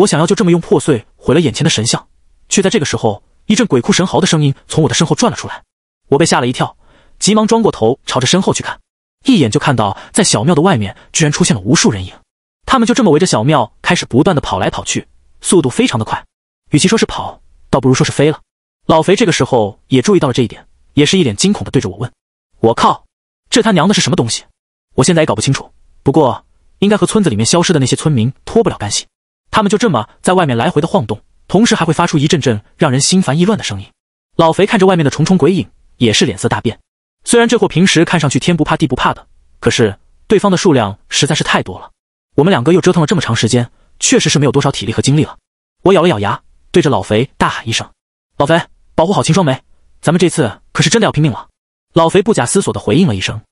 我想要就这么用破碎毁了眼前的神像，却在这个时候，一阵鬼哭神嚎的声音从我的身后转了出来。我被吓了一跳，急忙转过头朝着身后去看，一眼就看到在小庙的外面居然出现了无数人影，他们就这么围着小庙开始不断的跑来跑去，速度非常的快，与其说是跑，倒不如说是飞了。老肥这个时候也注意到了这一点，也是一脸惊恐的对着我问：“我靠，这他娘的是什么东西？”我现在也搞不清楚，不过应该和村子里面消失的那些村民脱不了干系。他们就这么在外面来回的晃动，同时还会发出一阵阵让人心烦意乱的声音。老肥看着外面的重重鬼影，也是脸色大变。虽然这货平时看上去天不怕地不怕的，可是对方的数量实在是太多了。我们两个又折腾了这么长时间，确实是没有多少体力和精力了。我咬了咬牙，对着老肥大喊一声：“老肥，保护好秦双梅！咱们这次可是真的要拼命了！”老肥不假思索的回应了一声：“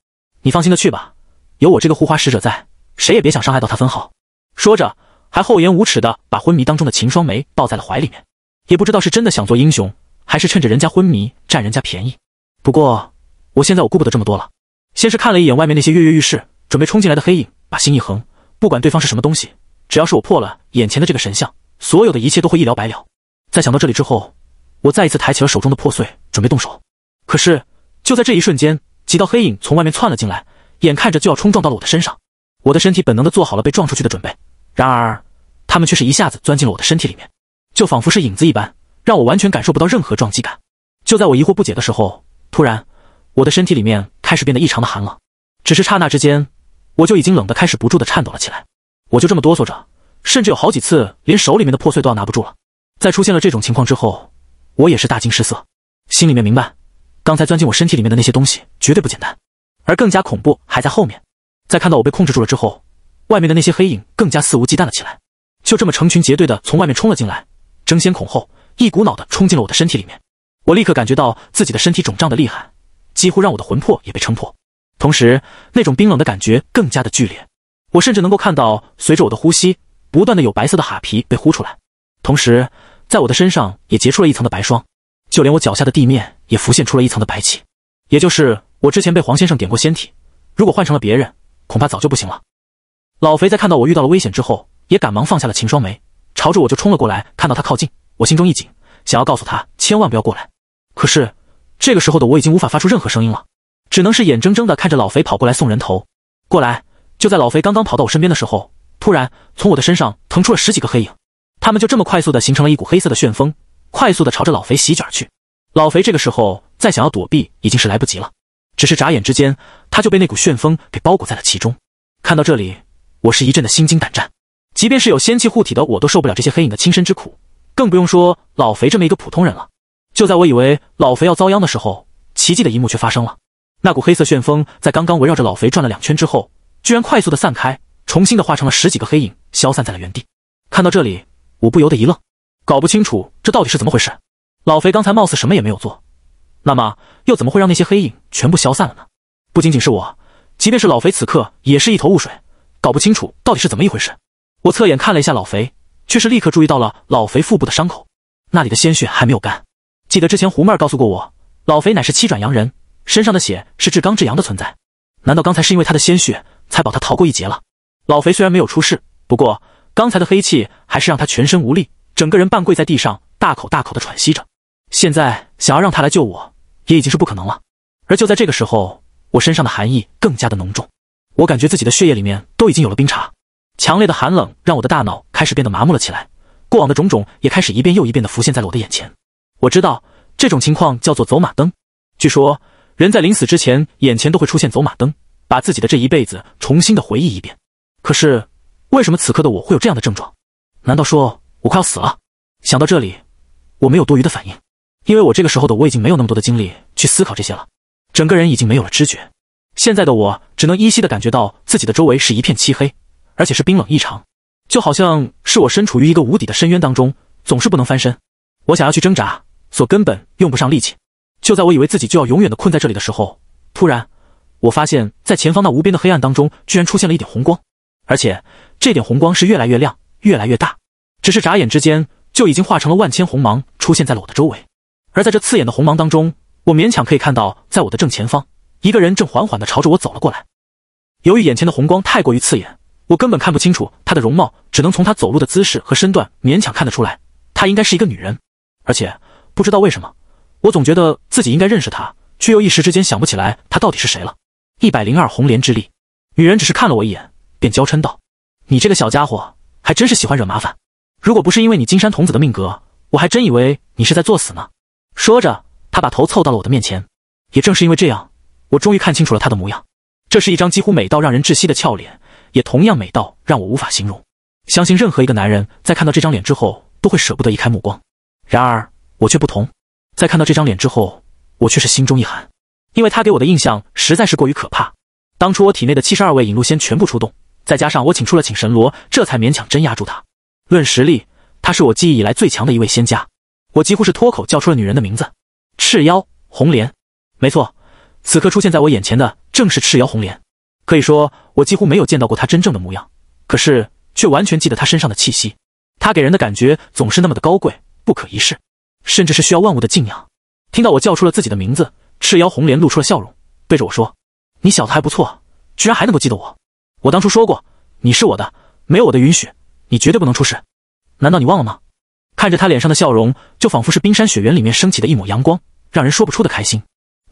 你放心的去吧，有我这个护花使者在，谁也别想伤害到他分毫。”说着。还厚颜无耻的把昏迷当中的秦双梅抱在了怀里面，也不知道是真的想做英雄，还是趁着人家昏迷占人家便宜。不过我现在我顾不得这么多了，先是看了一眼外面那些跃跃欲试准备冲进来的黑影，把心一横，不管对方是什么东西，只要是我破了眼前的这个神像，所有的一切都会一了百了。在想到这里之后，我再一次抬起了手中的破碎，准备动手。可是就在这一瞬间，几道黑影从外面窜了进来，眼看着就要冲撞到了我的身上，我的身体本能的做好了被撞出去的准备。然而，他们却是一下子钻进了我的身体里面，就仿佛是影子一般，让我完全感受不到任何撞击感。就在我疑惑不解的时候，突然，我的身体里面开始变得异常的寒冷。只是刹那之间，我就已经冷得开始不住的颤抖了起来。我就这么哆嗦着，甚至有好几次连手里面的破碎都要拿不住了。在出现了这种情况之后，我也是大惊失色，心里面明白，刚才钻进我身体里面的那些东西绝对不简单，而更加恐怖还在后面。在看到我被控制住了之后。外面的那些黑影更加肆无忌惮了起来，就这么成群结队的从外面冲了进来，争先恐后，一股脑的冲进了我的身体里面。我立刻感觉到自己的身体肿胀的厉害，几乎让我的魂魄也被撑破。同时，那种冰冷的感觉更加的剧烈。我甚至能够看到，随着我的呼吸，不断的有白色的哈皮被呼出来，同时在我的身上也结出了一层的白霜，就连我脚下的地面也浮现出了一层的白气。也就是我之前被黄先生点过仙体，如果换成了别人，恐怕早就不行了。老肥在看到我遇到了危险之后，也赶忙放下了秦双梅，朝着我就冲了过来。看到他靠近，我心中一紧，想要告诉他千万不要过来。可是这个时候的我已经无法发出任何声音了，只能是眼睁睁的看着老肥跑过来送人头。过来！就在老肥刚刚跑到我身边的时候，突然从我的身上腾出了十几个黑影，他们就这么快速的形成了一股黑色的旋风，快速的朝着老肥席卷去。老肥这个时候再想要躲避已经是来不及了，只是眨眼之间，他就被那股旋风给包裹在了其中。看到这里。我是一阵的心惊胆战，即便是有仙气护体的我，都受不了这些黑影的亲身之苦，更不用说老肥这么一个普通人了。就在我以为老肥要遭殃的时候，奇迹的一幕却发生了：那股黑色旋风在刚刚围绕着老肥转了两圈之后，居然快速的散开，重新的化成了十几个黑影，消散在了原地。看到这里，我不由得一愣，搞不清楚这到底是怎么回事。老肥刚才貌似什么也没有做，那么又怎么会让那些黑影全部消散了呢？不仅仅是我，即便是老肥此刻也是一头雾水。搞不清楚到底是怎么一回事。我侧眼看了一下老肥，却是立刻注意到了老肥腹部的伤口，那里的鲜血还没有干。记得之前胡妹告诉过我，老肥乃是七转阳人，身上的血是至刚至阳的存在。难道刚才是因为他的鲜血才保他逃过一劫了？老肥虽然没有出事，不过刚才的黑气还是让他全身无力，整个人半跪在地上，大口大口的喘息着。现在想要让他来救我，也已经是不可能了。而就在这个时候，我身上的寒意更加的浓重。我感觉自己的血液里面都已经有了冰碴，强烈的寒冷让我的大脑开始变得麻木了起来。过往的种种也开始一遍又一遍的浮现在了我的眼前。我知道这种情况叫做走马灯，据说人在临死之前眼前都会出现走马灯，把自己的这一辈子重新的回忆一遍。可是为什么此刻的我会有这样的症状？难道说我快要死了？想到这里，我没有多余的反应，因为我这个时候的我已经没有那么多的精力去思考这些了，整个人已经没有了知觉。现在的我只能依稀的感觉到自己的周围是一片漆黑，而且是冰冷异常，就好像是我身处于一个无底的深渊当中，总是不能翻身。我想要去挣扎，所根本用不上力气。就在我以为自己就要永远的困在这里的时候，突然，我发现，在前方那无边的黑暗当中，居然出现了一点红光，而且这点红光是越来越亮，越来越大，只是眨眼之间就已经化成了万千红芒，出现在了我的周围。而在这刺眼的红芒当中，我勉强可以看到，在我的正前方。一个人正缓缓地朝着我走了过来。由于眼前的红光太过于刺眼，我根本看不清楚她的容貌，只能从她走路的姿势和身段勉强看得出来，她应该是一个女人。而且不知道为什么，我总觉得自己应该认识她，却又一时之间想不起来她到底是谁了。一百零二红莲之力，女人只是看了我一眼，便娇嗔道：“你这个小家伙还真是喜欢惹麻烦。如果不是因为你金山童子的命格，我还真以为你是在作死呢。”说着，她把头凑到了我的面前。也正是因为这样。我终于看清楚了他的模样，这是一张几乎美到让人窒息的俏脸，也同样美到让我无法形容。相信任何一个男人在看到这张脸之后，都会舍不得移开目光。然而我却不同，在看到这张脸之后，我却是心中一寒，因为他给我的印象实在是过于可怕。当初我体内的七十二位引路仙全部出动，再加上我请出了请神罗，这才勉强镇压住他。论实力，他是我记忆以来最强的一位仙家。我几乎是脱口叫出了女人的名字：赤妖红莲。没错。此刻出现在我眼前的正是赤妖红莲，可以说我几乎没有见到过她真正的模样，可是却完全记得她身上的气息。她给人的感觉总是那么的高贵不可一世，甚至是需要万物的敬仰。听到我叫出了自己的名字，赤妖红莲露出了笑容，对着我说：“你小子还不错，居然还能够记得我。我当初说过你是我的，没有我的允许，你绝对不能出事。难道你忘了吗？”看着他脸上的笑容，就仿佛是冰山雪原里面升起的一抹阳光，让人说不出的开心。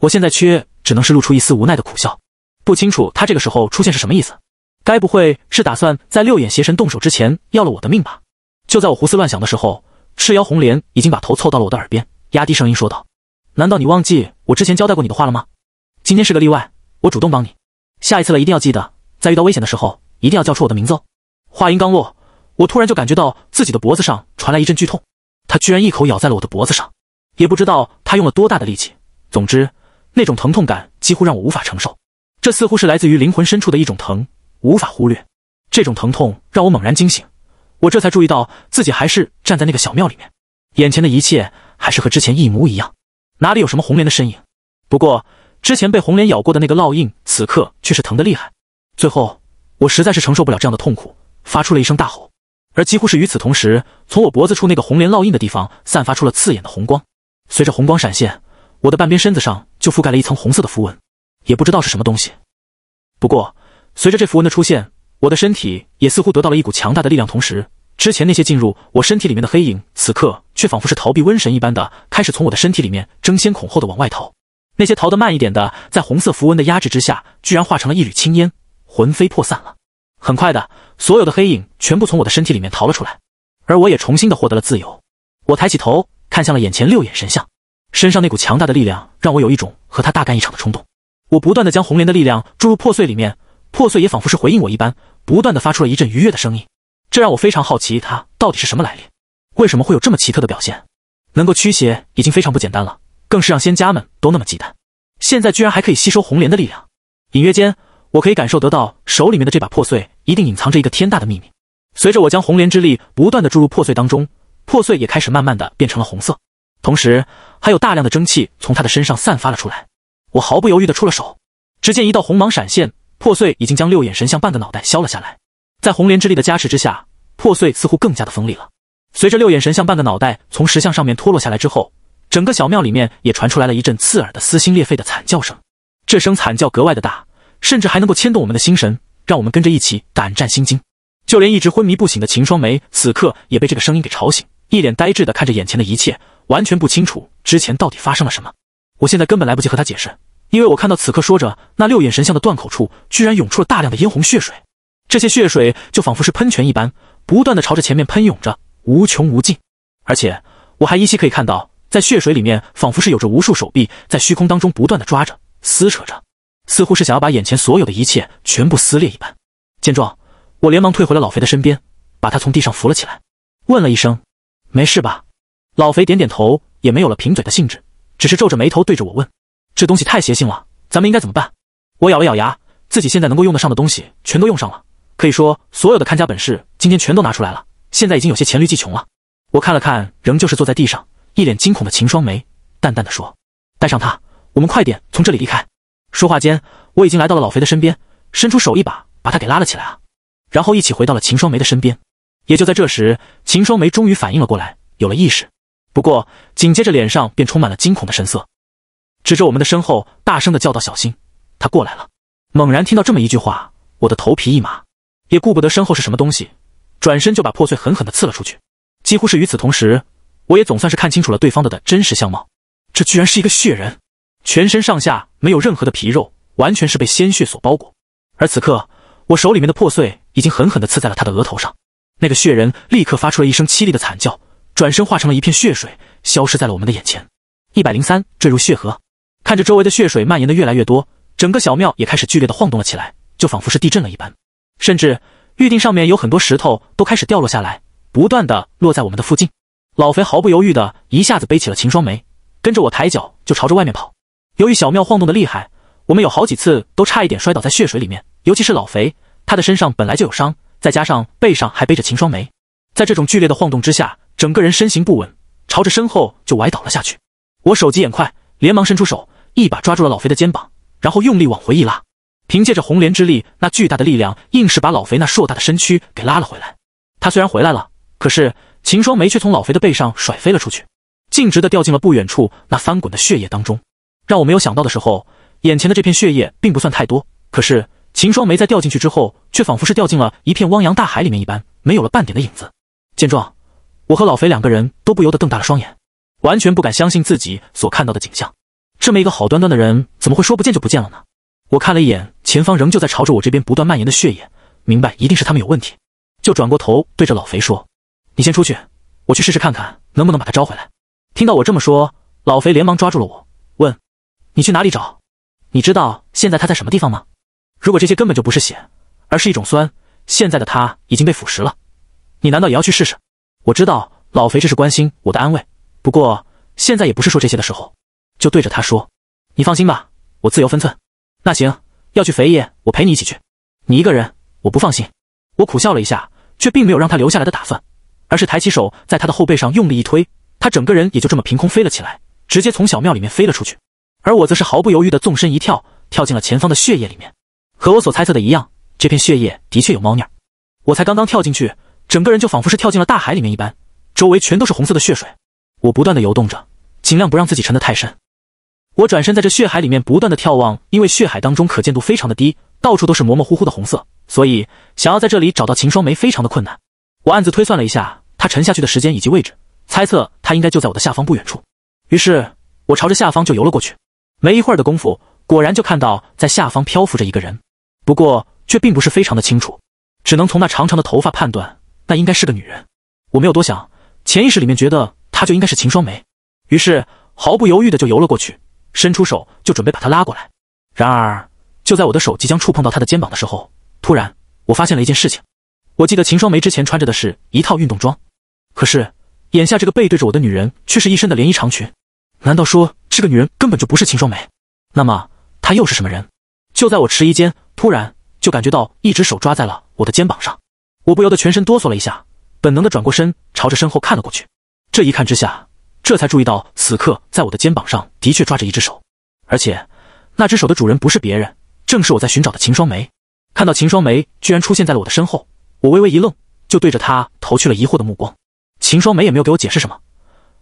我现在缺只能是露出一丝无奈的苦笑，不清楚他这个时候出现是什么意思，该不会是打算在六眼邪神动手之前要了我的命吧？就在我胡思乱想的时候，赤妖红莲已经把头凑到了我的耳边，压低声音说道：“难道你忘记我之前交代过你的话了吗？今天是个例外，我主动帮你。下一次了，一定要记得，在遇到危险的时候一定要叫出我的名字。”哦。”话音刚落，我突然就感觉到自己的脖子上传来一阵剧痛，他居然一口咬在了我的脖子上，也不知道他用了多大的力气，总之。那种疼痛感几乎让我无法承受，这似乎是来自于灵魂深处的一种疼，无法忽略。这种疼痛让我猛然惊醒，我这才注意到自己还是站在那个小庙里面，眼前的一切还是和之前一模一样，哪里有什么红莲的身影？不过之前被红莲咬过的那个烙印，此刻却是疼得厉害。最后我实在是承受不了这样的痛苦，发出了一声大吼，而几乎是与此同时，从我脖子处那个红莲烙印的地方，散发出了刺眼的红光。随着红光闪现，我的半边身子上。就覆盖了一层红色的符文，也不知道是什么东西。不过，随着这符文的出现，我的身体也似乎得到了一股强大的力量。同时，之前那些进入我身体里面的黑影，此刻却仿佛是逃避瘟神一般的，开始从我的身体里面争先恐后的往外逃。那些逃得慢一点的，在红色符文的压制之下，居然化成了一缕青烟，魂飞魄散了。很快的，所有的黑影全部从我的身体里面逃了出来，而我也重新的获得了自由。我抬起头，看向了眼前六眼神像。身上那股强大的力量让我有一种和他大干一场的冲动。我不断的将红莲的力量注入破碎里面，破碎也仿佛是回应我一般，不断的发出了一阵愉悦的声音。这让我非常好奇，它到底是什么来历？为什么会有这么奇特的表现？能够驱邪已经非常不简单了，更是让仙家们都那么忌惮。现在居然还可以吸收红莲的力量，隐约间我可以感受得到，手里面的这把破碎一定隐藏着一个天大的秘密。随着我将红莲之力不断的注入破碎当中，破碎也开始慢慢的变成了红色。同时，还有大量的蒸汽从他的身上散发了出来。我毫不犹豫的出了手，只见一道红芒闪现，破碎已经将六眼神像半个脑袋削了下来。在红莲之力的加持之下，破碎似乎更加的锋利了。随着六眼神像半个脑袋从石像上面脱落下来之后，整个小庙里面也传出来了一阵刺耳的撕心裂肺的惨叫声。这声惨叫格外的大，甚至还能够牵动我们的心神，让我们跟着一起胆战心惊。就连一直昏迷不醒的秦双梅，此刻也被这个声音给吵醒，一脸呆滞的看着眼前的一切。完全不清楚之前到底发生了什么，我现在根本来不及和他解释，因为我看到此刻说着那六眼神像的断口处，居然涌出了大量的殷红血水，这些血水就仿佛是喷泉一般，不断的朝着前面喷涌着，无穷无尽，而且我还依稀可以看到，在血水里面，仿佛是有着无数手臂在虚空当中不断的抓着、撕扯着，似乎是想要把眼前所有的一切全部撕裂一般。见状，我连忙退回了老肥的身边，把他从地上扶了起来，问了一声：“没事吧？”老肥点点头，也没有了贫嘴的兴致，只是皱着眉头对着我问：“这东西太邪性了，咱们应该怎么办？”我咬了咬牙，自己现在能够用得上的东西全都用上了，可以说所有的看家本事今天全都拿出来了，现在已经有些黔驴技穷了。我看了看，仍旧是坐在地上一脸惊恐的秦双梅，淡淡的说：“带上他，我们快点从这里离开。”说话间，我已经来到了老肥的身边，伸出手一把把他给拉了起来啊，然后一起回到了秦双梅的身边。也就在这时，秦双梅终于反应了过来，有了意识。不过，紧接着脸上便充满了惊恐的神色，指着我们的身后，大声的叫道：“小心，他过来了！”猛然听到这么一句话，我的头皮一麻，也顾不得身后是什么东西，转身就把破碎狠狠的刺了出去。几乎是与此同时，我也总算是看清楚了对方的真实相貌，这居然是一个血人，全身上下没有任何的皮肉，完全是被鲜血所包裹。而此刻，我手里面的破碎已经狠狠的刺在了他的额头上，那个血人立刻发出了一声凄厉的惨叫。转身化成了一片血水，消失在了我们的眼前。一百零三坠入血河，看着周围的血水蔓延的越来越多，整个小庙也开始剧烈的晃动了起来，就仿佛是地震了一般。甚至预定上面有很多石头都开始掉落下来，不断的落在我们的附近。老肥毫不犹豫的一下子背起了秦双梅，跟着我抬脚就朝着外面跑。由于小庙晃动的厉害，我们有好几次都差一点摔倒在血水里面。尤其是老肥，他的身上本来就有伤，再加上背上还背着秦双梅，在这种剧烈的晃动之下。整个人身形不稳，朝着身后就崴倒了下去。我手疾眼快，连忙伸出手，一把抓住了老肥的肩膀，然后用力往回一拉。凭借着红莲之力，那巨大的力量硬是把老肥那硕大的身躯给拉了回来。他虽然回来了，可是秦双梅却从老肥的背上甩飞了出去，径直的掉进了不远处那翻滚的血液当中。让我没有想到的时候，眼前的这片血液并不算太多，可是秦双梅在掉进去之后，却仿佛是掉进了一片汪洋大海里面一般，没有了半点的影子。见状。我和老肥两个人都不由得瞪大了双眼，完全不敢相信自己所看到的景象。这么一个好端端的人，怎么会说不见就不见了呢？我看了一眼前方仍旧在朝着我这边不断蔓延的血液，明白一定是他们有问题，就转过头对着老肥说：“你先出去，我去试试看看能不能把他招回来。”听到我这么说，老肥连忙抓住了我，问：“你去哪里找？你知道现在他在什么地方吗？如果这些根本就不是血，而是一种酸，现在的他已经被腐蚀了，你难道也要去试试？”我知道老肥这是关心我的安慰，不过现在也不是说这些的时候，就对着他说：“你放心吧，我自由分寸。”那行，要去肥爷，我陪你一起去。你一个人，我不放心。我苦笑了一下，却并没有让他留下来的打算，而是抬起手在他的后背上用力一推，他整个人也就这么凭空飞了起来，直接从小庙里面飞了出去。而我则是毫不犹豫地纵身一跳，跳进了前方的血液里面。和我所猜测的一样，这片血液的确有猫腻。我才刚刚跳进去。整个人就仿佛是跳进了大海里面一般，周围全都是红色的血水。我不断的游动着，尽量不让自己沉得太深。我转身在这血海里面不断的眺望，因为血海当中可见度非常的低，到处都是模模糊糊的红色，所以想要在这里找到秦霜梅非常的困难。我暗自推算了一下她沉下去的时间以及位置，猜测她应该就在我的下方不远处。于是，我朝着下方就游了过去。没一会儿的功夫，果然就看到在下方漂浮着一个人，不过却并不是非常的清楚，只能从那长长的头发判断。那应该是个女人，我没有多想，潜意识里面觉得她就应该是秦双梅，于是毫不犹豫的就游了过去，伸出手就准备把她拉过来。然而，就在我的手即将触碰到她的肩膀的时候，突然我发现了一件事情。我记得秦双梅之前穿着的是一套运动装，可是眼下这个背对着我的女人却是一身的连衣长裙。难道说这个女人根本就不是秦双梅？那么她又是什么人？就在我迟疑间，突然就感觉到一只手抓在了我的肩膀上。我不由得全身哆嗦了一下，本能的转过身，朝着身后看了过去。这一看之下，这才注意到此刻在我的肩膀上的确抓着一只手，而且那只手的主人不是别人，正是我在寻找的秦双梅。看到秦双梅居然出现在了我的身后，我微微一愣，就对着她投去了疑惑的目光。秦双梅也没有给我解释什么，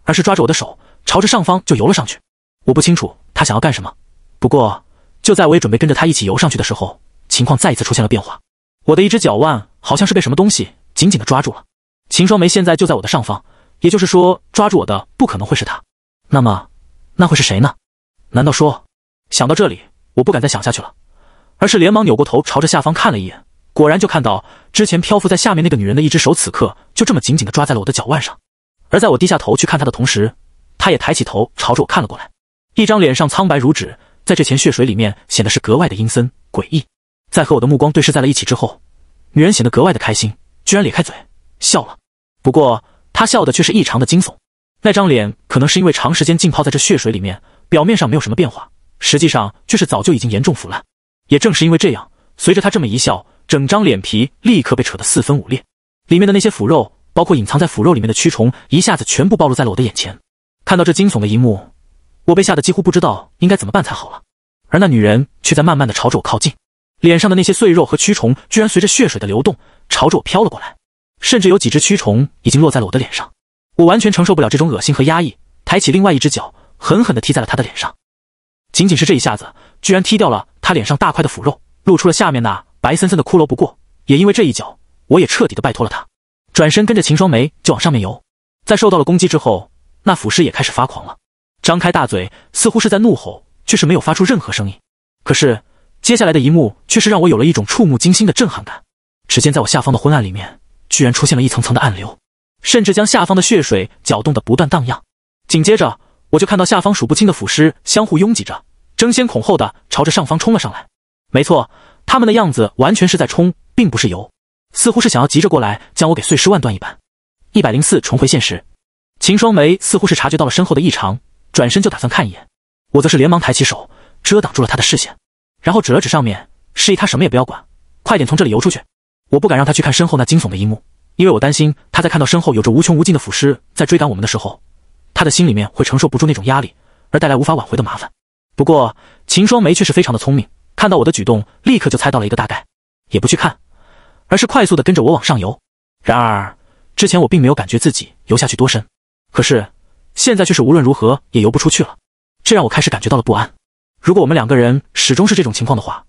而是抓着我的手，朝着上方就游了上去。我不清楚她想要干什么，不过就在我也准备跟着她一起游上去的时候，情况再一次出现了变化。我的一只脚腕好像是被什么东西紧紧的抓住了。秦双梅现在就在我的上方，也就是说，抓住我的不可能会是她。那么，那会是谁呢？难道说……想到这里，我不敢再想下去了，而是连忙扭过头朝着下方看了一眼，果然就看到之前漂浮在下面那个女人的一只手，此刻就这么紧紧的抓在了我的脚腕上。而在我低下头去看她的同时，她也抬起头朝着我看了过来，一张脸上苍白如纸，在这钱血水里面显得是格外的阴森诡异。在和我的目光对视在了一起之后，女人显得格外的开心，居然咧开嘴笑了。不过她笑的却是异常的惊悚。那张脸可能是因为长时间浸泡在这血水里面，表面上没有什么变化，实际上却是早就已经严重腐烂。也正是因为这样，随着她这么一笑，整张脸皮立刻被扯得四分五裂，里面的那些腐肉，包括隐藏在腐肉里面的蛆虫，一下子全部暴露在了我的眼前。看到这惊悚的一幕，我被吓得几乎不知道应该怎么办才好了。而那女人却在慢慢的朝着我靠近。脸上的那些碎肉和蛆虫，居然随着血水的流动，朝着我飘了过来，甚至有几只蛆虫已经落在了我的脸上。我完全承受不了这种恶心和压抑，抬起另外一只脚，狠狠地踢在了他的脸上。仅仅是这一下子，居然踢掉了他脸上大块的腐肉，露出了下面那白森森的骷髅。不过，也因为这一脚，我也彻底的拜托了他，转身跟着秦双梅就往上面游。在受到了攻击之后，那腐尸也开始发狂了，张开大嘴，似乎是在怒吼，却是没有发出任何声音。可是。接下来的一幕却是让我有了一种触目惊心的震撼感。只见在我下方的昏暗里面，居然出现了一层层的暗流，甚至将下方的血水搅动的不断荡漾。紧接着，我就看到下方数不清的腐尸相互拥挤着，争先恐后的朝着上方冲了上来。没错，他们的样子完全是在冲，并不是游，似乎是想要急着过来将我给碎尸万段一般。一百零四重回现实，秦双梅似乎是察觉到了身后的异常，转身就打算看一眼，我则是连忙抬起手遮挡住了她的视线。然后指了指上面，示意他什么也不要管，快点从这里游出去。我不敢让他去看身后那惊悚的一幕，因为我担心他在看到身后有着无穷无尽的腐尸在追赶我们的时候，他的心里面会承受不住那种压力，而带来无法挽回的麻烦。不过秦双梅却是非常的聪明，看到我的举动，立刻就猜到了一个大概，也不去看，而是快速的跟着我往上游。然而之前我并没有感觉自己游下去多深，可是现在却是无论如何也游不出去了，这让我开始感觉到了不安。如果我们两个人始终是这种情况的话，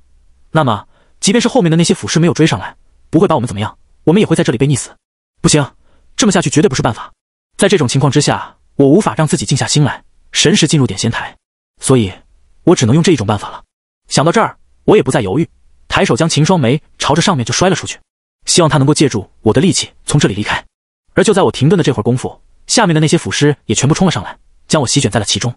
那么即便是后面的那些腐尸没有追上来，不会把我们怎么样，我们也会在这里被溺死。不行，这么下去绝对不是办法。在这种情况之下，我无法让自己静下心来，神识进入点仙台，所以我只能用这一种办法了。想到这儿，我也不再犹豫，抬手将秦双梅朝着上面就摔了出去，希望她能够借助我的力气从这里离开。而就在我停顿的这会儿功夫，下面的那些腐尸也全部冲了上来，将我席卷在了其中。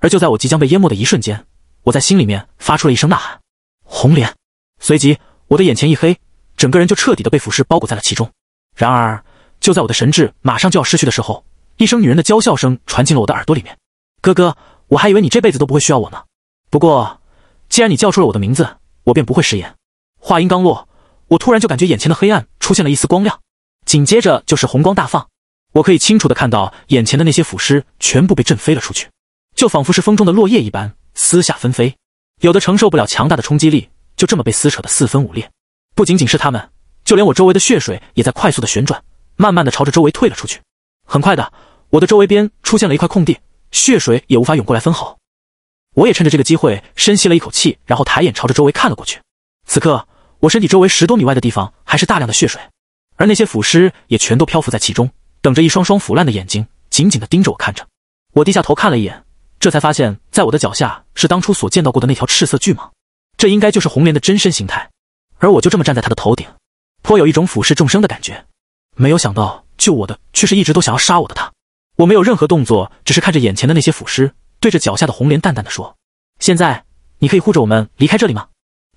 而就在我即将被淹没的一瞬间。我在心里面发出了一声呐喊：“红莲！”随即我的眼前一黑，整个人就彻底的被腐尸包裹在了其中。然而，就在我的神智马上就要失去的时候，一声女人的娇笑声传进了我的耳朵里面。“哥哥，我还以为你这辈子都不会需要我呢。不过，既然你叫出了我的名字，我便不会食言。”话音刚落，我突然就感觉眼前的黑暗出现了一丝光亮，紧接着就是红光大放。我可以清楚的看到，眼前的那些腐尸全部被震飞了出去，就仿佛是风中的落叶一般。撕下纷飞，有的承受不了强大的冲击力，就这么被撕扯的四分五裂。不仅仅是他们，就连我周围的血水也在快速的旋转，慢慢的朝着周围退了出去。很快的，我的周围边出现了一块空地，血水也无法涌过来分毫。我也趁着这个机会深吸了一口气，然后抬眼朝着周围看了过去。此刻，我身体周围十多米外的地方还是大量的血水，而那些腐尸也全都漂浮在其中，等着一双双腐烂的眼睛紧紧的盯着我看着。我低下头看了一眼。这才发现，在我的脚下是当初所见到过的那条赤色巨蟒，这应该就是红莲的真身形态，而我就这么站在他的头顶，颇有一种俯视众生的感觉。没有想到救我的却是一直都想要杀我的他，我没有任何动作，只是看着眼前的那些腐尸，对着脚下的红莲淡淡的说：“现在你可以护着我们离开这里吗？”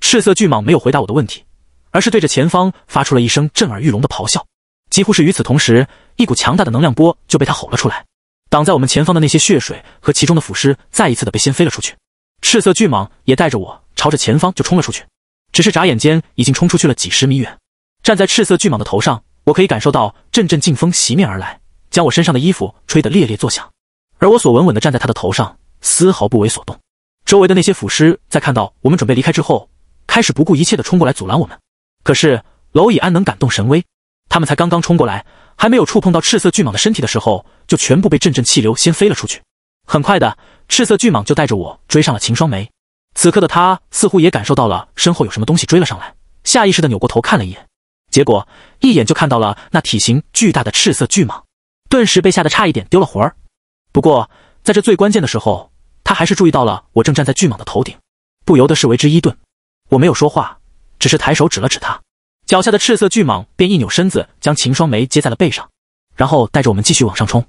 赤色巨蟒没有回答我的问题，而是对着前方发出了一声震耳欲聋的咆哮，几乎是与此同时，一股强大的能量波就被他吼了出来。挡在我们前方的那些血水和其中的腐尸，再一次的被掀飞了出去。赤色巨蟒也带着我朝着前方就冲了出去，只是眨眼间已经冲出去了几十米远。站在赤色巨蟒的头上，我可以感受到阵阵劲风袭面而来，将我身上的衣服吹得猎猎作响。而我所稳稳的站在他的头上，丝毫不为所动。周围的那些腐尸在看到我们准备离开之后，开始不顾一切的冲过来阻拦我们。可是蝼蚁安能感动神威？他们才刚刚冲过来，还没有触碰到赤色巨蟒的身体的时候。就全部被阵阵气流掀飞了出去。很快的，赤色巨蟒就带着我追上了秦双梅。此刻的他似乎也感受到了身后有什么东西追了上来，下意识的扭过头看了一眼，结果一眼就看到了那体型巨大的赤色巨蟒，顿时被吓得差一点丢了魂儿。不过在这最关键的时候，他还是注意到了我正站在巨蟒的头顶，不由得是为之一顿。我没有说话，只是抬手指了指他脚下的赤色巨蟒，便一扭身子将秦双梅接在了背上，然后带着我们继续往上冲。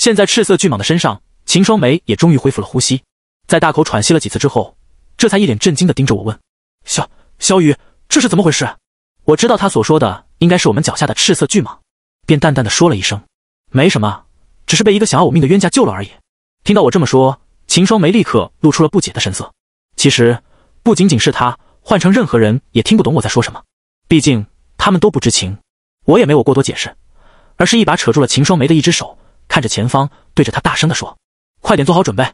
现在赤色巨蟒的身上，秦双梅也终于恢复了呼吸，在大口喘息了几次之后，这才一脸震惊的盯着我问：“萧萧雨，这是怎么回事？”我知道他所说的应该是我们脚下的赤色巨蟒，便淡淡的说了一声：“没什么，只是被一个想要我命的冤家救了而已。”听到我这么说，秦双梅立刻露出了不解的神色。其实不仅仅是他，换成任何人也听不懂我在说什么，毕竟他们都不知情。我也没我过多解释，而是一把扯住了秦双梅的一只手。看着前方，对着他大声的说：“快点做好准备，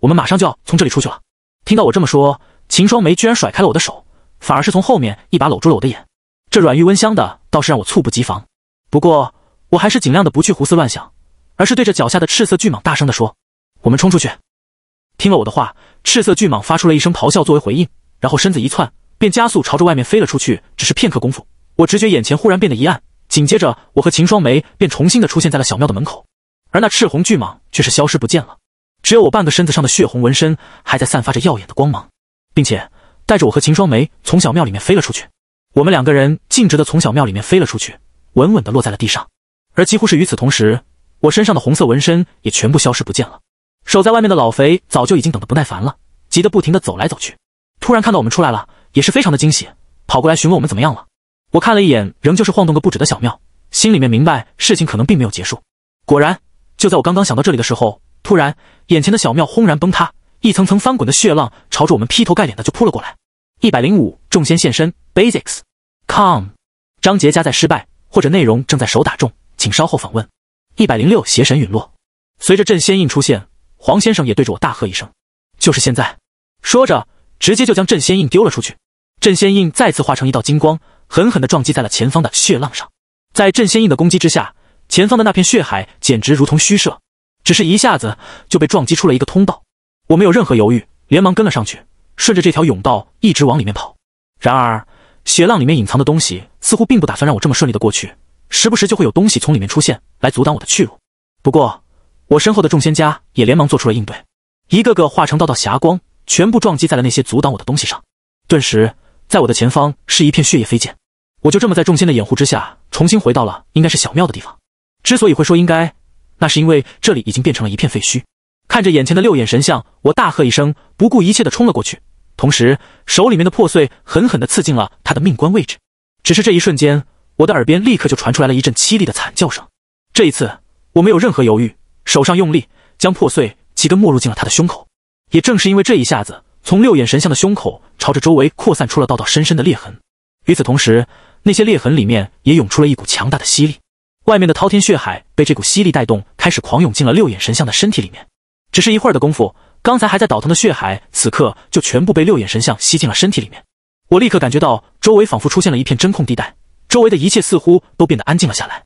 我们马上就要从这里出去了。”听到我这么说，秦双梅居然甩开了我的手，反而是从后面一把搂住了我的眼。这软玉温香的倒是让我猝不及防。不过我还是尽量的不去胡思乱想，而是对着脚下的赤色巨蟒大声的说：“我们冲出去！”听了我的话，赤色巨蟒发出了一声咆哮作为回应，然后身子一窜，便加速朝着外面飞了出去。只是片刻功夫，我直觉眼前忽然变得一暗，紧接着我和秦双梅便重新的出现在了小庙的门口。而那赤红巨蟒却是消失不见了，只有我半个身子上的血红纹身还在散发着耀眼的光芒，并且带着我和秦双梅从小庙里面飞了出去。我们两个人径直的从小庙里面飞了出去，稳稳的落在了地上。而几乎是与此同时，我身上的红色纹身也全部消失不见了。守在外面的老肥早就已经等得不耐烦了，急得不停的走来走去。突然看到我们出来了，也是非常的惊喜，跑过来询问我们怎么样了。我看了一眼仍旧是晃动个不止的小庙，心里面明白事情可能并没有结束。果然。就在我刚刚想到这里的时候，突然，眼前的小庙轰然崩塌，一层层翻滚的血浪朝着我们劈头盖脸的就扑了过来。一百零五，众仙现身，Basics，com，章节加载失败，或者内容正在手打中，请稍后访问。一百零六，邪神陨落。随着镇仙印出现，黄先生也对着我大喝一声：“就是现在！”说着，直接就将镇仙印丢了出去。镇仙印再次化成一道金光，狠狠地撞击在了前方的血浪上。在镇仙印的攻击之下，前方的那片血海简直如同虚设，只是一下子就被撞击出了一个通道。我没有任何犹豫，连忙跟了上去，顺着这条甬道一直往里面跑。然而，血浪里面隐藏的东西似乎并不打算让我这么顺利的过去，时不时就会有东西从里面出现来阻挡我的去路。不过，我身后的众仙家也连忙做出了应对，一个个化成道道霞光，全部撞击在了那些阻挡我的东西上。顿时，在我的前方是一片血液飞溅，我就这么在众仙的掩护之下，重新回到了应该是小庙的地方。之所以会说应该，那是因为这里已经变成了一片废墟。看着眼前的六眼神像，我大喝一声，不顾一切的冲了过去，同时手里面的破碎狠狠的刺进了他的命关位置。只是这一瞬间，我的耳边立刻就传出来了一阵凄厉的惨叫声。这一次，我没有任何犹豫，手上用力将破碎几根没入进了他的胸口。也正是因为这一下子，从六眼神像的胸口朝着周围扩散出了道道深深的裂痕。与此同时，那些裂痕里面也涌出了一股强大的吸力。外面的滔天血海被这股吸力带动，开始狂涌进了六眼神像的身体里面。只是一会儿的功夫，刚才还在倒腾的血海，此刻就全部被六眼神像吸进了身体里面。我立刻感觉到周围仿佛出现了一片真空地带，周围的一切似乎都变得安静了下来。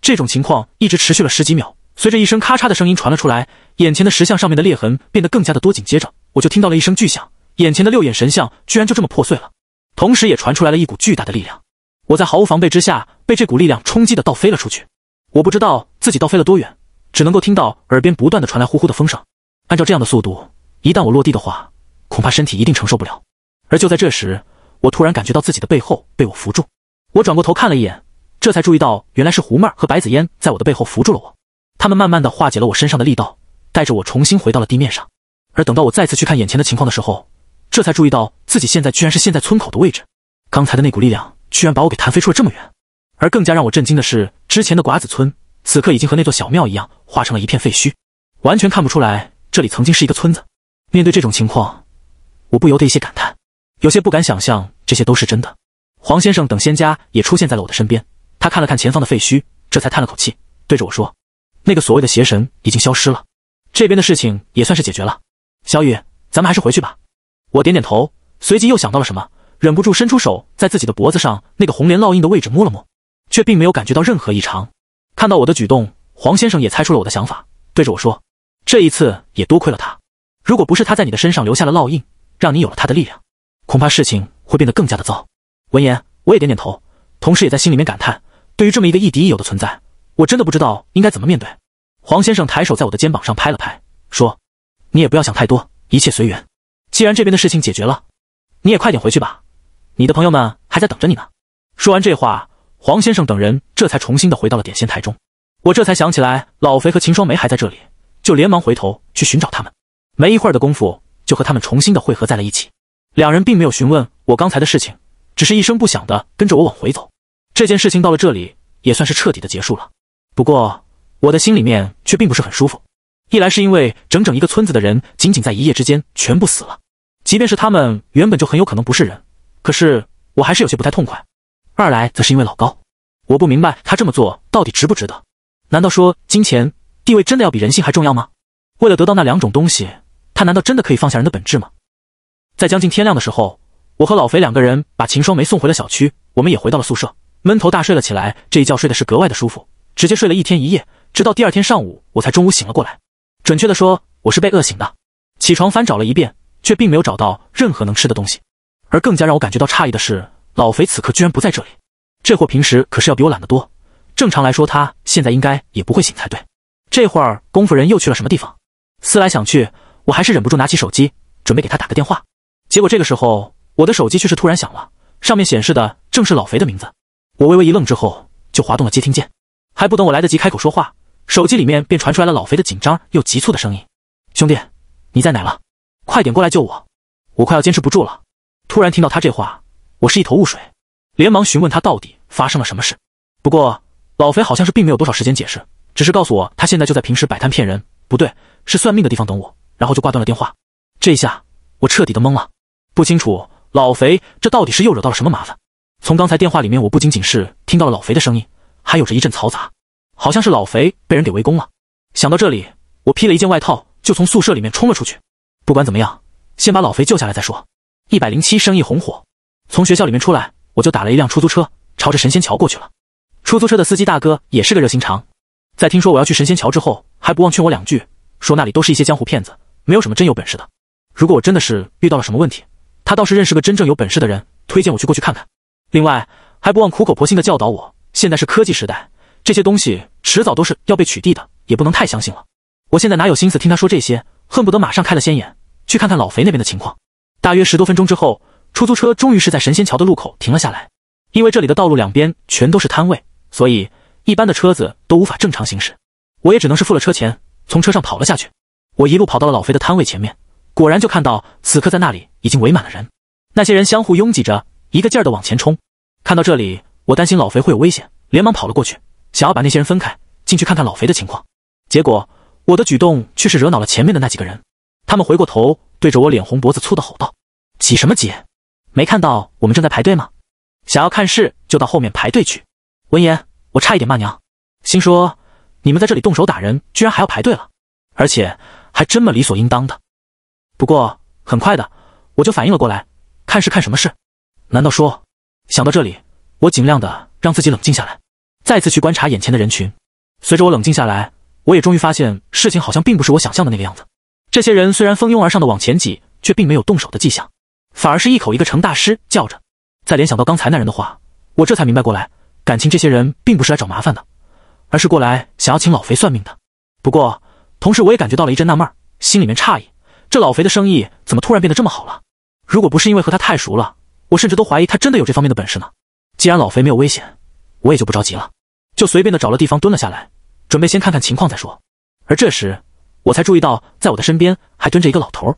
这种情况一直持续了十几秒，随着一声咔嚓的声音传了出来，眼前的石像上面的裂痕变得更加的多。紧接着，我就听到了一声巨响，眼前的六眼神像居然就这么破碎了，同时也传出来了一股巨大的力量。我在毫无防备之下被这股力量冲击的倒飞了出去，我不知道自己倒飞了多远，只能够听到耳边不断的传来呼呼的风声。按照这样的速度，一旦我落地的话，恐怕身体一定承受不了。而就在这时，我突然感觉到自己的背后被我扶住，我转过头看了一眼，这才注意到原来是胡妹儿和白子烟在我的背后扶住了我。他们慢慢的化解了我身上的力道，带着我重新回到了地面上。而等到我再次去看眼前的情况的时候，这才注意到自己现在居然是现在村口的位置。刚才的那股力量。居然把我给弹飞出了这么远，而更加让我震惊的是，之前的寡子村此刻已经和那座小庙一样，化成了一片废墟，完全看不出来这里曾经是一个村子。面对这种情况，我不由得一些感叹，有些不敢想象这些都是真的。黄先生等仙家也出现在了我的身边，他看了看前方的废墟，这才叹了口气，对着我说：“那个所谓的邪神已经消失了，这边的事情也算是解决了。小雨，咱们还是回去吧。”我点点头，随即又想到了什么。忍不住伸出手，在自己的脖子上那个红莲烙印的位置摸了摸，却并没有感觉到任何异常。看到我的举动，黄先生也猜出了我的想法，对着我说：“这一次也多亏了他，如果不是他在你的身上留下了烙印，让你有了他的力量，恐怕事情会变得更加的糟。”闻言，我也点点头，同时也在心里面感叹：对于这么一个亦敌亦友的存在，我真的不知道应该怎么面对。黄先生抬手在我的肩膀上拍了拍，说：“你也不要想太多，一切随缘。既然这边的事情解决了，你也快点回去吧。”你的朋友们还在等着你呢。说完这话，黄先生等人这才重新的回到了点仙台中。我这才想起来，老肥和秦双梅还在这里，就连忙回头去寻找他们。没一会儿的功夫，就和他们重新的汇合在了一起。两人并没有询问我刚才的事情，只是一声不响的跟着我往回走。这件事情到了这里，也算是彻底的结束了。不过，我的心里面却并不是很舒服。一来是因为整整一个村子的人，仅仅在一夜之间全部死了；，即便是他们原本就很有可能不是人。可是我还是有些不太痛快，二来则是因为老高，我不明白他这么做到底值不值得？难道说金钱地位真的要比人性还重要吗？为了得到那两种东西，他难道真的可以放下人的本质吗？在将近天亮的时候，我和老肥两个人把秦双梅送回了小区，我们也回到了宿舍，闷头大睡了起来。这一觉睡的是格外的舒服，直接睡了一天一夜，直到第二天上午我才中午醒了过来。准确的说，我是被饿醒的。起床翻找了一遍，却并没有找到任何能吃的东西。而更加让我感觉到诧异的是，老肥此刻居然不在这里。这货平时可是要比我懒得多，正常来说他现在应该也不会醒才对。这会儿功夫人又去了什么地方？思来想去，我还是忍不住拿起手机，准备给他打个电话。结果这个时候，我的手机却是突然响了，上面显示的正是老肥的名字。我微微一愣之后，就滑动了接听键。还不等我来得及开口说话，手机里面便传出来了老肥的紧张又急促的声音：“兄弟，你在哪了？快点过来救我，我快要坚持不住了。”突然听到他这话，我是一头雾水，连忙询问他到底发生了什么事。不过老肥好像是并没有多少时间解释，只是告诉我他现在就在平时摆摊骗人，不对，是算命的地方等我，然后就挂断了电话。这一下我彻底的懵了，不清楚老肥这到底是又惹到了什么麻烦。从刚才电话里面，我不仅仅是听到了老肥的声音，还有着一阵嘈杂，好像是老肥被人给围攻了。想到这里，我披了一件外套就从宿舍里面冲了出去。不管怎么样，先把老肥救下来再说。一百零七生意红火，从学校里面出来，我就打了一辆出租车，朝着神仙桥过去了。出租车的司机大哥也是个热心肠，在听说我要去神仙桥之后，还不忘劝我两句，说那里都是一些江湖骗子，没有什么真有本事的。如果我真的是遇到了什么问题，他倒是认识个真正有本事的人，推荐我去过去看看。另外，还不忘苦口婆心的教导我，现在是科技时代，这些东西迟早都是要被取缔的，也不能太相信了。我现在哪有心思听他说这些，恨不得马上开了仙眼，去看看老肥那边的情况。大约十多分钟之后，出租车终于是在神仙桥的路口停了下来。因为这里的道路两边全都是摊位，所以一般的车子都无法正常行驶。我也只能是付了车钱，从车上跑了下去。我一路跑到了老肥的摊位前面，果然就看到此刻在那里已经围满了人。那些人相互拥挤着，一个劲儿的往前冲。看到这里，我担心老肥会有危险，连忙跑了过去，想要把那些人分开，进去看看老肥的情况。结果我的举动却是惹恼了前面的那几个人，他们回过头，对着我脸红脖子粗的吼道。挤什么挤？没看到我们正在排队吗？想要看事就到后面排队去。闻言，我差一点骂娘，心说你们在这里动手打人，居然还要排队了，而且还这么理所应当的。不过很快的，我就反应了过来，看事看什么事？难道说？想到这里，我尽量的让自己冷静下来，再次去观察眼前的人群。随着我冷静下来，我也终于发现事情好像并不是我想象的那个样子。这些人虽然蜂拥而上的往前挤，却并没有动手的迹象。反而是一口一个程大师叫着，再联想到刚才那人的话，我这才明白过来，感情这些人并不是来找麻烦的，而是过来想要请老肥算命的。不过同时我也感觉到了一阵纳闷，心里面诧异，这老肥的生意怎么突然变得这么好了？如果不是因为和他太熟了，我甚至都怀疑他真的有这方面的本事呢。既然老肥没有危险，我也就不着急了，就随便的找了地方蹲了下来，准备先看看情况再说。而这时我才注意到，在我的身边还蹲着一个老头，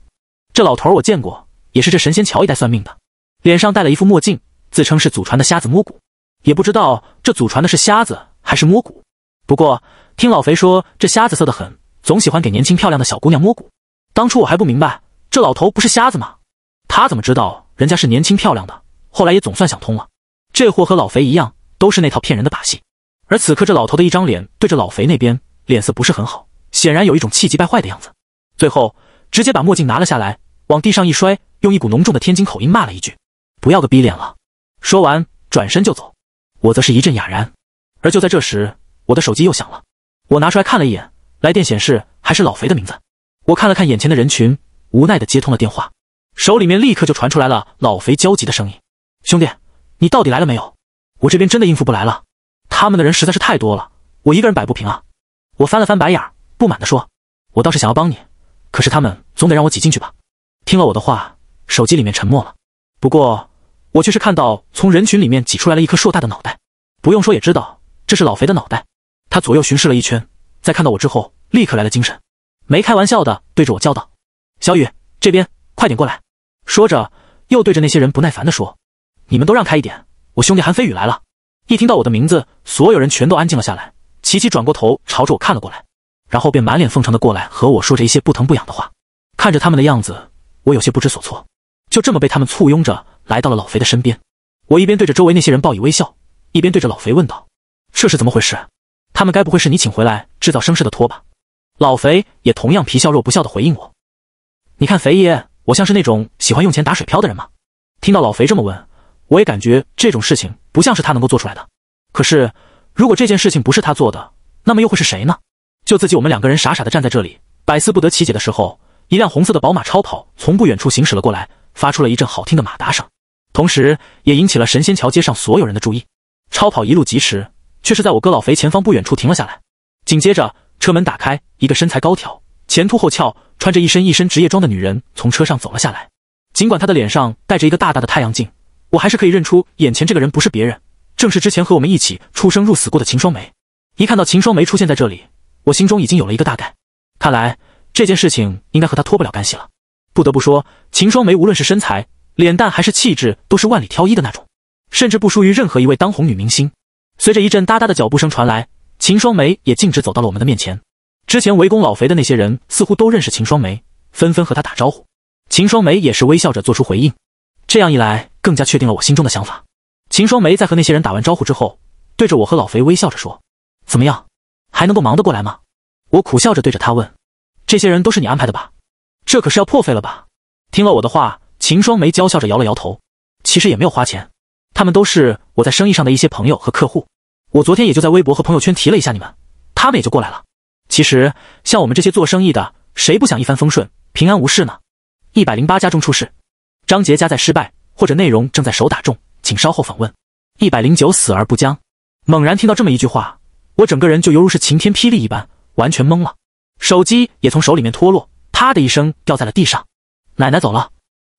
这老头我见过。也是这神仙桥一带算命的，脸上戴了一副墨镜，自称是祖传的瞎子摸骨，也不知道这祖传的是瞎子还是摸骨。不过听老肥说，这瞎子色得很，总喜欢给年轻漂亮的小姑娘摸骨。当初我还不明白，这老头不是瞎子吗？他怎么知道人家是年轻漂亮的？后来也总算想通了，这货和老肥一样，都是那套骗人的把戏。而此刻，这老头的一张脸对着老肥那边，脸色不是很好，显然有一种气急败坏的样子。最后直接把墨镜拿了下来，往地上一摔。用一股浓重的天津口音骂了一句：“不要个逼脸了！”说完，转身就走。我则是一阵哑然。而就在这时，我的手机又响了。我拿出来看了一眼，来电显示还是老肥的名字。我看了看眼前的人群，无奈的接通了电话，手里面立刻就传出来了老肥焦急的声音：“兄弟，你到底来了没有？我这边真的应付不来了，他们的人实在是太多了，我一个人摆不平啊！”我翻了翻白眼，不满的说：“我倒是想要帮你，可是他们总得让我挤进去吧？”听了我的话。手机里面沉默了，不过我却是看到从人群里面挤出来了一颗硕大的脑袋，不用说也知道这是老肥的脑袋。他左右巡视了一圈，在看到我之后，立刻来了精神，没开玩笑的对着我叫道：“小雨，这边快点过来。”说着又对着那些人不耐烦的说：“你们都让开一点，我兄弟韩飞宇来了。”一听到我的名字，所有人全都安静了下来。琪琪转过头朝着我看了过来，然后便满脸奉承的过来和我说着一些不疼不痒的话。看着他们的样子，我有些不知所措。就这么被他们簇拥着来到了老肥的身边，我一边对着周围那些人报以微笑，一边对着老肥问道：“这是怎么回事？他们该不会是你请回来制造声势的托吧？”老肥也同样皮笑肉不笑的回应我：“你看肥爷，我像是那种喜欢用钱打水漂的人吗？”听到老肥这么问，我也感觉这种事情不像是他能够做出来的。可是，如果这件事情不是他做的，那么又会是谁呢？就自己我们两个人傻傻的站在这里，百思不得其解的时候，一辆红色的宝马超跑从不远处行驶了过来。发出了一阵好听的马达声，同时也引起了神仙桥街上所有人的注意。超跑一路疾驰，却是在我哥老肥前方不远处停了下来。紧接着，车门打开，一个身材高挑、前凸后翘，穿着一身一身职业装的女人从车上走了下来。尽管她的脸上戴着一个大大的太阳镜，我还是可以认出眼前这个人不是别人，正是之前和我们一起出生入死过的秦双梅。一看到秦双梅出现在这里，我心中已经有了一个大概，看来这件事情应该和她脱不了干系了。不得不说，秦双梅无论是身材、脸蛋还是气质，都是万里挑一的那种，甚至不输于任何一位当红女明星。随着一阵哒哒的脚步声传来，秦双梅也径直走到了我们的面前。之前围攻老肥的那些人似乎都认识秦双梅，纷纷和她打招呼。秦双梅也是微笑着做出回应。这样一来，更加确定了我心中的想法。秦双梅在和那些人打完招呼之后，对着我和老肥微笑着说：“怎么样，还能够忙得过来吗？”我苦笑着对着他问：“这些人都是你安排的吧？”这可是要破费了吧？听了我的话，秦双梅娇笑着摇了摇头。其实也没有花钱，他们都是我在生意上的一些朋友和客户。我昨天也就在微博和朋友圈提了一下你们，他们也就过来了。其实像我们这些做生意的，谁不想一帆风顺、平安无事呢？一百零八家中出事，张杰加载失败或者内容正在手打中，请稍后访问。一百零九死而不僵。猛然听到这么一句话，我整个人就犹如是晴天霹雳一般，完全懵了，手机也从手里面脱落。啪的一声，掉在了地上。奶奶走了，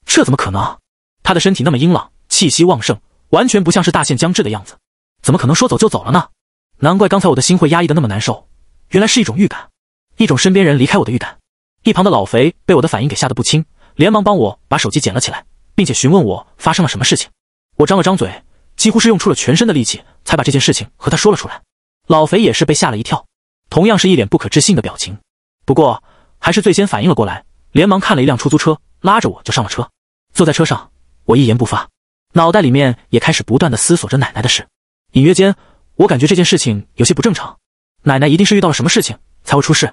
这怎么可能？她的身体那么英朗，气息旺盛，完全不像是大限将至的样子，怎么可能说走就走了呢？难怪刚才我的心会压抑的那么难受，原来是一种预感，一种身边人离开我的预感。一旁的老肥被我的反应给吓得不轻，连忙帮我把手机捡了起来，并且询问我发生了什么事情。我张了张嘴，几乎是用出了全身的力气，才把这件事情和他说了出来。老肥也是被吓了一跳，同样是一脸不可置信的表情。不过。还是最先反应了过来，连忙看了一辆出租车，拉着我就上了车。坐在车上，我一言不发，脑袋里面也开始不断的思索着奶奶的事。隐约间，我感觉这件事情有些不正常，奶奶一定是遇到了什么事情才会出事。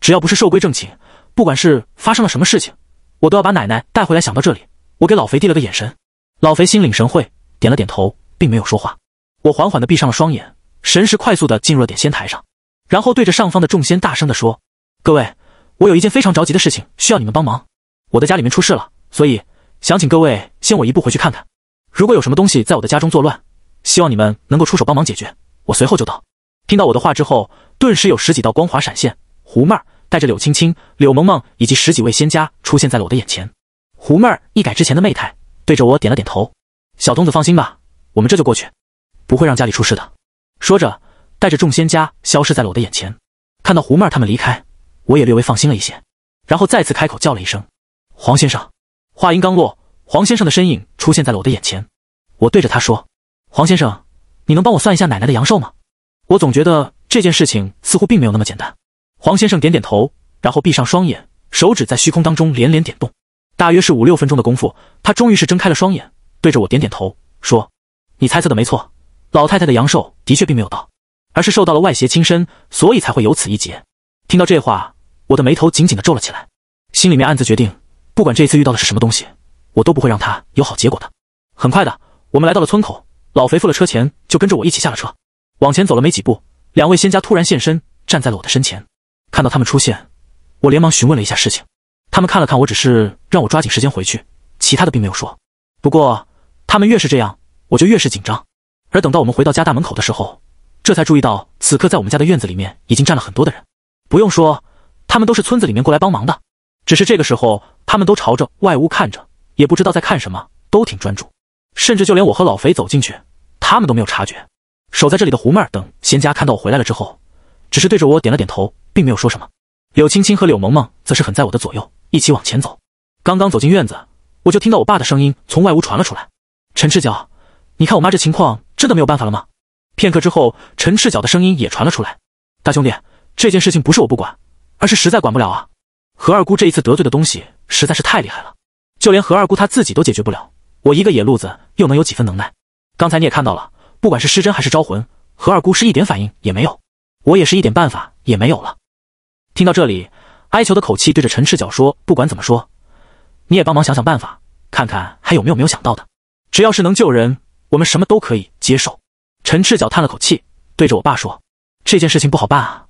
只要不是寿归正寝，不管是发生了什么事情，我都要把奶奶带回来。想到这里，我给老肥递了个眼神，老肥心领神会，点了点头，并没有说话。我缓缓的闭上了双眼，神识快速的进入了点仙台上，然后对着上方的众仙大声的说：“各位。”我有一件非常着急的事情需要你们帮忙，我的家里面出事了，所以想请各位先我一步回去看看。如果有什么东西在我的家中作乱，希望你们能够出手帮忙解决。我随后就到。听到我的话之后，顿时有十几道光华闪现，胡妹儿带着柳青青、柳萌萌以及十几位仙家出现在了我的眼前。胡妹儿一改之前的媚态，对着我点了点头：“小童子放心吧，我们这就过去，不会让家里出事的。”说着，带着众仙家消失在了我的眼前。看到胡妹儿他们离开。我也略微放心了一些，然后再次开口叫了一声“黄先生”。话音刚落，黄先生的身影出现在了我的眼前。我对着他说：“黄先生，你能帮我算一下奶奶的阳寿吗？”我总觉得这件事情似乎并没有那么简单。黄先生点点头，然后闭上双眼，手指在虚空当中连连点动。大约是五六分钟的功夫，他终于是睁开了双眼，对着我点点头说：“你猜测的没错，老太太的阳寿的确并没有到，而是受到了外邪侵身，所以才会有此一劫。”听到这话。我的眉头紧紧的皱了起来，心里面暗自决定，不管这次遇到的是什么东西，我都不会让他有好结果的。很快的，我们来到了村口，老肥付了车钱，就跟着我一起下了车。往前走了没几步，两位仙家突然现身，站在了我的身前。看到他们出现，我连忙询问了一下事情。他们看了看我，只是让我抓紧时间回去，其他的并没有说。不过他们越是这样，我就越是紧张。而等到我们回到家大门口的时候，这才注意到，此刻在我们家的院子里面已经站了很多的人。不用说。他们都是村子里面过来帮忙的，只是这个时候他们都朝着外屋看着，也不知道在看什么，都挺专注，甚至就连我和老肥走进去，他们都没有察觉。守在这里的胡妹儿等仙家看到我回来了之后，只是对着我点了点头，并没有说什么。柳青青和柳萌萌则是很在我的左右，一起往前走。刚刚走进院子，我就听到我爸的声音从外屋传了出来：“陈赤脚，你看我妈这情况，真的没有办法了吗？”片刻之后，陈赤脚的声音也传了出来：“大兄弟，这件事情不是我不管。”是实在管不了啊！何二姑这一次得罪的东西实在是太厉害了，就连何二姑她自己都解决不了，我一个野路子又能有几分能耐？刚才你也看到了，不管是施针还是招魂，何二姑是一点反应也没有，我也是一点办法也没有了。听到这里，哀求的口气对着陈赤脚说：“不管怎么说，你也帮忙想想办法，看看还有没有没有想到的，只要是能救人，我们什么都可以接受。”陈赤脚叹了口气，对着我爸说：“这件事情不好办啊。”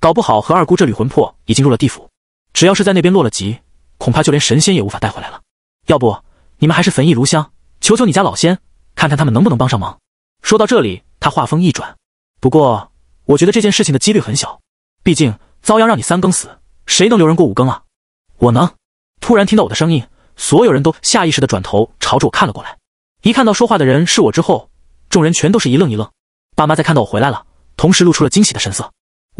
搞不好和二姑这缕魂魄已经入了地府，只要是在那边落了级，恐怕就连神仙也无法带回来了。要不你们还是焚一炉香，求求你家老仙，看看他们能不能帮上忙。说到这里，他话锋一转，不过我觉得这件事情的几率很小，毕竟遭殃让你三更死，谁能留人过五更啊？我能。突然听到我的声音，所有人都下意识的转头朝着我看了过来。一看到说话的人是我之后，众人全都是一愣一愣。爸妈在看到我回来了，同时露出了惊喜的神色。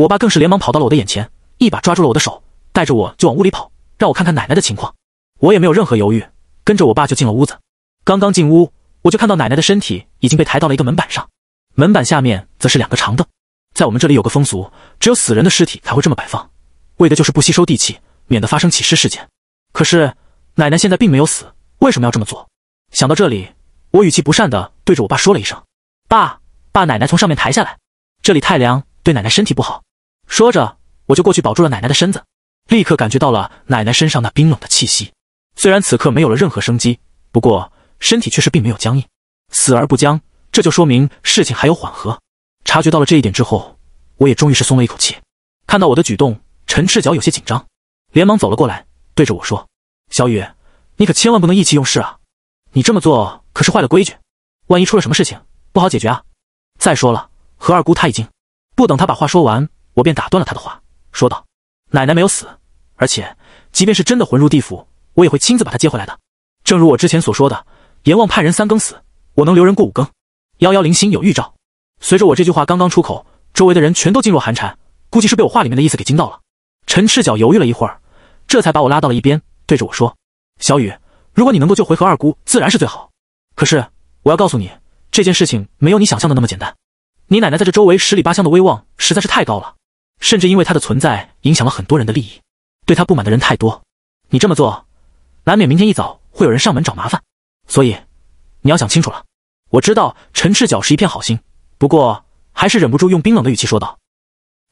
我爸更是连忙跑到了我的眼前，一把抓住了我的手，带着我就往屋里跑，让我看看奶奶的情况。我也没有任何犹豫，跟着我爸就进了屋子。刚刚进屋，我就看到奶奶的身体已经被抬到了一个门板上，门板下面则是两个长凳。在我们这里有个风俗，只有死人的尸体才会这么摆放，为的就是不吸收地气，免得发生起尸事件。可是奶奶现在并没有死，为什么要这么做？想到这里，我语气不善的对着我爸说了一声：“爸，把奶奶从上面抬下来，这里太凉，对奶奶身体不好。”说着，我就过去保住了奶奶的身子，立刻感觉到了奶奶身上那冰冷的气息。虽然此刻没有了任何生机，不过身体却是并没有僵硬，死而不僵，这就说明事情还有缓和。察觉到了这一点之后，我也终于是松了一口气。看到我的举动，陈赤脚有些紧张，连忙走了过来，对着我说：“小雨，你可千万不能意气用事啊！你这么做可是坏了规矩，万一出了什么事情，不好解决啊！再说了，何二姑她已经……”不等他把话说完。我便打断了他的话，说道：“奶奶没有死，而且即便是真的魂入地府，我也会亲自把她接回来的。正如我之前所说的，阎王派人三更死，我能留人过五更。幺幺零星有预兆。”随着我这句话刚刚出口，周围的人全都噤若寒蝉，估计是被我话里面的意思给惊到了。陈赤脚犹豫了一会儿，这才把我拉到了一边，对着我说：“小雨，如果你能够救回何二姑，自然是最好。可是我要告诉你，这件事情没有你想象的那么简单。你奶奶在这周围十里八乡的威望实在是太高了。”甚至因为他的存在影响了很多人的利益，对他不满的人太多，你这么做，难免明天一早会有人上门找麻烦。所以你要想清楚了。我知道陈赤脚是一片好心，不过还是忍不住用冰冷的语气说道：“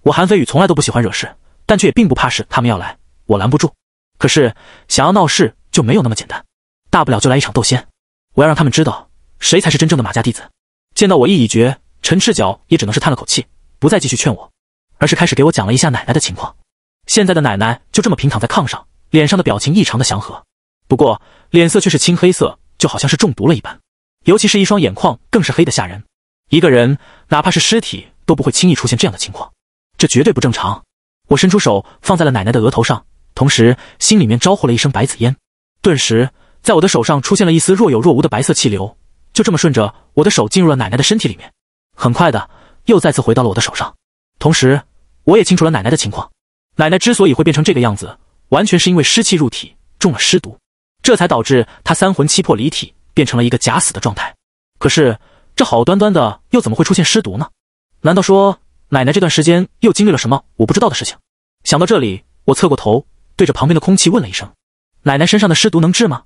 我韩飞宇从来都不喜欢惹事，但却也并不怕事。他们要来，我拦不住。可是想要闹事就没有那么简单，大不了就来一场斗仙。我要让他们知道谁才是真正的马家弟子。”见到我意已决，陈赤脚也只能是叹了口气，不再继续劝我。而是开始给我讲了一下奶奶的情况。现在的奶奶就这么平躺在炕上，脸上的表情异常的祥和，不过脸色却是青黑色，就好像是中毒了一般。尤其是一双眼眶更是黑的吓人，一个人哪怕是尸体都不会轻易出现这样的情况，这绝对不正常。我伸出手放在了奶奶的额头上，同时心里面招呼了一声白子烟，顿时在我的手上出现了一丝若有若无的白色气流，就这么顺着我的手进入了奶奶的身体里面，很快的又再次回到了我的手上，同时。我也清楚了奶奶的情况，奶奶之所以会变成这个样子，完全是因为湿气入体，中了尸毒，这才导致她三魂七魄离体，变成了一个假死的状态。可是这好端端的，又怎么会出现尸毒呢？难道说奶奶这段时间又经历了什么我不知道的事情？想到这里，我侧过头，对着旁边的空气问了一声：“奶奶身上的尸毒能治吗？”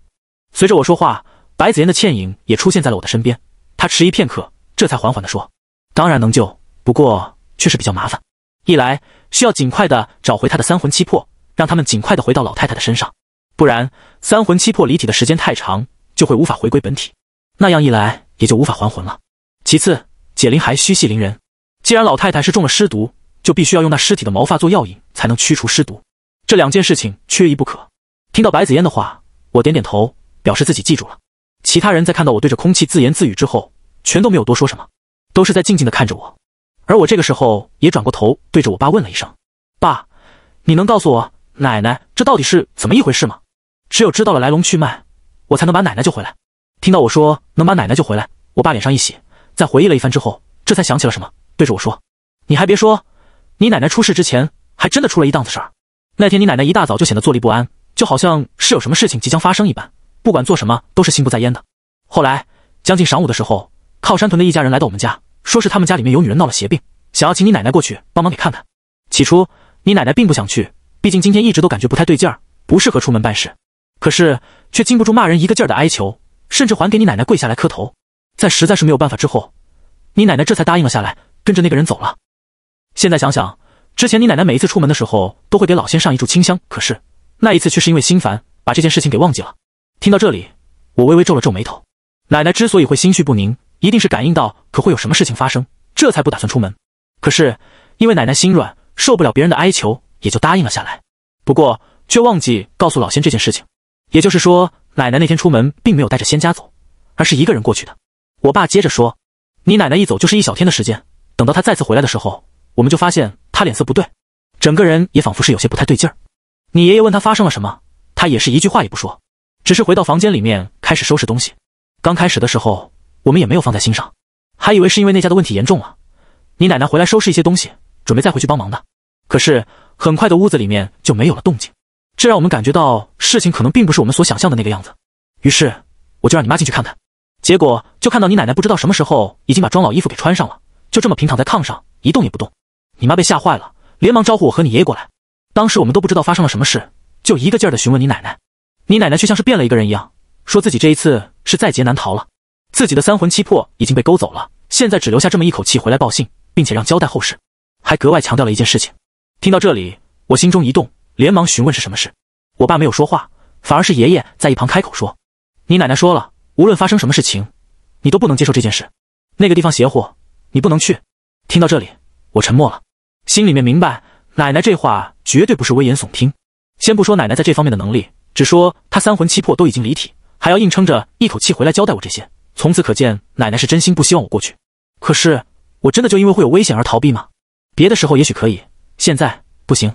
随着我说话，白子妍的倩影也出现在了我的身边。她迟疑片刻，这才缓缓地说：“当然能救，不过却是比较麻烦。”一来需要尽快的找回他的三魂七魄，让他们尽快的回到老太太的身上，不然三魂七魄离体的时间太长，就会无法回归本体，那样一来也就无法还魂了。其次，解铃还需系铃人，既然老太太是中了尸毒，就必须要用那尸体的毛发做药引，才能驱除尸毒。这两件事情缺一不可。听到白子烟的话，我点点头，表示自己记住了。其他人在看到我对着空气自言自语之后，全都没有多说什么，都是在静静的看着我。而我这个时候也转过头，对着我爸问了一声：“爸，你能告诉我奶奶这到底是怎么一回事吗？只有知道了来龙去脉，我才能把奶奶救回来。”听到我说能把奶奶救回来，我爸脸上一喜，在回忆了一番之后，这才想起了什么，对着我说：“你还别说，你奶奶出事之前还真的出了一档子事儿。那天你奶奶一大早就显得坐立不安，就好像是有什么事情即将发生一般，不管做什么都是心不在焉的。后来将近晌午的时候，靠山屯的一家人来到我们家。”说是他们家里面有女人闹了邪病，想要请你奶奶过去帮忙给看看。起初你奶奶并不想去，毕竟今天一直都感觉不太对劲儿，不适合出门办事。可是却禁不住骂人一个劲儿的哀求，甚至还给你奶奶跪下来磕头。在实在是没有办法之后，你奶奶这才答应了下来，跟着那个人走了。现在想想，之前你奶奶每一次出门的时候都会给老仙上一炷清香，可是那一次却是因为心烦把这件事情给忘记了。听到这里，我微微皱了皱眉头。奶奶之所以会心绪不宁。一定是感应到，可会有什么事情发生，这才不打算出门。可是因为奶奶心软，受不了别人的哀求，也就答应了下来。不过却忘记告诉老仙这件事情。也就是说，奶奶那天出门并没有带着仙家走，而是一个人过去的。我爸接着说：“你奶奶一走就是一小天的时间，等到她再次回来的时候，我们就发现她脸色不对，整个人也仿佛是有些不太对劲儿。你爷爷问他发生了什么，他也是一句话也不说，只是回到房间里面开始收拾东西。刚开始的时候。”我们也没有放在心上，还以为是因为那家的问题严重了。你奶奶回来收拾一些东西，准备再回去帮忙的。可是很快的，屋子里面就没有了动静，这让我们感觉到事情可能并不是我们所想象的那个样子。于是我就让你妈进去看看，结果就看到你奶奶不知道什么时候已经把装老衣服给穿上了，就这么平躺在炕上一动也不动。你妈被吓坏了，连忙招呼我和你爷爷过来。当时我们都不知道发生了什么事，就一个劲儿的询问你奶奶，你奶奶却像是变了一个人一样，说自己这一次是在劫难逃了。自己的三魂七魄已经被勾走了，现在只留下这么一口气回来报信，并且让交代后事，还格外强调了一件事情。听到这里，我心中一动，连忙询问是什么事。我爸没有说话，反而是爷爷在一旁开口说：“你奶奶说了，无论发生什么事情，你都不能接受这件事。那个地方邪乎，你不能去。”听到这里，我沉默了，心里面明白，奶奶这话绝对不是危言耸听。先不说奶奶在这方面的能力，只说她三魂七魄都已经离体，还要硬撑着一口气回来交代我这些。从此可见，奶奶是真心不希望我过去。可是，我真的就因为会有危险而逃避吗？别的时候也许可以，现在不行。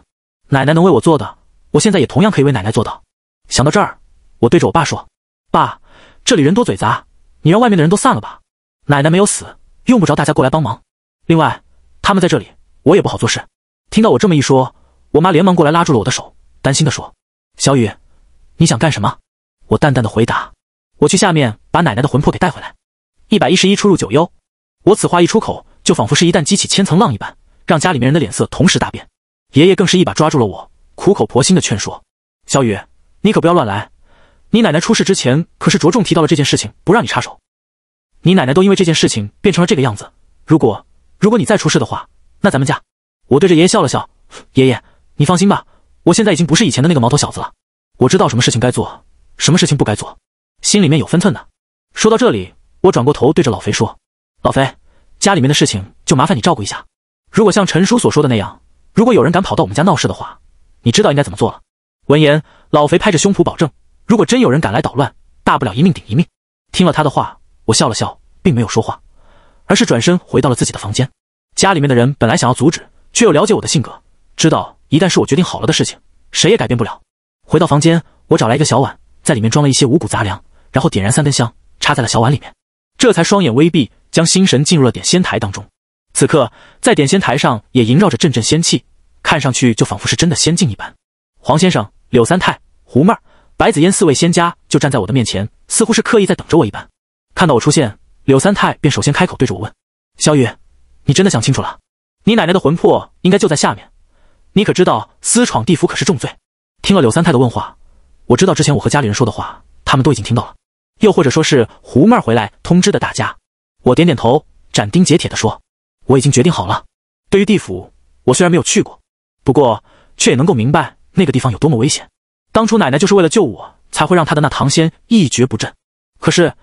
奶奶能为我做的，我现在也同样可以为奶奶做到。想到这儿，我对着我爸说：“爸，这里人多嘴杂，你让外面的人都散了吧。奶奶没有死，用不着大家过来帮忙。另外，他们在这里，我也不好做事。”听到我这么一说，我妈连忙过来拉住了我的手，担心的说：“小雨，你想干什么？”我淡淡的回答。我去下面把奶奶的魂魄给带回来。一百一十一出入九幽，我此话一出口，就仿佛是一旦激起千层浪一般，让家里面人的脸色同时大变。爷爷更是一把抓住了我，苦口婆心的劝说：“小雨，你可不要乱来。你奶奶出事之前可是着重提到了这件事情，不让你插手。你奶奶都因为这件事情变成了这个样子，如果如果你再出事的话，那咱们家……”我对着爷爷笑了笑：“爷爷，你放心吧，我现在已经不是以前的那个毛头小子了。我知道什么事情该做，什么事情不该做。”心里面有分寸的。说到这里，我转过头对着老肥说：“老肥，家里面的事情就麻烦你照顾一下。如果像陈叔所说的那样，如果有人敢跑到我们家闹事的话，你知道应该怎么做了。”闻言，老肥拍着胸脯保证：“如果真有人敢来捣乱，大不了一命顶一命。”听了他的话，我笑了笑，并没有说话，而是转身回到了自己的房间。家里面的人本来想要阻止，却又了解我的性格，知道一旦是我决定好了的事情，谁也改变不了。回到房间，我找来一个小碗，在里面装了一些五谷杂粮。然后点燃三根香，插在了小碗里面，这才双眼微闭，将心神进入了点仙台当中。此刻，在点仙台上也萦绕着阵阵仙气，看上去就仿佛是真的仙境一般。黄先生、柳三太、胡妹儿、白子烟四位仙家就站在我的面前，似乎是刻意在等着我一般。看到我出现，柳三太便首先开口对着我问：“小雨，你真的想清楚了？你奶奶的魂魄应该就在下面，你可知道私闯地府可是重罪？”听了柳三太的问话，我知道之前我和家里人说的话。他们都已经听到了，又或者说是胡妹回来通知的大家。我点点头，斩钉截铁地说：“我已经决定好了。对于地府，我虽然没有去过，不过却也能够明白那个地方有多么危险。当初奶奶就是为了救我，才会让她的那堂仙一蹶不振。可是，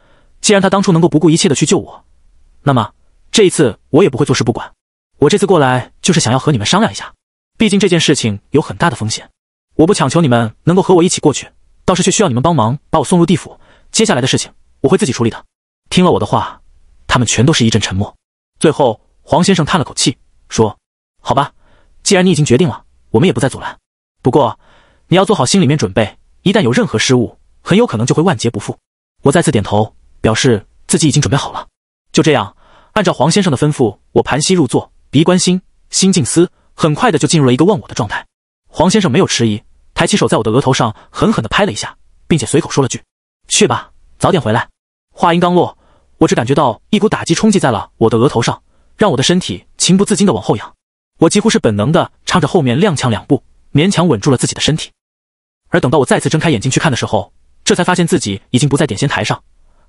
既然她当初能够不顾一切的去救我，那么这一次我也不会坐视不管。我这次过来就是想要和你们商量一下，毕竟这件事情有很大的风险。我不强求你们能够和我一起过去。”倒是却需要你们帮忙把我送入地府，接下来的事情我会自己处理的。听了我的话，他们全都是一阵沉默。最后，黄先生叹了口气，说：“好吧，既然你已经决定了，我们也不再阻拦。不过，你要做好心里面准备，一旦有任何失误，很有可能就会万劫不复。”我再次点头，表示自己已经准备好了。就这样，按照黄先生的吩咐，我盘膝入座，鼻观心，心静思，很快的就进入了一个忘我的状态。黄先生没有迟疑。抬起手在我的额头上狠狠地拍了一下，并且随口说了句：“去吧，早点回来。”话音刚落，我只感觉到一股打击冲击在了我的额头上，让我的身体情不自禁地往后仰。我几乎是本能地唱着后面踉跄两步，勉强稳住了自己的身体。而等到我再次睁开眼睛去看的时候，这才发现自己已经不在点仙台上，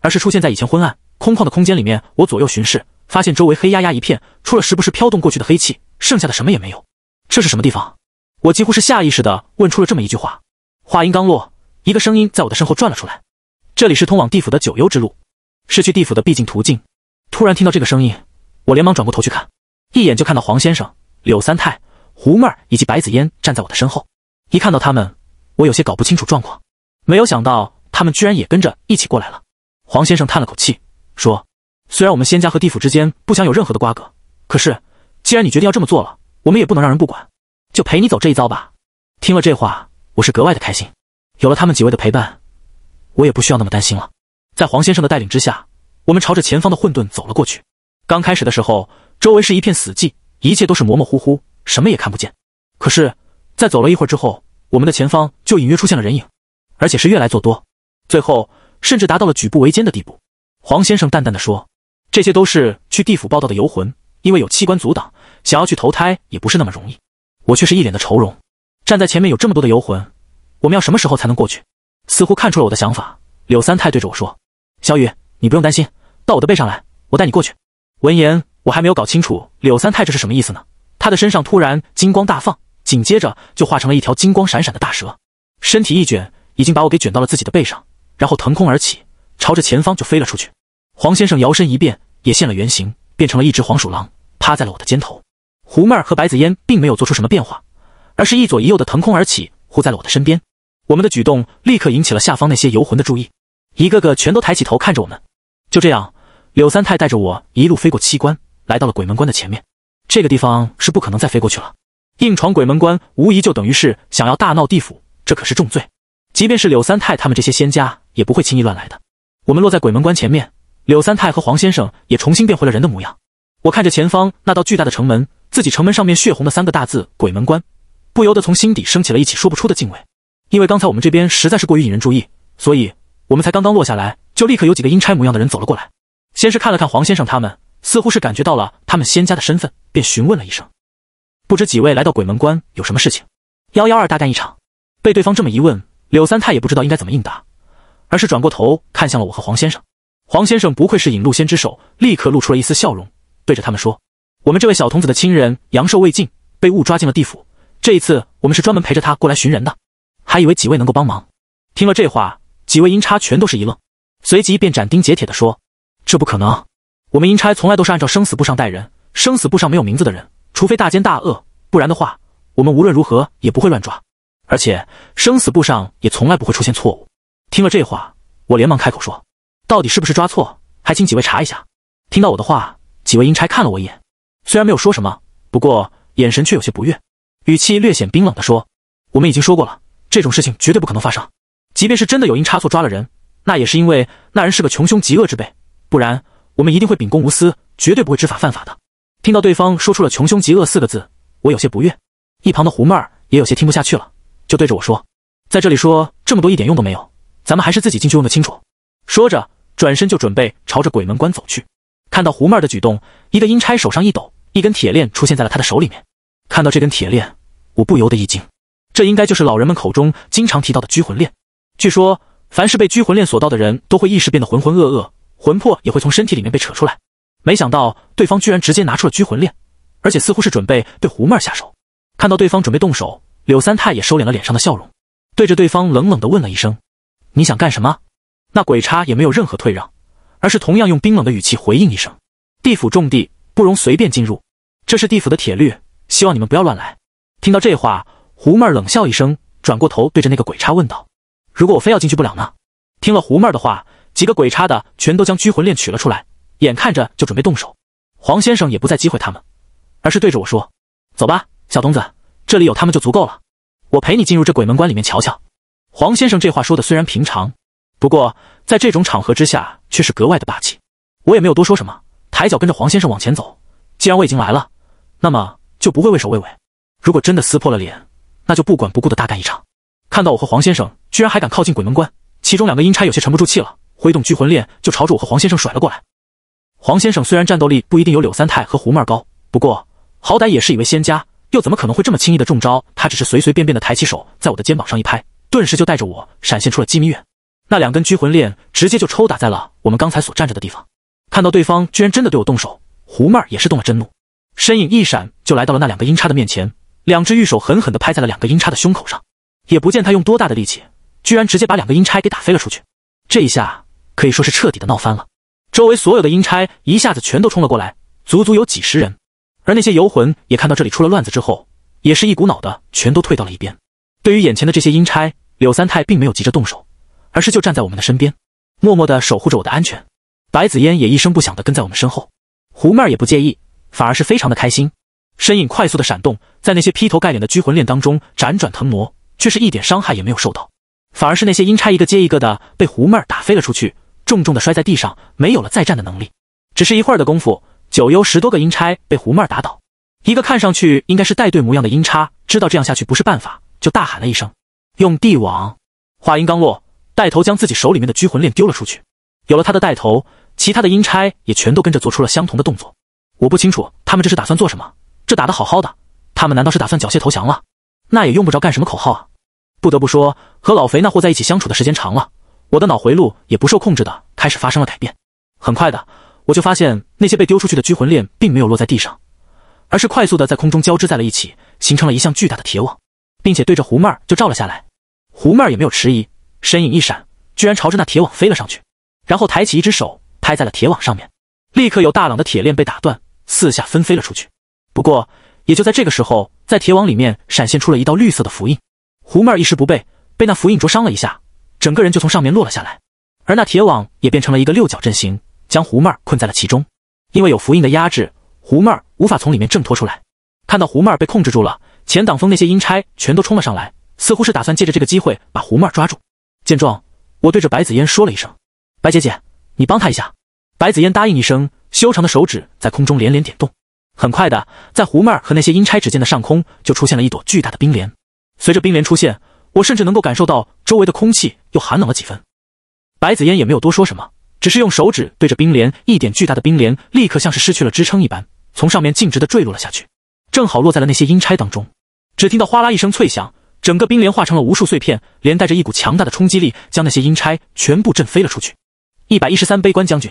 而是出现在以前昏暗空旷的空间里面。我左右巡视，发现周围黑压压一片，除了时不时飘动过去的黑气，剩下的什么也没有。这是什么地方？我几乎是下意识的问出了这么一句话，话音刚落，一个声音在我的身后转了出来：“这里是通往地府的九幽之路，是去地府的必经途径。”突然听到这个声音，我连忙转过头去看，一眼就看到黄先生、柳三太、胡妹儿以及白子烟站在我的身后。一看到他们，我有些搞不清楚状况，没有想到他们居然也跟着一起过来了。黄先生叹了口气说：“虽然我们仙家和地府之间不想有任何的瓜葛，可是既然你决定要这么做了，我们也不能让人不管。”就陪你走这一遭吧。听了这话，我是格外的开心。有了他们几位的陪伴，我也不需要那么担心了。在黄先生的带领之下，我们朝着前方的混沌走了过去。刚开始的时候，周围是一片死寂，一切都是模模糊糊，什么也看不见。可是，在走了一会儿之后，我们的前方就隐约出现了人影，而且是越来越多，最后甚至达到了举步维艰的地步。黄先生淡淡的说：“这些都是去地府报道的游魂，因为有器官阻挡，想要去投胎也不是那么容易。”我却是一脸的愁容，站在前面有这么多的游魂，我们要什么时候才能过去？似乎看出了我的想法，柳三太对着我说：“小雨，你不用担心，到我的背上来，我带你过去。”闻言，我还没有搞清楚柳三太这是什么意思呢，他的身上突然金光大放，紧接着就化成了一条金光闪闪的大蛇，身体一卷，已经把我给卷到了自己的背上，然后腾空而起，朝着前方就飞了出去。黄先生摇身一变，也现了原形，变成了一只黄鼠狼，趴在了我的肩头。胡妹儿和白子烟并没有做出什么变化，而是一左一右的腾空而起，护在了我的身边。我们的举动立刻引起了下方那些游魂的注意，一个个全都抬起头看着我们。就这样，柳三太带着我一路飞过七关，来到了鬼门关的前面。这个地方是不可能再飞过去了，硬闯鬼门关无疑就等于是想要大闹地府，这可是重罪。即便是柳三太他们这些仙家，也不会轻易乱来的。我们落在鬼门关前面，柳三太和黄先生也重新变回了人的模样。我看着前方那道巨大的城门。自己城门上面血红的三个大字“鬼门关”，不由得从心底升起了一起说不出的敬畏。因为刚才我们这边实在是过于引人注意，所以我们才刚刚落下来，就立刻有几个阴差模样的人走了过来。先是看了看黄先生他们，似乎是感觉到了他们仙家的身份，便询问了一声：“不知几位来到鬼门关有什么事情？”幺幺二大干一场，被对方这么一问，柳三太也不知道应该怎么应答，而是转过头看向了我和黄先生。黄先生不愧是引路仙之首，立刻露出了一丝笑容，对着他们说。我们这位小童子的亲人阳寿未尽，被误抓进了地府。这一次，我们是专门陪着他过来寻人的，还以为几位能够帮忙。听了这话，几位阴差全都是一愣，随即便斩钉截铁地说：“这不可能！我们阴差从来都是按照生死簿上带人，生死簿上没有名字的人，除非大奸大恶，不然的话，我们无论如何也不会乱抓。而且，生死簿上也从来不会出现错误。”听了这话，我连忙开口说：“到底是不是抓错？还请几位查一下。”听到我的话，几位阴差看了我一眼。虽然没有说什么，不过眼神却有些不悦，语气略显冰冷的说：“我们已经说过了，这种事情绝对不可能发生。即便是真的有因差错抓了人，那也是因为那人是个穷凶极恶之辈，不然我们一定会秉公无私，绝对不会知法犯法的。”听到对方说出了“穷凶极恶”四个字，我有些不悦。一旁的胡妹儿也有些听不下去了，就对着我说：“在这里说这么多一点用都没有，咱们还是自己进去问的清楚。”说着，转身就准备朝着鬼门关走去。看到胡妹儿的举动，一个阴差手上一抖。一根铁链出现在了他的手里面，看到这根铁链，我不由得一惊，这应该就是老人们口中经常提到的拘魂链。据说，凡是被拘魂链锁到的人都会意识变得浑浑噩噩，魂魄也会从身体里面被扯出来。没想到对方居然直接拿出了拘魂链，而且似乎是准备对胡妹下手。看到对方准备动手，柳三太也收敛了脸上的笑容，对着对方冷冷的问了一声：“你想干什么？”那鬼差也没有任何退让，而是同样用冰冷的语气回应一声：“地府重地，不容随便进入。”这是地府的铁律，希望你们不要乱来。听到这话，胡妹冷笑一声，转过头对着那个鬼差问道：“如果我非要进去不了呢？”听了胡妹的话，几个鬼差的全都将拘魂链取了出来，眼看着就准备动手。黄先生也不再忌讳他们，而是对着我说：“走吧，小东子，这里有他们就足够了，我陪你进入这鬼门关里面瞧瞧。”黄先生这话说的虽然平常，不过在这种场合之下却是格外的霸气。我也没有多说什么，抬脚跟着黄先生往前走。既然我已经来了。那么就不会畏首畏尾。如果真的撕破了脸，那就不管不顾的大干一场。看到我和黄先生居然还敢靠近鬼门关，其中两个阴差有些沉不住气了，挥动拘魂链就朝着我和黄先生甩了过来。黄先生虽然战斗力不一定有柳三太和胡妹高，不过好歹也是一位仙家，又怎么可能会这么轻易的中招？他只是随随便便的抬起手，在我的肩膀上一拍，顿时就带着我闪现出了几米远。那两根拘魂链直接就抽打在了我们刚才所站着的地方。看到对方居然真的对我动手，胡妹也是动了真怒。身影一闪，就来到了那两个阴差的面前，两只玉手狠狠地拍在了两个阴差的胸口上，也不见他用多大的力气，居然直接把两个阴差给打飞了出去。这一下可以说是彻底的闹翻了，周围所有的阴差一下子全都冲了过来，足足有几十人。而那些游魂也看到这里出了乱子之后，也是一股脑的全都退到了一边。对于眼前的这些阴差，柳三太并没有急着动手，而是就站在我们的身边，默默地守护着我的安全。白子嫣也一声不响地跟在我们身后，胡妹儿也不介意。反而是非常的开心，身影快速的闪动，在那些劈头盖脸的拘魂链当中辗转腾挪，却是一点伤害也没有受到。反而是那些阴差一个接一个的被胡妹儿打飞了出去，重重的摔在地上，没有了再战的能力。只是一会儿的功夫，九幽十多个阴差被胡妹儿打倒。一个看上去应该是带队模样的阴差知道这样下去不是办法，就大喊了一声：“用帝王！”话音刚落，带头将自己手里面的拘魂链丢了出去。有了他的带头，其他的阴差也全都跟着做出了相同的动作。我不清楚他们这是打算做什么？这打的好好的，他们难道是打算缴械投降了？那也用不着干什么口号啊！不得不说，和老肥那货在一起相处的时间长了，我的脑回路也不受控制的开始发生了改变。很快的，我就发现那些被丢出去的拘魂链并没有落在地上，而是快速的在空中交织在了一起，形成了一项巨大的铁网，并且对着胡妹儿就照了下来。胡妹儿也没有迟疑，身影一闪，居然朝着那铁网飞了上去，然后抬起一只手拍在了铁网上面，立刻有大朗的铁链被打断。四下纷飞了出去，不过也就在这个时候，在铁网里面闪现出了一道绿色的符印，胡妹儿一时不备，被那符印灼伤了一下，整个人就从上面落了下来，而那铁网也变成了一个六角阵型，将胡妹儿困在了其中。因为有符印的压制，胡妹儿无法从里面挣脱出来。看到胡妹儿被控制住了，前挡风那些阴差全都冲了上来，似乎是打算借着这个机会把胡妹儿抓住。见状，我对着白子烟说了一声：“白姐姐，你帮他一下。”白子烟答应一声，修长的手指在空中连连点动。很快的，在胡妹儿和那些阴差之间的上空，就出现了一朵巨大的冰莲。随着冰莲出现，我甚至能够感受到周围的空气又寒冷了几分。白子烟也没有多说什么，只是用手指对着冰莲一点，巨大的冰莲立刻像是失去了支撑一般，从上面径直的坠落了下去，正好落在了那些阴差当中。只听到哗啦一声脆响，整个冰莲化成了无数碎片，连带着一股强大的冲击力，将那些阴差全部震飞了出去。一百一十三，悲观将军。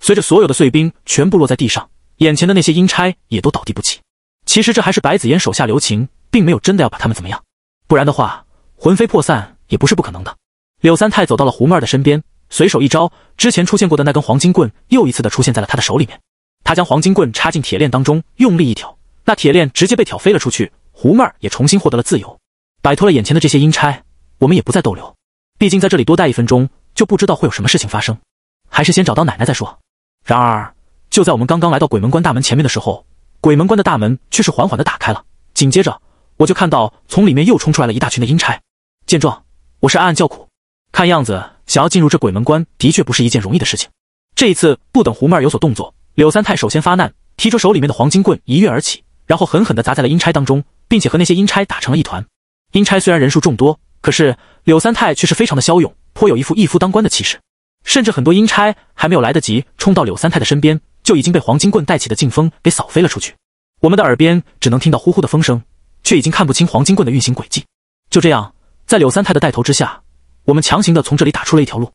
随着所有的碎冰全部落在地上，眼前的那些阴差也都倒地不起。其实这还是白子嫣手下留情，并没有真的要把他们怎么样，不然的话，魂飞魄散也不是不可能的。柳三太走到了胡妹儿的身边，随手一招，之前出现过的那根黄金棍又一次的出现在了他的手里面。他将黄金棍插进铁链当中，用力一挑，那铁链直接被挑飞了出去。胡妹儿也重新获得了自由，摆脱了眼前的这些阴差。我们也不再逗留，毕竟在这里多待一分钟，就不知道会有什么事情发生。还是先找到奶奶再说。然而，就在我们刚刚来到鬼门关大门前面的时候，鬼门关的大门却是缓缓的打开了。紧接着，我就看到从里面又冲出来了一大群的阴差。见状，我是暗暗叫苦，看样子想要进入这鬼门关的确不是一件容易的事情。这一次，不等胡妹有所动作，柳三太首先发难，提着手里面的黄金棍一跃而起，然后狠狠的砸在了阴差当中，并且和那些阴差打成了一团。阴差虽然人数众多，可是柳三太却是非常的骁勇，颇有一副一夫当关的气势。甚至很多阴差还没有来得及冲到柳三太的身边，就已经被黄金棍带起的劲风给扫飞了出去。我们的耳边只能听到呼呼的风声，却已经看不清黄金棍的运行轨迹。就这样，在柳三太的带头之下，我们强行的从这里打出了一条路。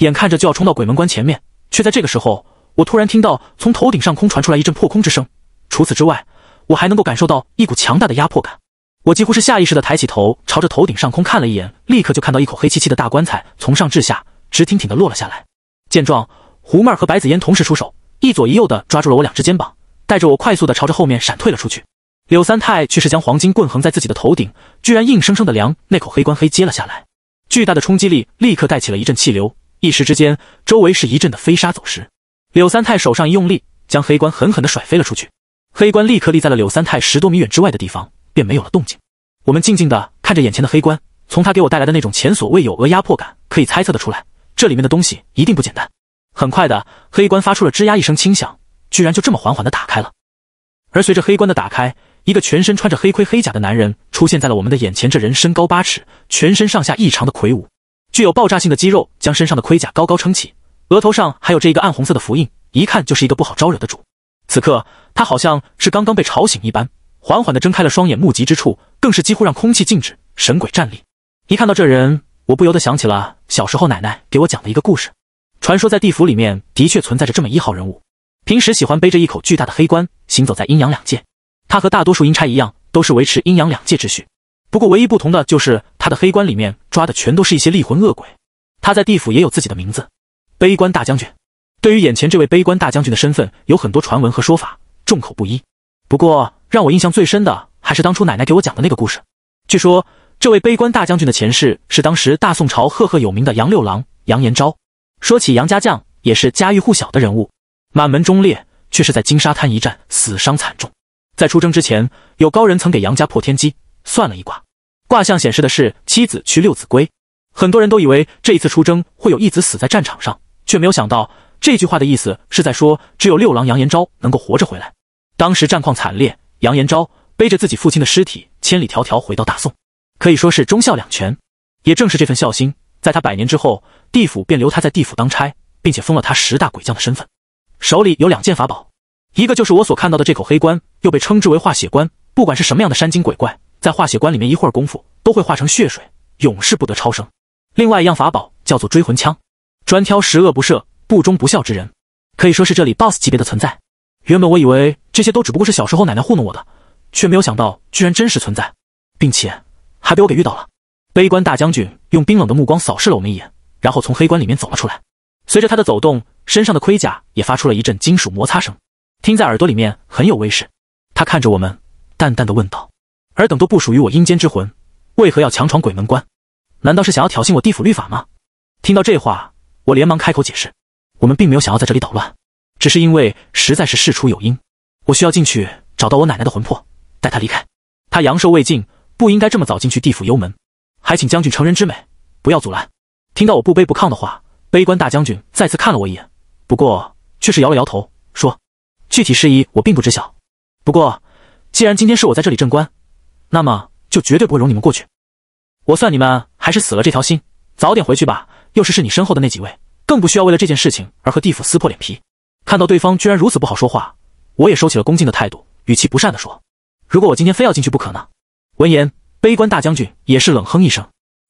眼看着就要冲到鬼门关前面，却在这个时候，我突然听到从头顶上空传出来一阵破空之声。除此之外，我还能够感受到一股强大的压迫感。我几乎是下意识的抬起头，朝着头顶上空看了一眼，立刻就看到一口黑漆漆的大棺材从上至下。直挺挺的落了下来。见状，胡妹儿和白子烟同时出手，一左一右的抓住了我两只肩膀，带着我快速的朝着后面闪退了出去。柳三太却是将黄金棍横在自己的头顶，居然硬生生的量那口黑棺黑接了下来。巨大的冲击力立刻带起了一阵气流，一时之间，周围是一阵的飞沙走石。柳三太手上一用力，将黑棺狠狠的甩飞了出去。黑棺立刻立在了柳三太十多米远之外的地方，便没有了动静。我们静静的看着眼前的黑棺，从他给我带来的那种前所未有的压迫感，可以猜测的出来。这里面的东西一定不简单。很快的，黑棺发出了吱呀一声轻响，居然就这么缓缓的打开了。而随着黑棺的打开，一个全身穿着黑盔黑甲的男人出现在了我们的眼前。这人身高八尺，全身上下异常的魁梧，具有爆炸性的肌肉将身上的盔甲高高撑起，额头上还有这一个暗红色的符印，一看就是一个不好招惹的主。此刻，他好像是刚刚被吵醒一般，缓缓的睁开了双眼，目及之处更是几乎让空气静止，神鬼站立。一看到这人。我不由得想起了小时候奶奶给我讲的一个故事。传说在地府里面的确存在着这么一号人物，平时喜欢背着一口巨大的黑棺行走在阴阳两界。他和大多数阴差一样，都是维持阴阳两界秩序。不过唯一不同的就是他的黑棺里面抓的全都是一些厉魂恶鬼。他在地府也有自己的名字，悲观大将军。对于眼前这位悲观大将军的身份，有很多传闻和说法，众口不一。不过让我印象最深的还是当初奶奶给我讲的那个故事。据说。这位悲观大将军的前世是当时大宋朝赫赫有名的杨六郎杨延昭。说起杨家将，也是家喻户晓的人物，满门忠烈，却是在金沙滩一战死伤惨重。在出征之前，有高人曾给杨家破天机，算了一卦，卦象显示的是妻子去，六子归。很多人都以为这一次出征会有一子死在战场上，却没有想到这句话的意思是在说，只有六郎杨延昭能够活着回来。当时战况惨烈，杨延昭背着自己父亲的尸体，千里迢迢回到大宋。可以说是忠孝两全，也正是这份孝心，在他百年之后，地府便留他在地府当差，并且封了他十大鬼将的身份，手里有两件法宝，一个就是我所看到的这口黑棺，又被称之为化血棺，不管是什么样的山精鬼怪，在化血棺里面一会儿功夫都会化成血水，永世不得超生。另外一样法宝叫做追魂枪，专挑十恶不赦、不忠不孝之人，可以说是这里 BOSS 级别的存在。原本我以为这些都只不过是小时候奶奶糊弄我的，却没有想到居然真实存在，并且。还被我给遇到了，悲观大将军用冰冷的目光扫视了我们一眼，然后从黑棺里面走了出来。随着他的走动，身上的盔甲也发出了一阵金属摩擦声，听在耳朵里面很有威势。他看着我们，淡淡的问道：“尔等都不属于我阴间之魂，为何要强闯鬼门关？难道是想要挑衅我地府律法吗？”听到这话，我连忙开口解释：“我们并没有想要在这里捣乱，只是因为实在是事出有因，我需要进去找到我奶奶的魂魄，带她离开。她阳寿未尽。”不应该这么早进去地府幽门，还请将军成人之美，不要阻拦。听到我不卑不亢的话，悲观大将军再次看了我一眼，不过却是摇了摇头，说：“具体事宜我并不知晓。不过既然今天是我在这里镇关，那么就绝对不会容你们过去。我算你们还是死了这条心，早点回去吧。又是是你身后的那几位，更不需要为了这件事情而和地府撕破脸皮。”看到对方居然如此不好说话，我也收起了恭敬的态度，语气不善的说：“如果我今天非要进去不可呢？”闻言，悲观大将军也是冷哼一声：“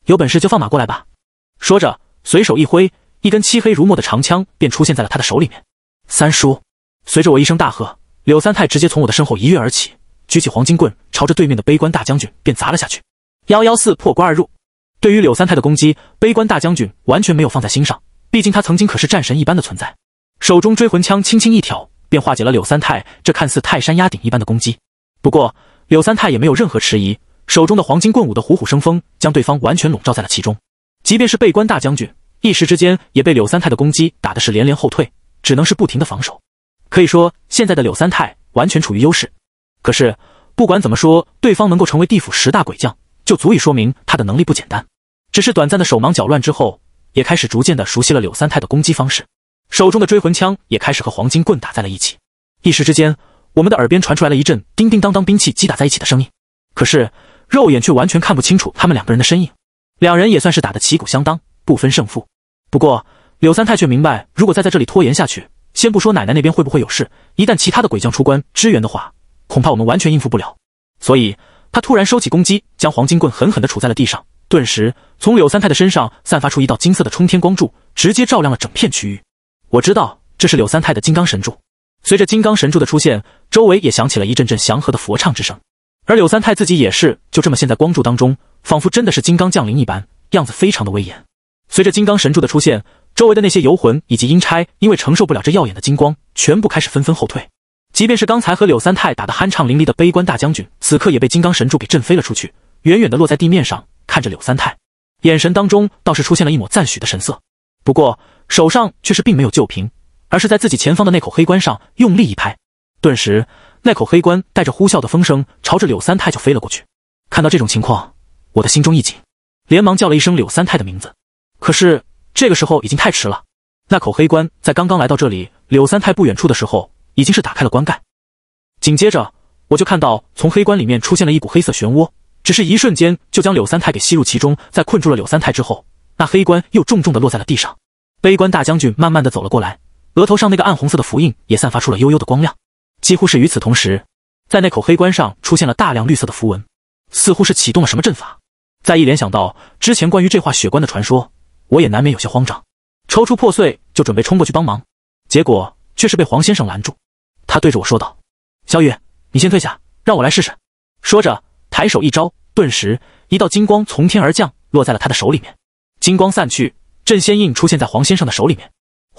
有本事就放马过来吧！”说着，随手一挥，一根漆黑如墨的长枪便出现在了他的手里面。三叔，随着我一声大喝，柳三太直接从我的身后一跃而起，举起黄金棍，朝着对面的悲观大将军便砸了下去。幺幺四破关而入，对于柳三太的攻击，悲观大将军完全没有放在心上，毕竟他曾经可是战神一般的存在。手中追魂枪轻轻一挑，便化解了柳三太这看似泰山压顶一般的攻击。不过。柳三太也没有任何迟疑，手中的黄金棍舞的虎虎生风，将对方完全笼罩在了其中。即便是被关大将军，一时之间也被柳三太的攻击打的是连连后退，只能是不停的防守。可以说，现在的柳三太完全处于优势。可是，不管怎么说，对方能够成为地府十大鬼将，就足以说明他的能力不简单。只是短暂的手忙脚乱之后，也开始逐渐的熟悉了柳三太的攻击方式，手中的追魂枪也开始和黄金棍打在了一起，一时之间。我们的耳边传出来了一阵叮叮当当兵器击打在一起的声音，可是肉眼却完全看不清楚他们两个人的身影。两人也算是打得旗鼓相当，不分胜负。不过柳三太却明白，如果再在这里拖延下去，先不说奶奶那边会不会有事，一旦其他的鬼将出关支援的话，恐怕我们完全应付不了。所以他突然收起攻击，将黄金棍狠狠地杵在了地上，顿时从柳三太的身上散发出一道金色的冲天光柱，直接照亮了整片区域。我知道这是柳三太的金刚神柱。随着金刚神柱的出现，周围也响起了一阵阵祥和的佛唱之声，而柳三太自己也是就这么陷在光柱当中，仿佛真的是金刚降临一般，样子非常的威严。随着金刚神柱的出现，周围的那些游魂以及阴差因为承受不了这耀眼的金光，全部开始纷纷后退。即便是刚才和柳三太打得酣畅淋漓的悲观大将军，此刻也被金刚神柱给震飞了出去，远远的落在地面上，看着柳三太，眼神当中倒是出现了一抹赞许的神色，不过手上却是并没有旧瓶。而是在自己前方的那口黑棺上用力一拍，顿时那口黑棺带着呼啸的风声朝着柳三太就飞了过去。看到这种情况，我的心中一紧，连忙叫了一声柳三太的名字。可是这个时候已经太迟了，那口黑棺在刚刚来到这里柳三太不远处的时候，已经是打开了棺盖。紧接着我就看到从黑棺里面出现了一股黑色漩涡，只是一瞬间就将柳三太给吸入其中。在困住了柳三太之后，那黑棺又重重的落在了地上。悲观大将军慢慢的走了过来。额头上那个暗红色的符印也散发出了幽幽的光亮，几乎是与此同时，在那口黑棺上出现了大量绿色的符文，似乎是启动了什么阵法。再一联想到之前关于这化血棺的传说，我也难免有些慌张，抽出破碎就准备冲过去帮忙，结果却是被黄先生拦住。他对着我说道：“小雨，你先退下，让我来试试。”说着，抬手一招，顿时一道金光从天而降，落在了他的手里面。金光散去，镇仙印出现在黄先生的手里面。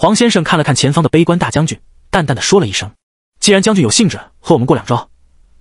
黄先生看了看前方的悲观大将军，淡淡的说了一声：“既然将军有兴致和我们过两招，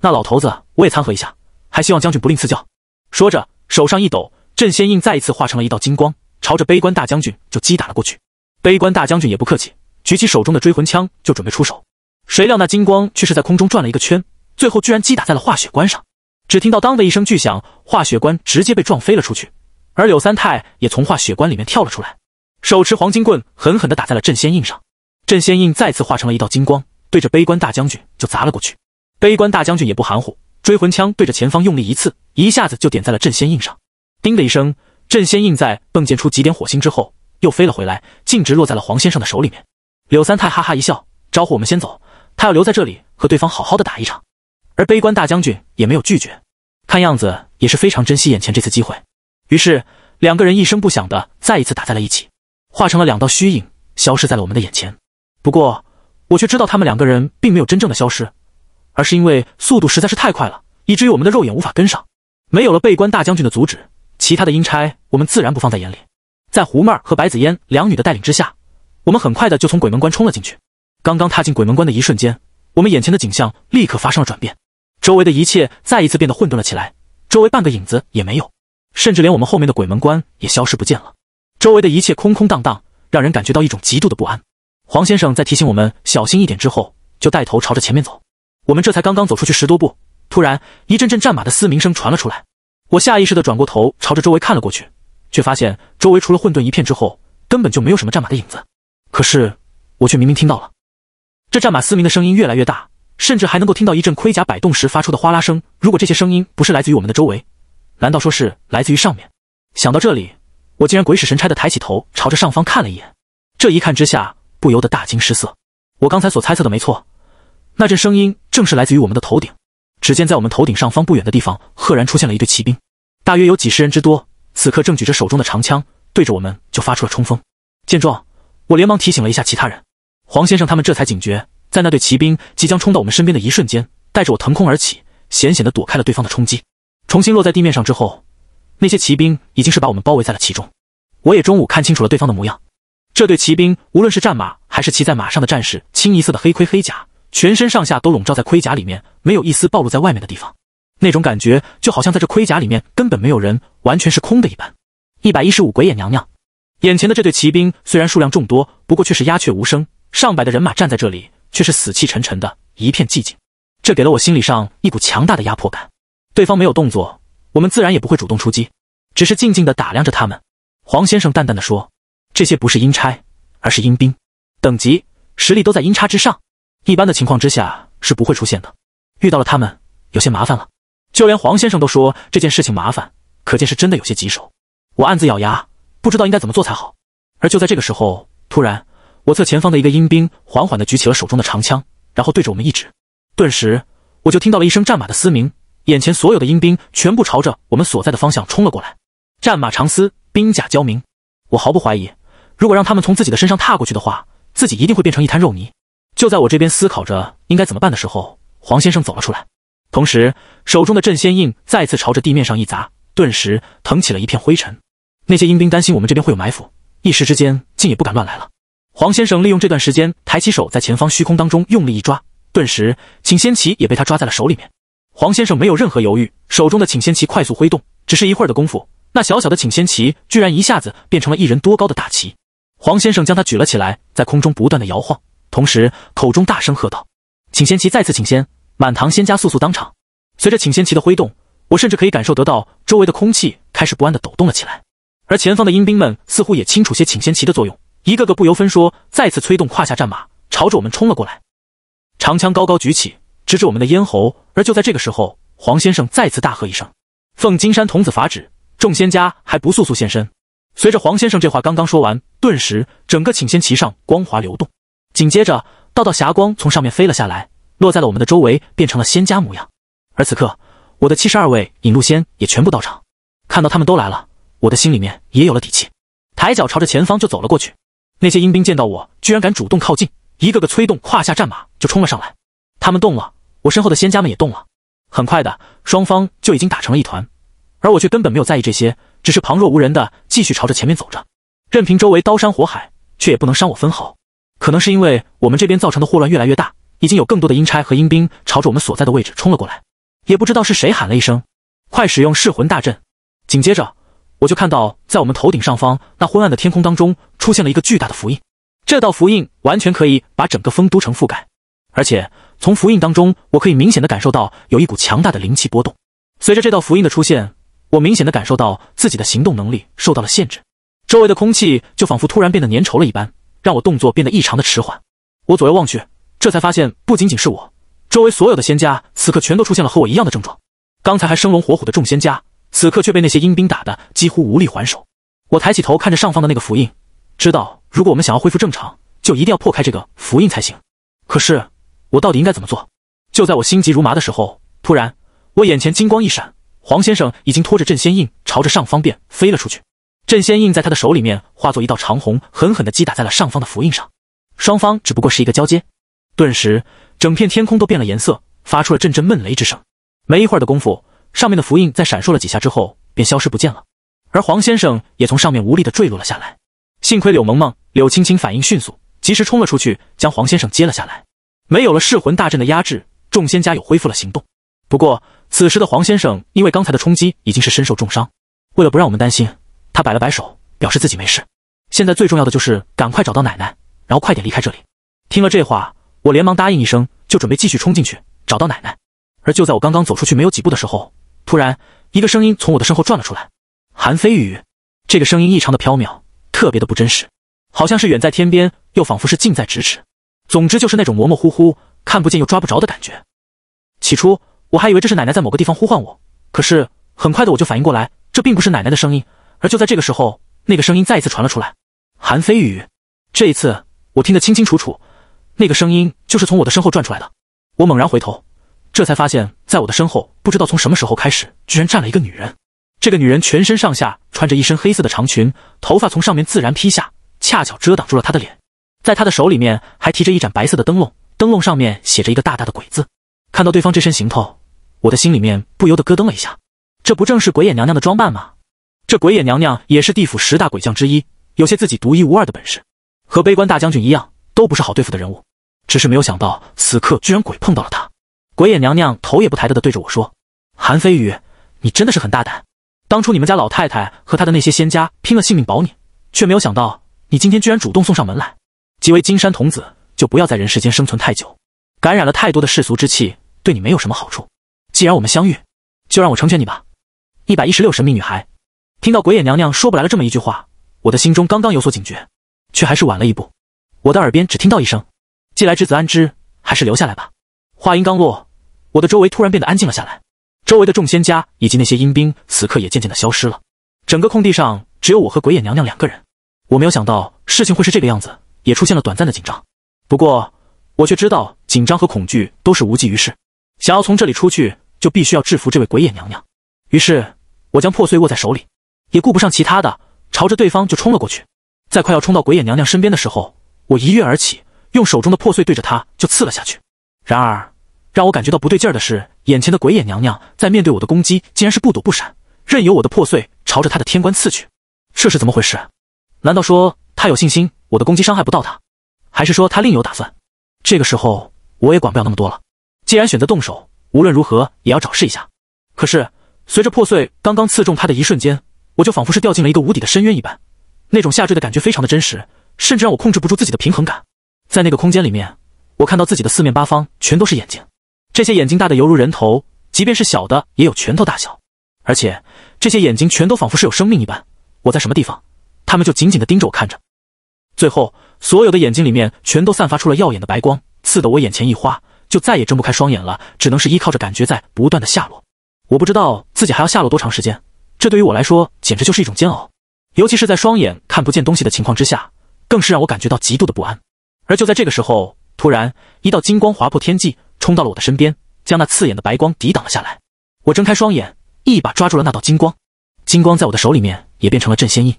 那老头子我也参合一下，还希望将军不吝赐教。”说着，手上一抖，镇仙印再一次化成了一道金光，朝着悲观大将军就击打了过去。悲观大将军也不客气，举起手中的追魂枪就准备出手，谁料那金光却是在空中转了一个圈，最后居然击打在了化雪棺上。只听到当的一声巨响，化雪棺直接被撞飞了出去，而柳三太也从化雪棺里面跳了出来。手持黄金棍，狠狠地打在了镇仙印上，镇仙印再次化成了一道金光，对着悲观大将军就砸了过去。悲观大将军也不含糊，追魂枪对着前方用力一刺，一下子就点在了镇仙印上。叮的一声，镇仙印在迸溅出几点火星之后，又飞了回来，径直落在了黄先生的手里面。柳三太哈哈一笑，招呼我们先走，他要留在这里和对方好好的打一场。而悲观大将军也没有拒绝，看样子也是非常珍惜眼前这次机会。于是两个人一声不响的再一次打在了一起。化成了两道虚影，消失在了我们的眼前。不过，我却知道他们两个人并没有真正的消失，而是因为速度实在是太快了，以至于我们的肉眼无法跟上。没有了背关大将军的阻止，其他的阴差我们自然不放在眼里。在胡妹儿和白子嫣两女的带领之下，我们很快的就从鬼门关冲了进去。刚刚踏进鬼门关的一瞬间，我们眼前的景象立刻发生了转变，周围的一切再一次变得混沌了起来，周围半个影子也没有，甚至连我们后面的鬼门关也消失不见了。周围的一切空空荡荡，让人感觉到一种极度的不安。黄先生在提醒我们小心一点之后，就带头朝着前面走。我们这才刚刚走出去十多步，突然一阵阵战马的嘶鸣声传了出来。我下意识的转过头，朝着周围看了过去，却发现周围除了混沌一片之后，根本就没有什么战马的影子。可是我却明明听到了，这战马嘶鸣的声音越来越大，甚至还能够听到一阵盔甲摆动时发出的哗啦声。如果这些声音不是来自于我们的周围，难道说是来自于上面？想到这里。我竟然鬼使神差地抬起头，朝着上方看了一眼。这一看之下，不由得大惊失色。我刚才所猜测的没错，那阵声音正是来自于我们的头顶。只见在我们头顶上方不远的地方，赫然出现了一队骑兵，大约有几十人之多。此刻正举着手中的长枪，对着我们就发出了冲锋。见状，我连忙提醒了一下其他人。黄先生他们这才警觉，在那队骑兵即将冲到我们身边的一瞬间，带着我腾空而起，险险地躲开了对方的冲击。重新落在地面上之后。那些骑兵已经是把我们包围在了其中。我也中午看清楚了对方的模样。这队骑兵无论是战马还是骑在马上的战士，清一色的黑盔黑甲，全身上下都笼罩在盔甲里面，没有一丝暴露在外面的地方。那种感觉就好像在这盔甲里面根本没有人，完全是空的一般。一百一十五鬼眼娘娘，眼前的这队骑兵虽然数量众多，不过却是鸦雀无声。上百的人马站在这里，却是死气沉沉的，一片寂静。这给了我心理上一股强大的压迫感。对方没有动作。我们自然也不会主动出击，只是静静的打量着他们。黄先生淡淡的说：“这些不是阴差，而是阴兵，等级实力都在阴差之上，一般的情况之下是不会出现的。遇到了他们，有些麻烦了。就连黄先生都说这件事情麻烦，可见是真的有些棘手。”我暗自咬牙，不知道应该怎么做才好。而就在这个时候，突然，我侧前方的一个阴兵缓缓的举起了手中的长枪，然后对着我们一指，顿时我就听到了一声战马的嘶鸣。眼前所有的阴兵全部朝着我们所在的方向冲了过来，战马长嘶，兵甲交鸣。我毫不怀疑，如果让他们从自己的身上踏过去的话，自己一定会变成一滩肉泥。就在我这边思考着应该怎么办的时候，黄先生走了出来，同时手中的镇仙印再次朝着地面上一砸，顿时腾起了一片灰尘。那些阴兵担心我们这边会有埋伏，一时之间竟也不敢乱来了。黄先生利用这段时间，抬起手在前方虚空当中用力一抓，顿时请仙旗也被他抓在了手里面。黄先生没有任何犹豫，手中的请仙旗快速挥动，只是一会儿的功夫，那小小的请仙旗居然一下子变成了一人多高的大旗。黄先生将它举了起来，在空中不断的摇晃，同时口中大声喝道：“请仙旗再次请仙，满堂仙家速速当场！”随着请仙旗的挥动，我甚至可以感受得到周围的空气开始不安的抖动了起来。而前方的阴兵们似乎也清楚些请仙旗的作用，一个个不由分说，再次催动胯下战马，朝着我们冲了过来，长枪高高举起。直指我们的咽喉。而就在这个时候，黄先生再次大喝一声：“奉金山童子法旨，众仙家还不速速现身！”随着黄先生这话刚刚说完，顿时整个请仙旗上光华流动，紧接着道道霞光从上面飞了下来，落在了我们的周围，变成了仙家模样。而此刻，我的七十二位引路仙也全部到场。看到他们都来了，我的心里面也有了底气，抬脚朝着前方就走了过去。那些阴兵见到我居然敢主动靠近，一个个催动胯下战马就冲了上来。他们动了。我身后的仙家们也动了，很快的，双方就已经打成了一团，而我却根本没有在意这些，只是旁若无人的继续朝着前面走着，任凭周围刀山火海，却也不能伤我分毫。可能是因为我们这边造成的祸乱越来越大，已经有更多的阴差和阴兵朝着我们所在的位置冲了过来。也不知道是谁喊了一声：“快使用噬魂大阵！”紧接着，我就看到在我们头顶上方那昏暗的天空当中出现了一个巨大的符印，这道符印完全可以把整个丰都城覆盖，而且。从符印当中，我可以明显的感受到有一股强大的灵气波动。随着这道符印的出现，我明显的感受到自己的行动能力受到了限制，周围的空气就仿佛突然变得粘稠了一般，让我动作变得异常的迟缓。我左右望去，这才发现不仅仅是我，周围所有的仙家此刻全都出现了和我一样的症状。刚才还生龙活虎的众仙家，此刻却被那些阴兵打的几乎无力还手。我抬起头看着上方的那个符印，知道如果我们想要恢复正常，就一定要破开这个符印才行。可是。我到底应该怎么做？就在我心急如麻的时候，突然，我眼前金光一闪，黄先生已经拖着镇仙印朝着上方便飞了出去。镇仙印在他的手里面化作一道长虹，狠狠地击打在了上方的符印上。双方只不过是一个交接，顿时，整片天空都变了颜色，发出了阵阵闷雷之声。没一会儿的功夫，上面的符印在闪烁了几下之后便消失不见了，而黄先生也从上面无力地坠落了下来。幸亏柳萌萌、柳青青反应迅速，及时冲了出去，将黄先生接了下来。没有了噬魂大阵的压制，众仙家有恢复了行动。不过，此时的黄先生因为刚才的冲击，已经是身受重伤。为了不让我们担心，他摆了摆手，表示自己没事。现在最重要的就是赶快找到奶奶，然后快点离开这里。听了这话，我连忙答应一声，就准备继续冲进去找到奶奶。而就在我刚刚走出去没有几步的时候，突然一个声音从我的身后转了出来：“韩飞宇。”这个声音异常的飘渺，特别的不真实，好像是远在天边，又仿佛是近在咫尺。总之就是那种模模糊糊、看不见又抓不着的感觉。起初我还以为这是奶奶在某个地方呼唤我，可是很快的我就反应过来，这并不是奶奶的声音。而就在这个时候，那个声音再一次传了出来。韩飞宇，这一次我听得清清楚楚，那个声音就是从我的身后转出来的。我猛然回头，这才发现，在我的身后，不知道从什么时候开始，居然站了一个女人。这个女人全身上下穿着一身黑色的长裙，头发从上面自然披下，恰巧遮挡住了她的脸。在他的手里面还提着一盏白色的灯笼，灯笼上面写着一个大大的鬼字。看到对方这身行头，我的心里面不由得咯噔了一下。这不正是鬼眼娘娘的装扮吗？这鬼眼娘娘也是地府十大鬼将之一，有些自己独一无二的本事，和悲观大将军一样，都不是好对付的人物。只是没有想到，此刻居然鬼碰到了她。鬼眼娘娘头也不抬的对着我说：“韩飞宇，你真的是很大胆。当初你们家老太太和她的那些仙家拼了性命保你，却没有想到你今天居然主动送上门来。”即为金山童子，就不要在人世间生存太久，感染了太多的世俗之气，对你没有什么好处。既然我们相遇，就让我成全你吧。一百一十六神秘女孩，听到鬼眼娘娘说不来了这么一句话，我的心中刚刚有所警觉，却还是晚了一步。我的耳边只听到一声：“既来之，则安之，还是留下来吧。”话音刚落，我的周围突然变得安静了下来，周围的众仙家以及那些阴兵此刻也渐渐的消失了。整个空地上只有我和鬼眼娘娘两个人。我没有想到事情会是这个样子。也出现了短暂的紧张，不过我却知道紧张和恐惧都是无济于事。想要从这里出去，就必须要制服这位鬼眼娘娘。于是，我将破碎握在手里，也顾不上其他的，朝着对方就冲了过去。在快要冲到鬼眼娘娘身边的时候，我一跃而起，用手中的破碎对着她就刺了下去。然而，让我感觉到不对劲儿的是，眼前的鬼眼娘娘在面对我的攻击，竟然是不躲不闪，任由我的破碎朝着她的天官刺去。这是怎么回事？难道说她有信心？我的攻击伤害不到他，还是说他另有打算？这个时候我也管不了那么多了。既然选择动手，无论如何也要找试一下。可是随着破碎刚刚刺中他的一瞬间，我就仿佛是掉进了一个无底的深渊一般，那种下坠的感觉非常的真实，甚至让我控制不住自己的平衡感。在那个空间里面，我看到自己的四面八方全都是眼睛，这些眼睛大的犹如人头，即便是小的也有拳头大小，而且这些眼睛全都仿佛是有生命一般，我在什么地方，他们就紧紧地盯着我看着。最后，所有的眼睛里面全都散发出了耀眼的白光，刺得我眼前一花，就再也睁不开双眼了，只能是依靠着感觉在不断的下落。我不知道自己还要下落多长时间，这对于我来说简直就是一种煎熬，尤其是在双眼看不见东西的情况之下，更是让我感觉到极度的不安。而就在这个时候，突然一道金光划破天际，冲到了我的身边，将那刺眼的白光抵挡了下来。我睁开双眼，一把抓住了那道金光，金光在我的手里面也变成了阵仙印，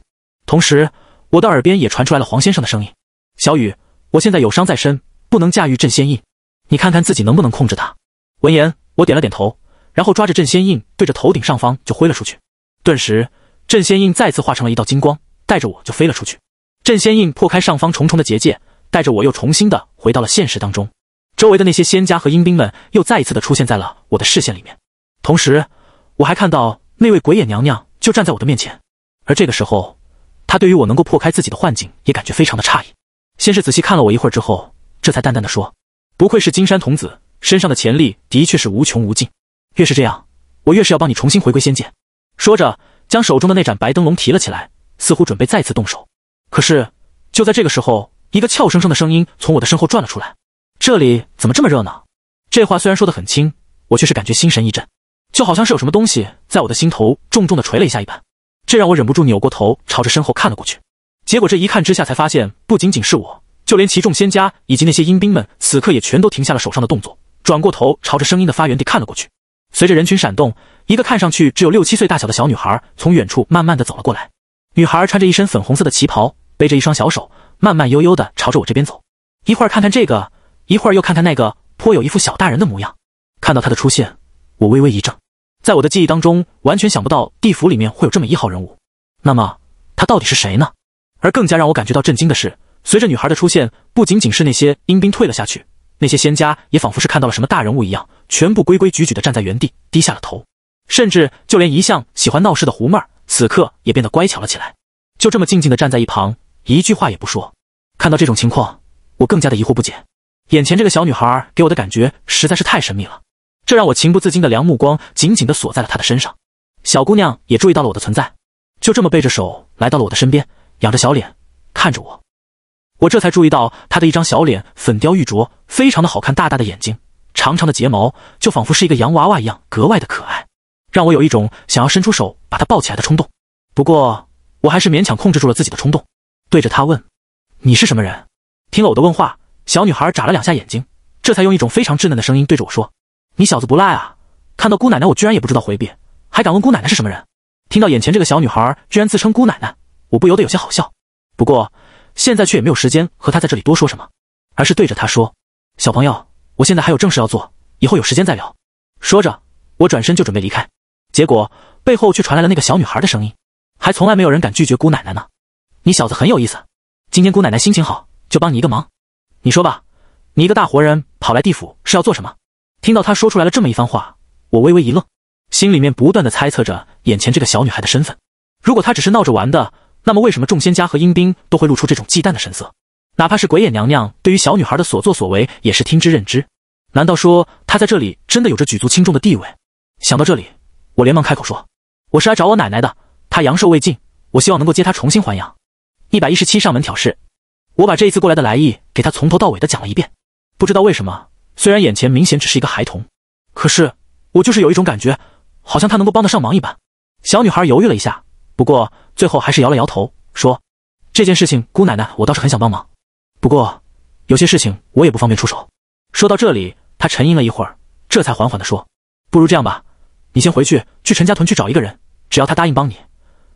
同时。我的耳边也传出来了黄先生的声音：“小雨，我现在有伤在身，不能驾驭镇仙印，你看看自己能不能控制他。”闻言，我点了点头，然后抓着镇仙印，对着头顶上方就挥了出去。顿时，镇仙印再次化成了一道金光，带着我就飞了出去。镇仙印破开上方重重的结界，带着我又重新的回到了现实当中。周围的那些仙家和阴兵们又再一次的出现在了我的视线里面，同时，我还看到那位鬼眼娘娘就站在我的面前，而这个时候。他对于我能够破开自己的幻境也感觉非常的诧异，先是仔细看了我一会儿之后，这才淡淡的说：“不愧是金山童子，身上的潜力的确是无穷无尽。越是这样，我越是要帮你重新回归仙界。”说着，将手中的那盏白灯笼提了起来，似乎准备再次动手。可是就在这个时候，一个俏生生的声音从我的身后转了出来：“这里怎么这么热闹？”这话虽然说得很轻，我却是感觉心神一震，就好像是有什么东西在我的心头重重的锤了一下一般。这让我忍不住扭过头，朝着身后看了过去。结果这一看之下，才发现不仅仅是我，就连其众仙家以及那些阴兵们，此刻也全都停下了手上的动作，转过头朝着声音的发源地看了过去。随着人群闪动，一个看上去只有六七岁大小的小女孩从远处慢慢的走了过来。女孩穿着一身粉红色的旗袍，背着一双小手，慢慢悠悠的朝着我这边走，一会儿看看这个，一会儿又看看那个，颇有一副小大人的模样。看到她的出现，我微微一怔。在我的记忆当中，完全想不到地府里面会有这么一号人物。那么他到底是谁呢？而更加让我感觉到震惊的是，随着女孩的出现，不仅仅是那些阴兵退了下去，那些仙家也仿佛是看到了什么大人物一样，全部规规矩矩的站在原地，低下了头。甚至就连一向喜欢闹事的胡妹儿，此刻也变得乖巧了起来，就这么静静的站在一旁，一句话也不说。看到这种情况，我更加的疑惑不解。眼前这个小女孩给我的感觉实在是太神秘了。这让我情不自禁的梁目光紧紧地锁在了他的身上。小姑娘也注意到了我的存在，就这么背着手来到了我的身边，仰着小脸看着我。我这才注意到她的一张小脸粉雕玉琢，非常的好看，大大的眼睛，长长的睫毛，就仿佛是一个洋娃娃一样，格外的可爱，让我有一种想要伸出手把她抱起来的冲动。不过，我还是勉强控制住了自己的冲动，对着她问：“你是什么人？”听了我的问话，小女孩眨了两下眼睛，这才用一种非常稚嫩的声音对着我说。你小子不赖啊！看到姑奶奶，我居然也不知道回避，还敢问姑奶奶是什么人？听到眼前这个小女孩居然自称姑奶奶，我不由得有些好笑。不过现在却也没有时间和她在这里多说什么，而是对着她说：“小朋友，我现在还有正事要做，以后有时间再聊。”说着，我转身就准备离开，结果背后却传来了那个小女孩的声音：“还从来没有人敢拒绝姑奶奶呢！你小子很有意思。今天姑奶奶心情好，就帮你一个忙。你说吧，你一个大活人跑来地府是要做什么？”听到她说出来了这么一番话，我微微一愣，心里面不断的猜测着眼前这个小女孩的身份。如果她只是闹着玩的，那么为什么众仙家和阴兵都会露出这种忌惮的神色？哪怕是鬼眼娘娘，对于小女孩的所作所为也是听之任之。难道说她在这里真的有着举足轻重的地位？想到这里，我连忙开口说：“我是来找我奶奶的，她阳寿未尽，我希望能够接她重新还阳。”一百一十七上门挑事，我把这一次过来的来意给她从头到尾的讲了一遍。不知道为什么。虽然眼前明显只是一个孩童，可是我就是有一种感觉，好像他能够帮得上忙一般。小女孩犹豫了一下，不过最后还是摇了摇头，说：“这件事情，姑奶奶我倒是很想帮忙，不过有些事情我也不方便出手。”说到这里，她沉吟了一会儿，这才缓缓的说：“不如这样吧，你先回去，去陈家屯去找一个人，只要他答应帮你，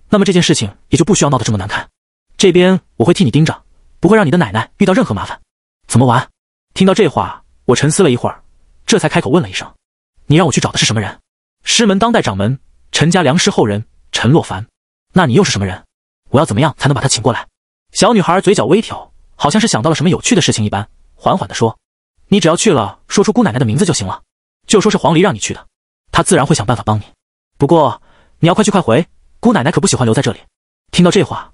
那么这件事情也就不需要闹得这么难看。这边我会替你盯着，不会让你的奶奶遇到任何麻烦。”怎么玩？听到这话。我沉思了一会儿，这才开口问了一声：“你让我去找的是什么人？师门当代掌门陈家良师后人陈洛凡。那你又是什么人？我要怎么样才能把他请过来？”小女孩嘴角微挑，好像是想到了什么有趣的事情一般，缓缓的说：“你只要去了，说出姑奶奶的名字就行了，就说是黄鹂让你去的，她自然会想办法帮你。不过你要快去快回，姑奶奶可不喜欢留在这里。”听到这话，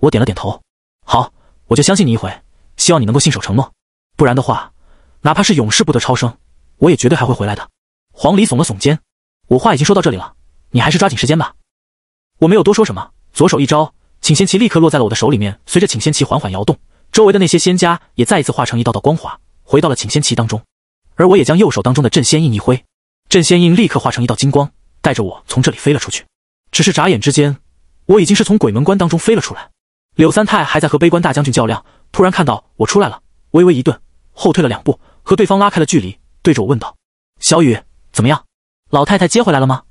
我点了点头：“好，我就相信你一回，希望你能够信守承诺，不然的话。”哪怕是永世不得超生，我也绝对还会回来的。黄鹂耸了耸肩，我话已经说到这里了，你还是抓紧时间吧。我没有多说什么，左手一招，请仙旗立刻落在了我的手里面。随着请仙旗缓缓摇动，周围的那些仙家也再一次化成一道道光华，回到了请仙旗当中。而我也将右手当中的镇仙印一挥，镇仙印立刻化成一道金光，带着我从这里飞了出去。只是眨眼之间，我已经是从鬼门关当中飞了出来。柳三太还在和悲观大将军较量，突然看到我出来了，微微一顿。后退了两步，和对方拉开了距离，对着我问道：“小雨怎么样？老太太接回来了吗？”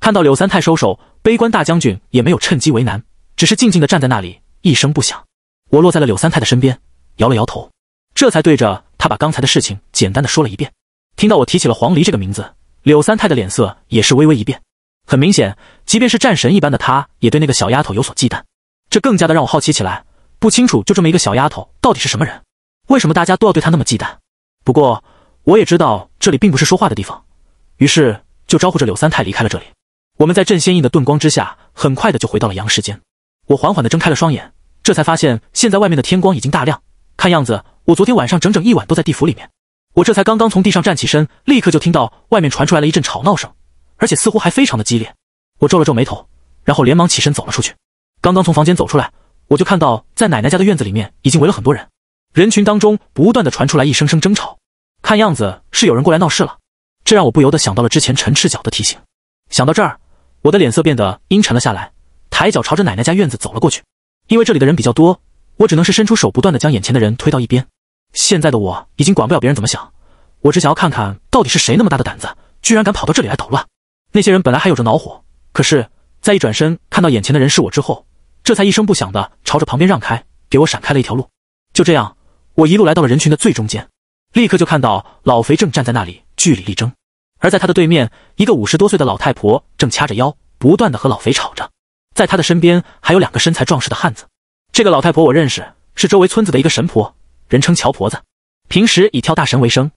看到柳三太收手，悲观大将军也没有趁机为难，只是静静的站在那里，一声不响。我落在了柳三太的身边，摇了摇头，这才对着他把刚才的事情简单的说了一遍。听到我提起了黄鹂这个名字，柳三太的脸色也是微微一变。很明显，即便是战神一般的他，也对那个小丫头有所忌惮。这更加的让我好奇起来，不清楚就这么一个小丫头到底是什么人。为什么大家都要对他那么忌惮？不过我也知道这里并不是说话的地方，于是就招呼着柳三太离开了这里。我们在镇仙印的遁光之下，很快的就回到了阳世间。我缓缓的睁开了双眼，这才发现现在外面的天光已经大亮。看样子我昨天晚上整整一晚都在地府里面。我这才刚刚从地上站起身，立刻就听到外面传出来了一阵吵闹声，而且似乎还非常的激烈。我皱了皱眉头，然后连忙起身走了出去。刚刚从房间走出来，我就看到在奶奶家的院子里面已经围了很多人。人群当中不断的传出来一声声争吵，看样子是有人过来闹事了。这让我不由得想到了之前陈赤脚的提醒。想到这儿，我的脸色变得阴沉了下来，抬脚朝着奶奶家院子走了过去。因为这里的人比较多，我只能是伸出手，不断的将眼前的人推到一边。现在的我已经管不了别人怎么想，我只想要看看到底是谁那么大的胆子，居然敢跑到这里来捣乱。那些人本来还有着恼火，可是，在一转身看到眼前的人是我之后，这才一声不响的朝着旁边让开，给我闪开了一条路。就这样。我一路来到了人群的最中间，立刻就看到老肥正站在那里据理力争，而在他的对面，一个五十多岁的老太婆正掐着腰，不断的和老肥吵着。在他的身边还有两个身材壮实的汉子。这个老太婆我认识，是周围村子的一个神婆，人称乔婆子，平时以跳大神为生，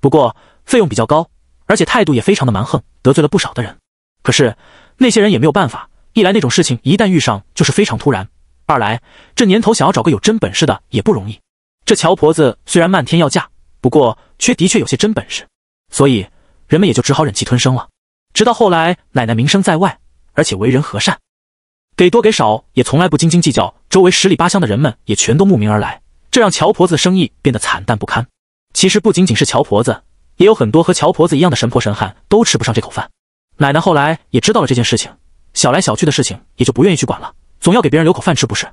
不过费用比较高，而且态度也非常的蛮横，得罪了不少的人。可是那些人也没有办法，一来那种事情一旦遇上就是非常突然，二来这年头想要找个有真本事的也不容易。这乔婆子虽然漫天要价，不过却的确有些真本事，所以人们也就只好忍气吞声了。直到后来，奶奶名声在外，而且为人和善，给多给少也从来不斤斤计较。周围十里八乡的人们也全都慕名而来，这让乔婆子的生意变得惨淡不堪。其实不仅仅是乔婆子，也有很多和乔婆子一样的神婆神汉都吃不上这口饭。奶奶后来也知道了这件事情，小来小去的事情也就不愿意去管了，总要给别人留口饭吃不是？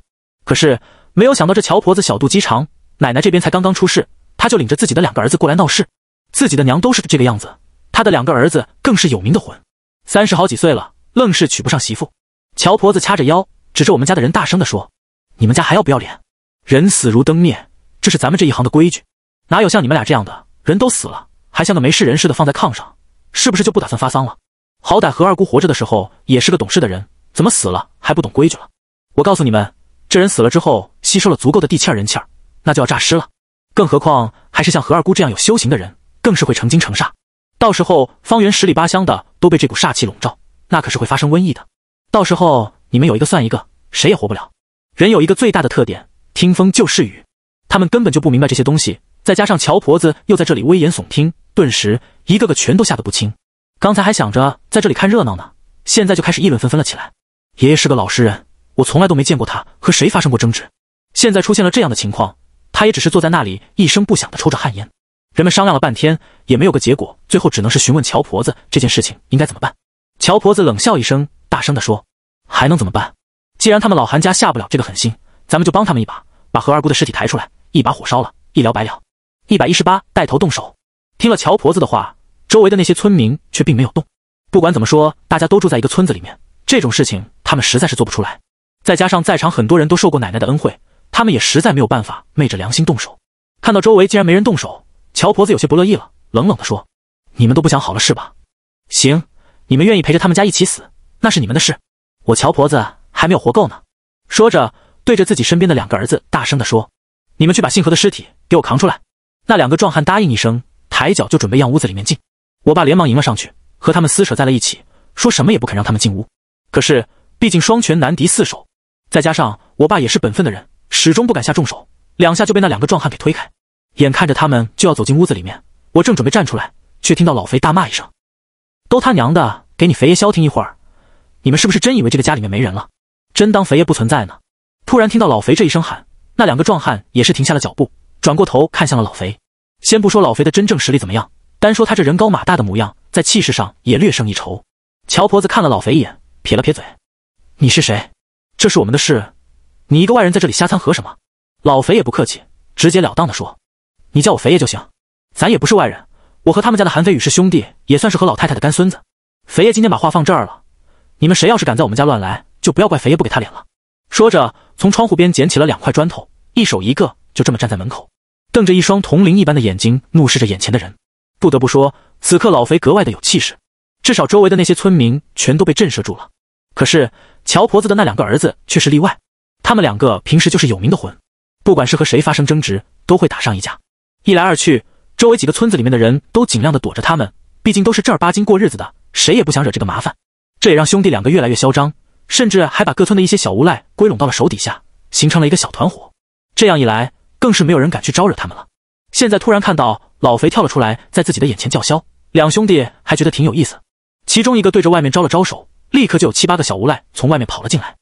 可是没有想到，这乔婆子小肚鸡肠。奶奶这边才刚刚出事，他就领着自己的两个儿子过来闹事。自己的娘都是这个样子，他的两个儿子更是有名的混。三十好几岁了，愣是娶不上媳妇。乔婆子掐着腰，指着我们家的人，大声地说：“你们家还要不要脸？人死如灯灭，这是咱们这一行的规矩。哪有像你们俩这样的，人都死了还像个没事人似的放在炕上，是不是就不打算发丧了？好歹何二姑活着的时候也是个懂事的人，怎么死了还不懂规矩了？我告诉你们，这人死了之后，吸收了足够的地气儿、人气儿。”那就要诈尸了，更何况还是像何二姑这样有修行的人，更是会成精成煞。到时候方圆十里八乡的都被这股煞气笼罩，那可是会发生瘟疫的。到时候你们有一个算一个，谁也活不了。人有一个最大的特点，听风就是雨，他们根本就不明白这些东西。再加上乔婆子又在这里危言耸听，顿时一个个全都吓得不轻。刚才还想着在这里看热闹呢，现在就开始议论纷纷了起来。爷爷是个老实人，我从来都没见过他和谁发生过争执。现在出现了这样的情况。他也只是坐在那里一声不响的抽着旱烟，人们商量了半天也没有个结果，最后只能是询问乔婆子这件事情应该怎么办。乔婆子冷笑一声，大声地说：“还能怎么办？既然他们老韩家下不了这个狠心，咱们就帮他们一把，把何二姑的尸体抬出来，一把火烧了，一了百了。”一百一十八带头动手。听了乔婆子的话，周围的那些村民却并没有动。不管怎么说，大家都住在一个村子里面，这种事情他们实在是做不出来。再加上在场很多人都受过奶奶的恩惠。他们也实在没有办法昧着良心动手。看到周围竟然没人动手，乔婆子有些不乐意了，冷冷地说：“你们都不想好了是吧？行，你们愿意陪着他们家一起死，那是你们的事。我乔婆子还没有活够呢。”说着，对着自己身边的两个儿子大声地说：“你们去把信和的尸体给我扛出来。”那两个壮汉答应一声，抬脚就准备往屋子里面进。我爸连忙迎了上去，和他们撕扯在了一起，说什么也不肯让他们进屋。可是，毕竟双拳难敌四手，再加上我爸也是本分的人。始终不敢下重手，两下就被那两个壮汉给推开。眼看着他们就要走进屋子里面，我正准备站出来，却听到老肥大骂一声：“都他娘的给你肥爷消停一会儿！你们是不是真以为这个家里面没人了？真当肥爷不存在呢？”突然听到老肥这一声喊，那两个壮汉也是停下了脚步，转过头看向了老肥。先不说老肥的真正实力怎么样，单说他这人高马大的模样，在气势上也略胜一筹。乔婆子看了老肥一眼，撇了撇嘴：“你是谁？这是我们的事。”你一个外人在这里瞎掺和什么？老肥也不客气，直截了当的说：“你叫我肥爷就行，咱也不是外人。我和他们家的韩飞宇是兄弟，也算是和老太太的干孙子。肥爷今天把话放这儿了，你们谁要是敢在我们家乱来，就不要怪肥爷不给他脸了。”说着，从窗户边捡起了两块砖头，一手一个，就这么站在门口，瞪着一双铜铃一般的眼睛，怒视着眼前的人。不得不说，此刻老肥格外的有气势，至少周围的那些村民全都被震慑住了。可是乔婆子的那两个儿子却是例外。他们两个平时就是有名的混，不管是和谁发生争执，都会打上一架。一来二去，周围几个村子里面的人都尽量的躲着他们，毕竟都是正儿八经过日子的，谁也不想惹这个麻烦。这也让兄弟两个越来越嚣张，甚至还把各村的一些小无赖归拢到了手底下，形成了一个小团伙。这样一来，更是没有人敢去招惹他们了。现在突然看到老肥跳了出来，在自己的眼前叫嚣，两兄弟还觉得挺有意思。其中一个对着外面招了招手，立刻就有七八个小无赖从外面跑了进来，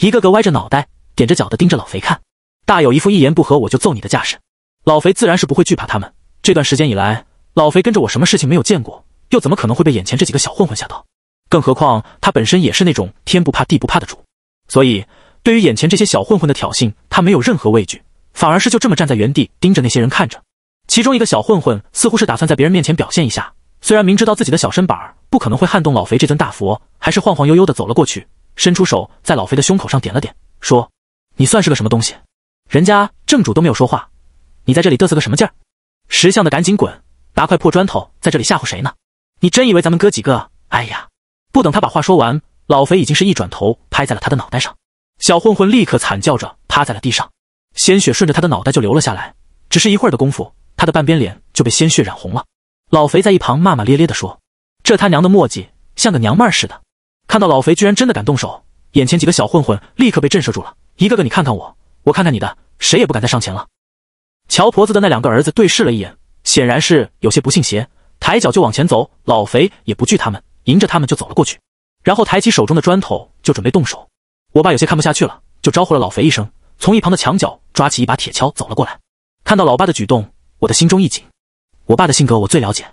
一个个歪着脑袋。踮着脚的盯着老肥看，大有一副一言不合我就揍你的架势。老肥自然是不会惧怕他们。这段时间以来，老肥跟着我什么事情没有见过，又怎么可能会被眼前这几个小混混吓到？更何况他本身也是那种天不怕地不怕的主，所以对于眼前这些小混混的挑衅，他没有任何畏惧，反而是就这么站在原地盯着那些人看着。其中一个小混混似乎是打算在别人面前表现一下，虽然明知道自己的小身板不可能会撼动老肥这尊大佛，还是晃晃悠悠的走了过去，伸出手在老肥的胸口上点了点，说。你算是个什么东西？人家正主都没有说话，你在这里嘚瑟个什么劲儿？识相的赶紧滚！拿块破砖头在这里吓唬谁呢？你真以为咱们哥几个……哎呀！不等他把话说完，老肥已经是一转头拍在了他的脑袋上。小混混立刻惨叫着趴在了地上，鲜血顺着他的脑袋就流了下来。只是一会儿的功夫，他的半边脸就被鲜血染红了。老肥在一旁骂骂咧咧地说：“这他娘的墨迹，像个娘们儿似的。”看到老肥居然真的敢动手，眼前几个小混混立刻被震慑住了。一个个，你看看我，我看看你的，谁也不敢再上前了。乔婆子的那两个儿子对视了一眼，显然是有些不信邪，抬脚就往前走。老肥也不惧他们，迎着他们就走了过去，然后抬起手中的砖头就准备动手。我爸有些看不下去了，就招呼了老肥一声，从一旁的墙角抓起一把铁锹走了过来。看到老爸的举动，我的心中一紧。我爸的性格我最了解，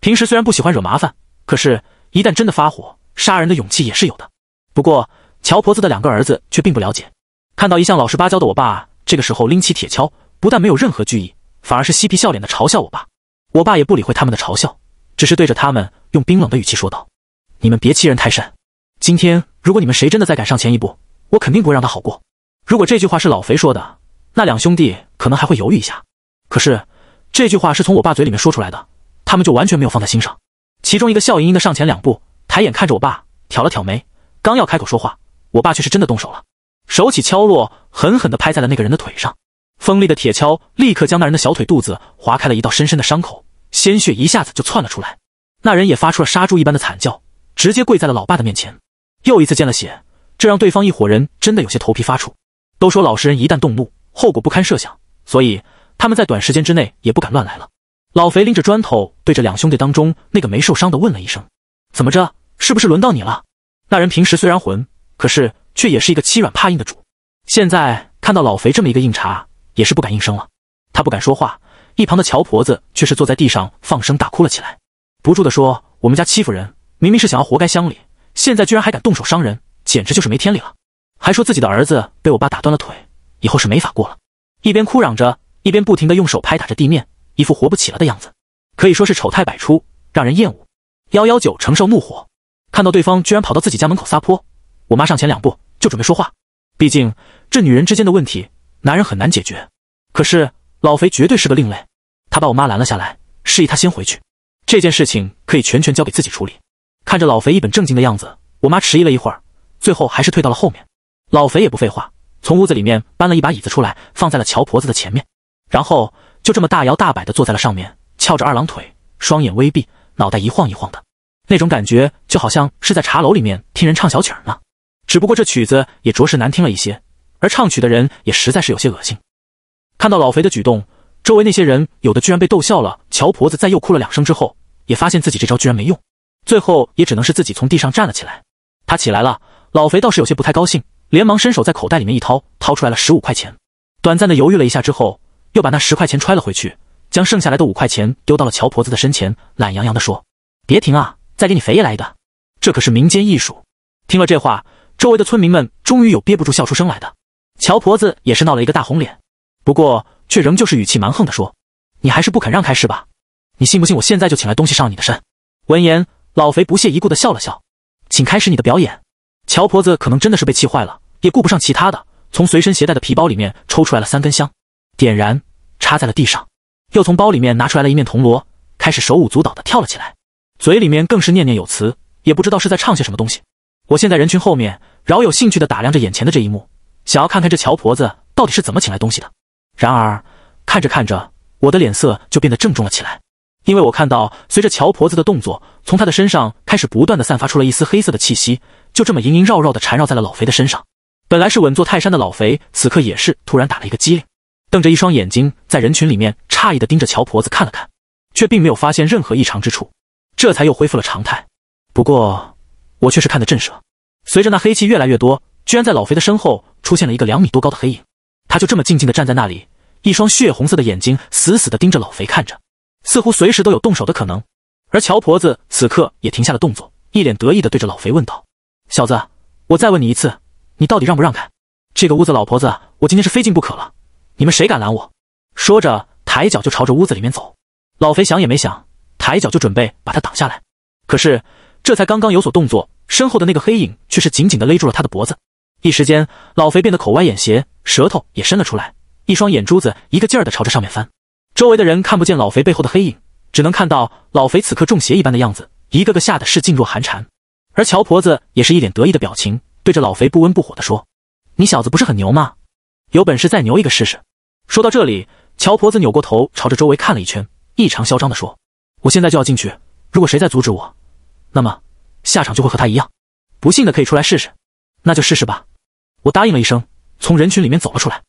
平时虽然不喜欢惹麻烦，可是一旦真的发火，杀人的勇气也是有的。不过乔婆子的两个儿子却并不了解。看到一向老实巴交的我爸这个时候拎起铁锹，不但没有任何惧意，反而是嬉皮笑脸的嘲笑我爸。我爸也不理会他们的嘲笑，只是对着他们用冰冷的语气说道：“你们别欺人太甚！今天如果你们谁真的再敢上前一步，我肯定不会让他好过。”如果这句话是老肥说的，那两兄弟可能还会犹豫一下。可是这句话是从我爸嘴里面说出来的，他们就完全没有放在心上。其中一个笑盈盈的上前两步，抬眼看着我爸，挑了挑眉，刚要开口说话，我爸却是真的动手了。手起敲落，狠狠地拍在了那个人的腿上。锋利的铁锹立刻将那人的小腿肚子划开了一道深深的伤口，鲜血一下子就窜了出来。那人也发出了杀猪一般的惨叫，直接跪在了老爸的面前。又一次见了血，这让对方一伙人真的有些头皮发怵。都说老实人一旦动怒，后果不堪设想，所以他们在短时间之内也不敢乱来了。老肥拎着砖头，对着两兄弟当中那个没受伤的问了一声：“怎么着？是不是轮到你了？”那人平时虽然混，可是……却也是一个欺软怕硬的主，现在看到老肥这么一个硬茬，也是不敢应声了。他不敢说话，一旁的乔婆子却是坐在地上放声大哭了起来，不住的说：“我们家欺负人，明明是想要活该乡里，现在居然还敢动手伤人，简直就是没天理了！”还说自己的儿子被我爸打断了腿，以后是没法过了。一边哭嚷着，一边不停的用手拍打着地面，一副活不起了的样子，可以说是丑态百出，让人厌恶。幺幺九承受怒火，看到对方居然跑到自己家门口撒泼。我妈上前两步就准备说话，毕竟这女人之间的问题，男人很难解决。可是老肥绝对是个另类，他把我妈拦了下来，示意她先回去。这件事情可以全权交给自己处理。看着老肥一本正经的样子，我妈迟疑了一会儿，最后还是退到了后面。老肥也不废话，从屋子里面搬了一把椅子出来，放在了乔婆子的前面，然后就这么大摇大摆地坐在了上面，翘着二郎腿，双眼微闭，脑袋一晃一晃的，那种感觉就好像是在茶楼里面听人唱小曲儿呢。只不过这曲子也着实难听了一些，而唱曲的人也实在是有些恶心。看到老肥的举动，周围那些人有的居然被逗笑了。乔婆子在又哭了两声之后，也发现自己这招居然没用，最后也只能是自己从地上站了起来。他起来了，老肥倒是有些不太高兴，连忙伸手在口袋里面一掏，掏出来了十五块钱。短暂的犹豫了一下之后，又把那十块钱揣了回去，将剩下来的五块钱丢到了乔婆子的身前，懒洋洋的说：“别停啊，再给你肥爷来一个，这可是民间艺术。”听了这话。周围的村民们终于有憋不住笑出声来的，乔婆子也是闹了一个大红脸，不过却仍旧是语气蛮横的说：“你还是不肯让开是吧？你信不信我现在就请来东西上你的身？”闻言，老肥不屑一顾的笑了笑：“请开始你的表演。”乔婆子可能真的是被气坏了，也顾不上其他的，从随身携带的皮包里面抽出来了三根香，点燃，插在了地上，又从包里面拿出来了一面铜锣，开始手舞足蹈的跳了起来，嘴里面更是念念有词，也不知道是在唱些什么东西。我现在人群后面。饶有兴趣地打量着眼前的这一幕，想要看看这乔婆子到底是怎么请来东西的。然而看着看着，我的脸色就变得郑重了起来，因为我看到随着乔婆子的动作，从她的身上开始不断地散发出了一丝黑色的气息，就这么萦萦绕绕地缠绕在了老肥的身上。本来是稳坐泰山的老肥，此刻也是突然打了一个激灵，瞪着一双眼睛在人群里面诧异地盯着乔婆子看了看，却并没有发现任何异常之处，这才又恢复了常态。不过我却是看得震慑。随着那黑气越来越多，居然在老肥的身后出现了一个两米多高的黑影，他就这么静静的站在那里，一双血红色的眼睛死死的盯着老肥看着，似乎随时都有动手的可能。而乔婆子此刻也停下了动作，一脸得意的对着老肥问道：“小子，我再问你一次，你到底让不让开这个屋子？老婆子，我今天是非进不可了，你们谁敢拦我？”说着，抬脚就朝着屋子里面走。老肥想也没想，抬脚就准备把他挡下来，可是。这才刚刚有所动作，身后的那个黑影却是紧紧的勒住了他的脖子。一时间，老肥变得口歪眼斜，舌头也伸了出来，一双眼珠子一个劲儿的朝着上面翻。周围的人看不见老肥背后的黑影，只能看到老肥此刻中邪一般的样子，一个个吓得是噤若寒蝉。而乔婆子也是一脸得意的表情，对着老肥不温不火的说：“你小子不是很牛吗？有本事再牛一个试试。”说到这里，乔婆子扭过头朝着周围看了一圈，异常嚣张的说：“我现在就要进去，如果谁再阻止我。”那么，下场就会和他一样。不信的可以出来试试，那就试试吧。我答应了一声，从人群里面走了出来。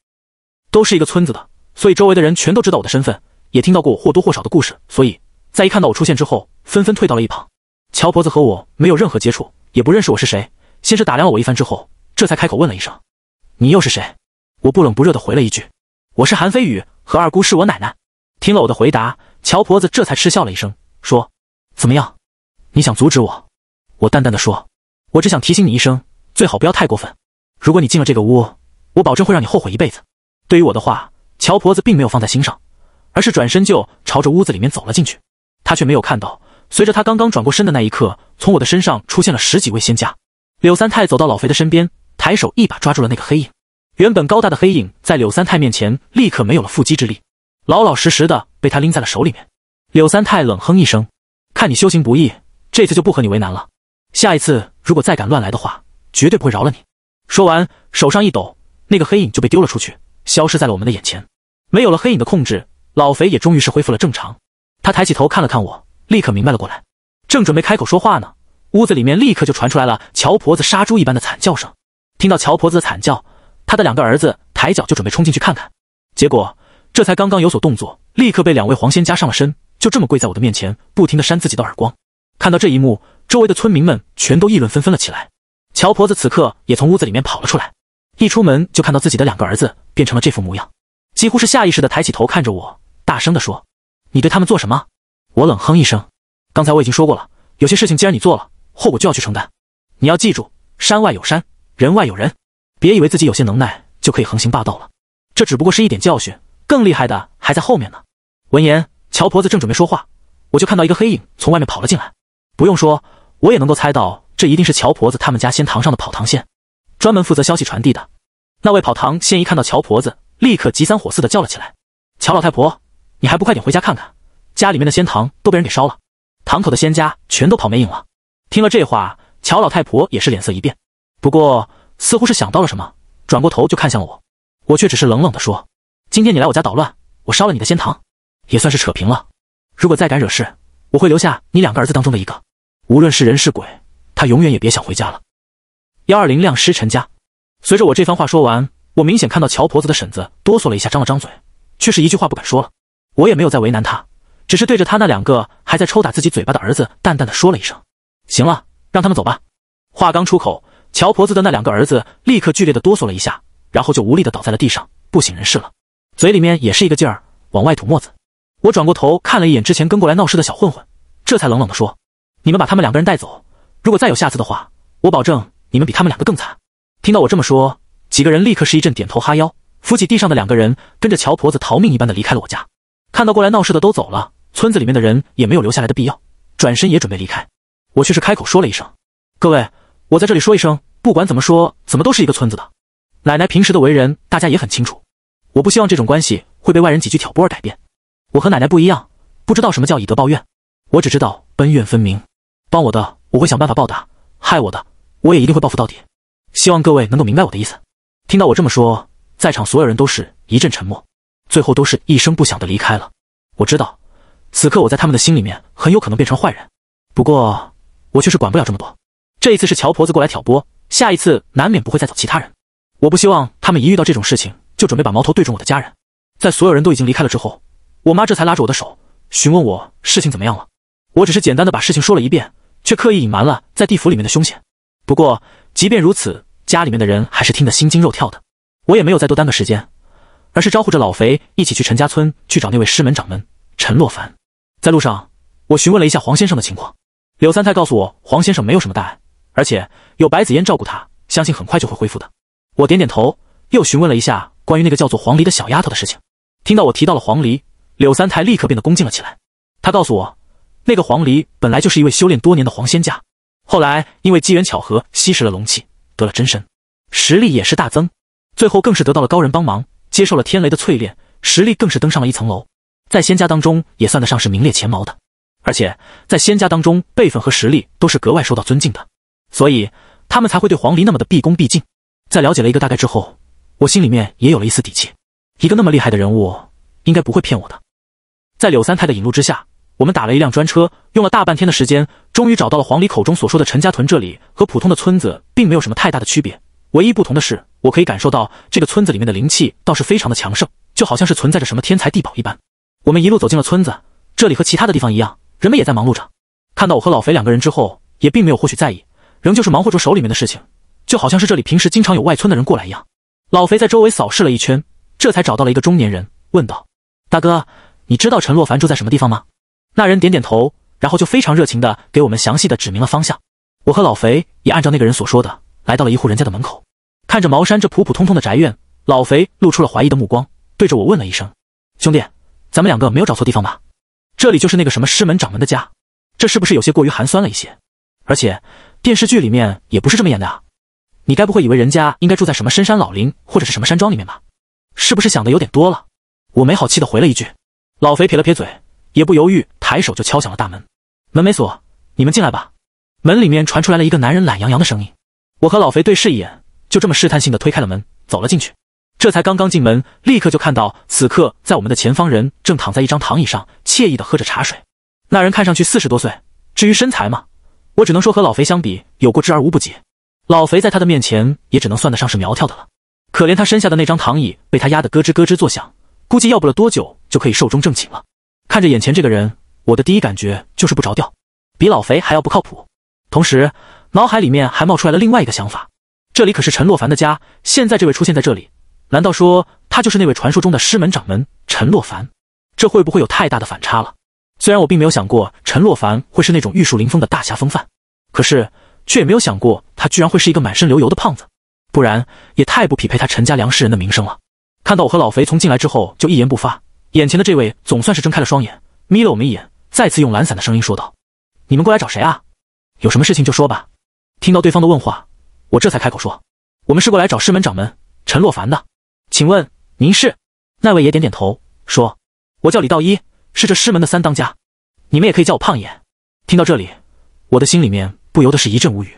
都是一个村子的，所以周围的人全都知道我的身份，也听到过我或多或少的故事。所以，在一看到我出现之后，纷纷退到了一旁。乔婆子和我没有任何接触，也不认识我是谁。先是打量了我一番之后，这才开口问了一声：“你又是谁？”我不冷不热的回了一句：“我是韩飞宇，和二姑是我奶奶。”听了我的回答，乔婆子这才嗤笑了一声，说：“怎么样？”你想阻止我？我淡淡的说：“我只想提醒你一声，最好不要太过分。如果你进了这个屋，我保证会让你后悔一辈子。”对于我的话，乔婆子并没有放在心上，而是转身就朝着屋子里面走了进去。她却没有看到，随着她刚刚转过身的那一刻，从我的身上出现了十几位仙家。柳三太走到老肥的身边，抬手一把抓住了那个黑影。原本高大的黑影在柳三太面前立刻没有了缚鸡之力，老老实实的被他拎在了手里面。柳三太冷哼一声：“看你修行不易。”这次就不和你为难了，下一次如果再敢乱来的话，绝对不会饶了你。说完，手上一抖，那个黑影就被丢了出去，消失在了我们的眼前。没有了黑影的控制，老肥也终于是恢复了正常。他抬起头看了看我，立刻明白了过来，正准备开口说话呢，屋子里面立刻就传出来了乔婆子杀猪一般的惨叫声。听到乔婆子的惨叫，他的两个儿子抬脚就准备冲进去看看，结果这才刚刚有所动作，立刻被两位黄仙加上了身，就这么跪在我的面前，不停的扇自己的耳光。看到这一幕，周围的村民们全都议论纷纷了起来。乔婆子此刻也从屋子里面跑了出来，一出门就看到自己的两个儿子变成了这副模样，几乎是下意识的抬起头看着我，大声的说：“你对他们做什么？”我冷哼一声：“刚才我已经说过了，有些事情既然你做了，后果就要去承担。你要记住，山外有山，人外有人，别以为自己有些能耐就可以横行霸道了。这只不过是一点教训，更厉害的还在后面呢。”闻言，乔婆子正准备说话，我就看到一个黑影从外面跑了进来。不用说，我也能够猜到，这一定是乔婆子他们家仙堂上的跑堂仙，专门负责消息传递的。那位跑堂仙一看到乔婆子，立刻急三火四的叫了起来：“乔老太婆，你还不快点回家看看，家里面的仙堂都被人给烧了，堂口的仙家全都跑没影了。”听了这话，乔老太婆也是脸色一变，不过似乎是想到了什么，转过头就看向了我。我却只是冷冷的说：“今天你来我家捣乱，我烧了你的仙堂，也算是扯平了。如果再敢惹事。”我会留下你两个儿子当中的一个，无论是人是鬼，他永远也别想回家了。幺二零亮师陈家，随着我这番话说完，我明显看到乔婆子的婶子哆嗦了一下，张了张嘴，却是一句话不敢说了。我也没有再为难他，只是对着他那两个还在抽打自己嘴巴的儿子淡淡的说了一声：“行了，让他们走吧。”话刚出口，乔婆子的那两个儿子立刻剧烈的哆嗦了一下，然后就无力的倒在了地上，不省人事了，嘴里面也是一个劲儿往外吐沫子。我转过头看了一眼之前跟过来闹事的小混混，这才冷冷地说：“你们把他们两个人带走。如果再有下次的话，我保证你们比他们两个更惨。”听到我这么说，几个人立刻是一阵点头哈腰，扶起地上的两个人，跟着乔婆子逃命一般的离开了我家。看到过来闹事的都走了，村子里面的人也没有留下来的必要，转身也准备离开。我却是开口说了一声：“各位，我在这里说一声，不管怎么说，怎么都是一个村子的。奶奶平时的为人，大家也很清楚。我不希望这种关系会被外人几句挑拨而改变。”我和奶奶不一样，不知道什么叫以德报怨，我只知道恩怨分明。帮我的，我会想办法报答；害我的，我也一定会报复到底。希望各位能够明白我的意思。听到我这么说，在场所有人都是一阵沉默，最后都是一声不响的离开了。我知道，此刻我在他们的心里面很有可能变成坏人，不过我却是管不了这么多。这一次是乔婆子过来挑拨，下一次难免不会再找其他人。我不希望他们一遇到这种事情就准备把矛头对准我的家人。在所有人都已经离开了之后。我妈这才拉着我的手，询问我事情怎么样了。我只是简单的把事情说了一遍，却刻意隐瞒了在地府里面的凶险。不过，即便如此，家里面的人还是听得心惊肉跳的。我也没有再多耽搁时间，而是招呼着老肥一起去陈家村去找那位师门掌门陈洛凡。在路上，我询问了一下黄先生的情况，柳三太告诉我黄先生没有什么大碍，而且有白子烟照顾他，相信很快就会恢复的。我点点头，又询问了一下关于那个叫做黄鹂的小丫头的事情。听到我提到了黄鹂，柳三台立刻变得恭敬了起来。他告诉我，那个黄鹂本来就是一位修炼多年的黄仙家，后来因为机缘巧合吸食了龙气，得了真身，实力也是大增。最后更是得到了高人帮忙，接受了天雷的淬炼，实力更是登上了一层楼，在仙家当中也算得上是名列前茅的。而且在仙家当中，辈分和实力都是格外受到尊敬的，所以他们才会对黄鹂那么的毕恭毕敬。在了解了一个大概之后，我心里面也有了一丝底气。一个那么厉害的人物，应该不会骗我的。在柳三太的引路之下，我们打了一辆专车，用了大半天的时间，终于找到了黄鹂口中所说的陈家屯。这里和普通的村子并没有什么太大的区别，唯一不同的是，我可以感受到这个村子里面的灵气倒是非常的强盛，就好像是存在着什么天才地宝一般。我们一路走进了村子，这里和其他的地方一样，人们也在忙碌着。看到我和老肥两个人之后，也并没有或许在意，仍旧是忙活着手里面的事情，就好像是这里平时经常有外村的人过来一样。老肥在周围扫视了一圈，这才找到了一个中年人，问道：“大哥。”你知道陈洛凡住在什么地方吗？那人点点头，然后就非常热情的给我们详细的指明了方向。我和老肥也按照那个人所说的，来到了一户人家的门口，看着茅山这普普通通的宅院，老肥露出了怀疑的目光，对着我问了一声：“兄弟，咱们两个没有找错地方吧？这里就是那个什么师门掌门的家？这是不是有些过于寒酸了一些？而且电视剧里面也不是这么演的啊！你该不会以为人家应该住在什么深山老林或者是什么山庄里面吧？是不是想的有点多了？”我没好气的回了一句。老肥撇了撇嘴，也不犹豫，抬手就敲响了大门。门没锁，你们进来吧。门里面传出来了一个男人懒洋洋的声音。我和老肥对视一眼，就这么试探性的推开了门，走了进去。这才刚刚进门，立刻就看到此刻在我们的前方人正躺在一张躺椅上惬意的喝着茶水。那人看上去四十多岁，至于身材嘛，我只能说和老肥相比，有过之而无不及。老肥在他的面前也只能算得上是苗条的了。可怜他身下的那张躺椅被他压得咯吱咯吱作响，估计要不了多久。就可以寿终正寝了。看着眼前这个人，我的第一感觉就是不着调，比老肥还要不靠谱。同时，脑海里面还冒出来了另外一个想法：这里可是陈洛凡的家，现在这位出现在这里，难道说他就是那位传说中的师门掌门陈洛凡？这会不会有太大的反差了？虽然我并没有想过陈洛凡会是那种玉树临风的大侠风范，可是却也没有想过他居然会是一个满身流油的胖子，不然也太不匹配他陈家梁氏人的名声了。看到我和老肥从进来之后就一言不发。眼前的这位总算是睁开了双眼，眯了我们一眼，再次用懒散的声音说道：“你们过来找谁啊？有什么事情就说吧。”听到对方的问话，我这才开口说：“我们是过来找师门掌门陈洛凡的，请问您是？”那位爷点点头，说：“我叫李道一，是这师门的三当家，你们也可以叫我胖爷。”听到这里，我的心里面不由得是一阵无语。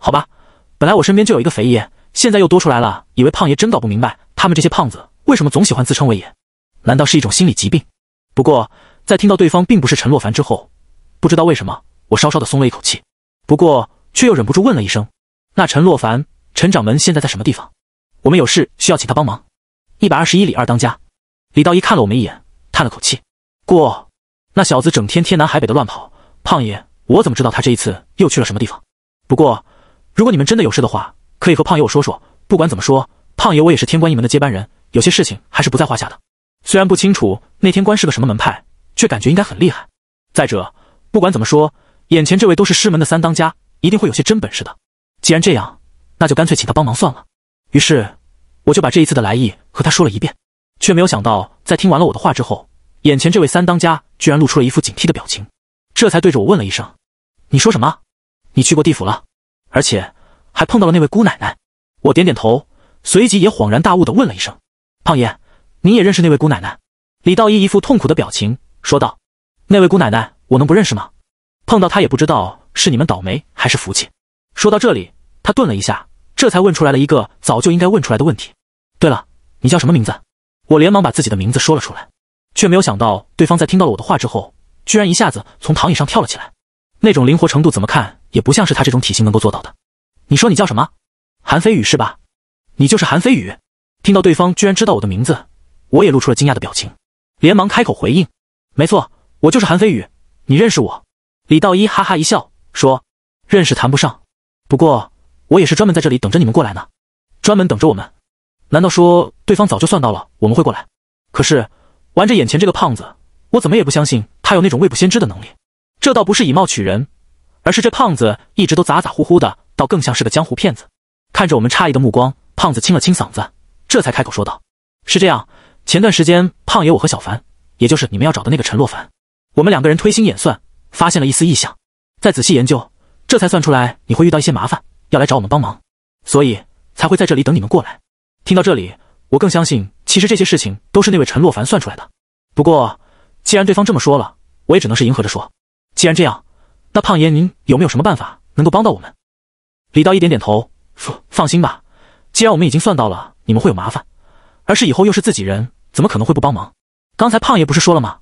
好吧，本来我身边就有一个肥爷，现在又多出来了，以为胖爷真搞不明白他们这些胖子为什么总喜欢自称为爷。难道是一种心理疾病？不过，在听到对方并不是陈洛凡之后，不知道为什么我稍稍的松了一口气。不过，却又忍不住问了一声：“那陈洛凡，陈掌门现在在什么地方？我们有事需要请他帮忙。”一百二十一里二当家，李道一看了我们一眼，叹了口气：“过，那小子整天天南海北的乱跑，胖爷，我怎么知道他这一次又去了什么地方？不过，如果你们真的有事的话，可以和胖爷我说说。不管怎么说，胖爷我也是天官一门的接班人，有些事情还是不在话下的。”虽然不清楚那天官是个什么门派，却感觉应该很厉害。再者，不管怎么说，眼前这位都是师门的三当家，一定会有些真本事的。既然这样，那就干脆请他帮忙算了。于是，我就把这一次的来意和他说了一遍，却没有想到，在听完了我的话之后，眼前这位三当家居然露出了一副警惕的表情，这才对着我问了一声：“你说什么？你去过地府了，而且还碰到了那位姑奶奶？”我点点头，随即也恍然大悟地问了一声：“胖爷。”你也认识那位姑奶奶？李道一一副痛苦的表情说道：“那位姑奶奶，我能不认识吗？碰到她也不知道是你们倒霉还是福气。”说到这里，他顿了一下，这才问出来了一个早就应该问出来的问题：“对了，你叫什么名字？”我连忙把自己的名字说了出来，却没有想到对方在听到了我的话之后，居然一下子从躺椅上跳了起来，那种灵活程度怎么看也不像是他这种体型能够做到的。你说你叫什么？韩飞宇是吧？你就是韩飞宇？听到对方居然知道我的名字。我也露出了惊讶的表情，连忙开口回应：“没错，我就是韩飞宇，你认识我？”李道一哈哈一笑说：“认识谈不上，不过我也是专门在这里等着你们过来呢，专门等着我们。难道说对方早就算到了我们会过来？可是，玩着眼前这个胖子，我怎么也不相信他有那种未卜先知的能力。这倒不是以貌取人，而是这胖子一直都咋咋呼呼的，倒更像是个江湖骗子。看着我们诧异的目光，胖子清了清嗓子，这才开口说道：“是这样。”前段时间，胖爷我和小凡，也就是你们要找的那个陈洛凡，我们两个人推心演算，发现了一丝异象，再仔细研究，这才算出来你会遇到一些麻烦，要来找我们帮忙，所以才会在这里等你们过来。听到这里，我更相信，其实这些事情都是那位陈洛凡算出来的。不过，既然对方这么说了，我也只能是迎合着说。既然这样，那胖爷您有没有什么办法能够帮到我们？李道一点点头说：“放心吧，既然我们已经算到了你们会有麻烦，而是以后又是自己人。”怎么可能会不帮忙？刚才胖爷不是说了吗？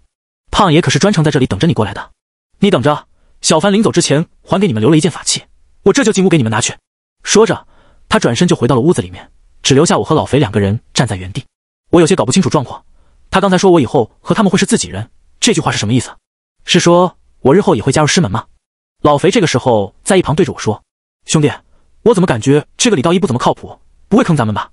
胖爷可是专程在这里等着你过来的。你等着，小凡临走之前还给你们留了一件法器，我这就进屋给你们拿去。说着，他转身就回到了屋子里面，只留下我和老肥两个人站在原地。我有些搞不清楚状况，他刚才说我以后和他们会是自己人，这句话是什么意思？是说我日后也会加入师门吗？老肥这个时候在一旁对着我说：“兄弟，我怎么感觉这个李道一不怎么靠谱，不会坑咱们吧？”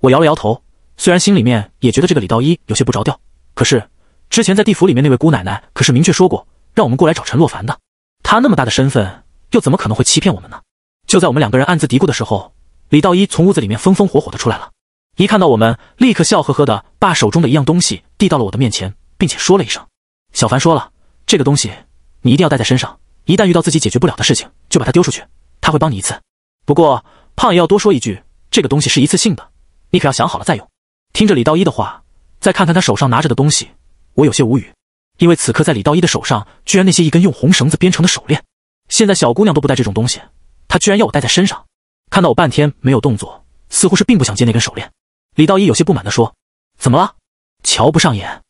我摇了摇头。虽然心里面也觉得这个李道一有些不着调，可是之前在地府里面那位姑奶奶可是明确说过，让我们过来找陈洛凡的。他那么大的身份，又怎么可能会欺骗我们呢？就在我们两个人暗自嘀咕的时候，李道一从屋子里面风风火火的出来了，一看到我们，立刻笑呵呵的把手中的一样东西递到了我的面前，并且说了一声：“小凡说了，这个东西你一定要带在身上，一旦遇到自己解决不了的事情，就把它丢出去，他会帮你一次。不过胖爷要多说一句，这个东西是一次性的，你可要想好了再用。”听着李道一的话，再看看他手上拿着的东西，我有些无语。因为此刻在李道一的手上，居然那些一根用红绳子编成的手链。现在小姑娘都不带这种东西，他居然要我戴在身上。看到我半天没有动作，似乎是并不想接那根手链。李道一有些不满地说：“怎么了？瞧不上眼？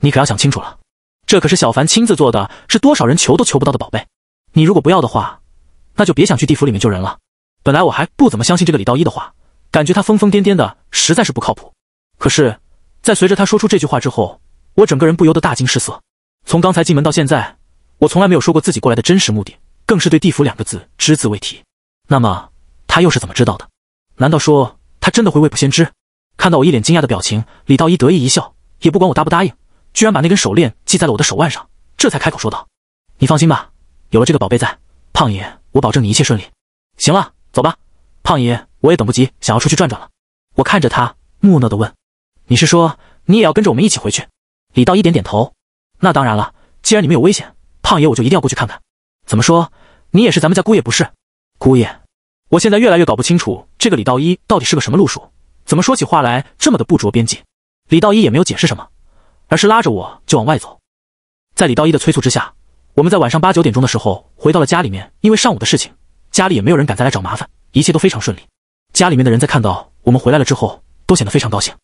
你可要想清楚了，这可是小凡亲自做的是多少人求都求不到的宝贝。你如果不要的话，那就别想去地府里面救人了。”本来我还不怎么相信这个李道一的话，感觉他疯疯癫癫的，实在是不靠谱。可是，在随着他说出这句话之后，我整个人不由得大惊失色。从刚才进门到现在，我从来没有说过自己过来的真实目的，更是对“地府”两个字只字未提。那么他又是怎么知道的？难道说他真的会未卜先知？看到我一脸惊讶的表情，李道一得意一笑，也不管我答不答应，居然把那根手链系在了我的手腕上，这才开口说道：“你放心吧，有了这个宝贝在，胖爷我保证你一切顺利。”行了，走吧，胖爷，我也等不及想要出去转转了。我看着他木讷的问。你是说你也要跟着我们一起回去？李道一点点头。那当然了，既然你们有危险，胖爷我就一定要过去看看。怎么说，你也是咱们家姑爷不是？姑爷，我现在越来越搞不清楚这个李道一到底是个什么路数，怎么说起话来这么的不着边际？李道一也没有解释什么，而是拉着我就往外走。在李道一的催促之下，我们在晚上八九点钟的时候回到了家里面。因为上午的事情，家里也没有人敢再来找麻烦，一切都非常顺利。家里面的人在看到我们回来了之后，都显得非常高兴。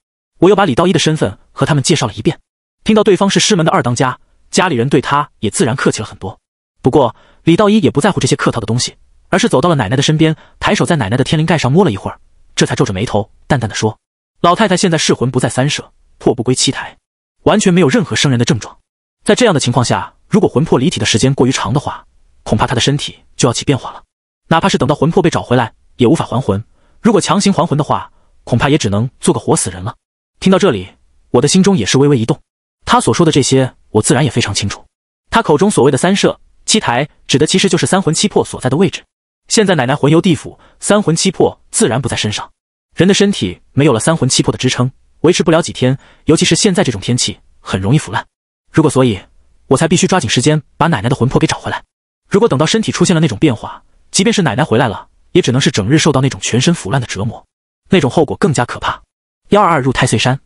我又把李道一的身份和他们介绍了一遍，听到对方是师门的二当家，家里人对他也自然客气了很多。不过李道一也不在乎这些客套的东西，而是走到了奶奶的身边，抬手在奶奶的天灵盖上摸了一会儿，这才皱着眉头淡淡的说：“老太太现在噬魂不在三舍，魄不归七台，完全没有任何生人的症状。在这样的情况下，如果魂魄离体的时间过于长的话，恐怕她的身体就要起变化了。哪怕是等到魂魄被找回来，也无法还魂。如果强行还魂的话，恐怕也只能做个活死人了。”听到这里，我的心中也是微微一动。他所说的这些，我自然也非常清楚。他口中所谓的“三舍七台”，指的其实就是三魂七魄所在的位置。现在奶奶魂游地府，三魂七魄自然不在身上。人的身体没有了三魂七魄的支撑，维持不了几天，尤其是现在这种天气，很容易腐烂。如果所以，我才必须抓紧时间把奶奶的魂魄给找回来。如果等到身体出现了那种变化，即便是奶奶回来了，也只能是整日受到那种全身腐烂的折磨，那种后果更加可怕。幺二二入太岁山，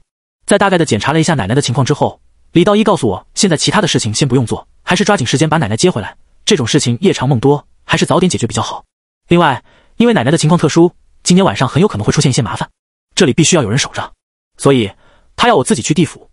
在大概的检查了一下奶奶的情况之后，李道一告诉我，现在其他的事情先不用做，还是抓紧时间把奶奶接回来。这种事情夜长梦多，还是早点解决比较好。另外，因为奶奶的情况特殊，今天晚上很有可能会出现一些麻烦，这里必须要有人守着，所以他要我自己去地府，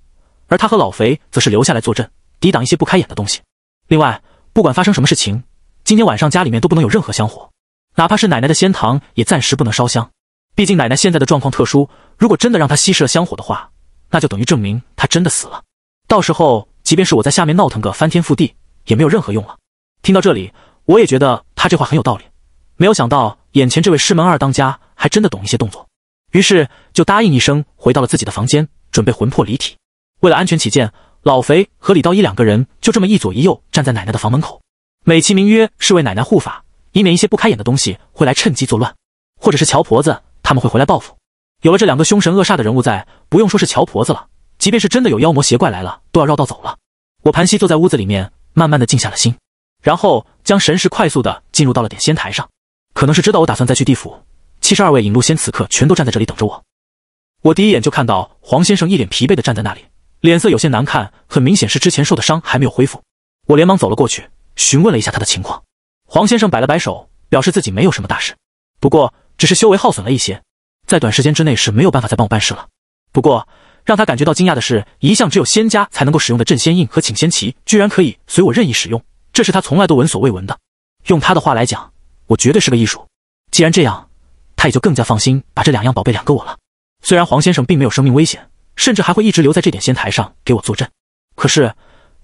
而他和老肥则是留下来坐镇，抵挡一些不开眼的东西。另外，不管发生什么事情，今天晚上家里面都不能有任何香火，哪怕是奶奶的仙堂也暂时不能烧香。毕竟奶奶现在的状况特殊，如果真的让她吸食了香火的话，那就等于证明她真的死了。到时候，即便是我在下面闹腾个翻天覆地，也没有任何用了。听到这里，我也觉得他这话很有道理。没有想到，眼前这位师门二当家还真的懂一些动作，于是就答应一声，回到了自己的房间，准备魂魄离体。为了安全起见，老肥和李道一两个人就这么一左一右站在奶奶的房门口，美其名曰是为奶奶护法，以免一些不开眼的东西会来趁机作乱，或者是乔婆子。他们会回来报复。有了这两个凶神恶煞的人物在，不用说是乔婆子了。即便是真的有妖魔邪怪来了，都要绕道走了。我盘膝坐在屋子里面，慢慢的静下了心，然后将神识快速的进入到了点仙台上。可能是知道我打算再去地府，七十二位引路仙此刻全都站在这里等着我。我第一眼就看到黄先生一脸疲惫的站在那里，脸色有些难看，很明显是之前受的伤还没有恢复。我连忙走了过去，询问了一下他的情况。黄先生摆了摆手，表示自己没有什么大事，不过。只是修为耗损了一些，在短时间之内是没有办法再帮我办事了。不过让他感觉到惊讶的是，一向只有仙家才能够使用的镇仙印和请仙旗，居然可以随我任意使用，这是他从来都闻所未闻的。用他的话来讲，我绝对是个艺术。既然这样，他也就更加放心把这两样宝贝两个我了。虽然黄先生并没有生命危险，甚至还会一直留在这点仙台上给我坐镇，可是，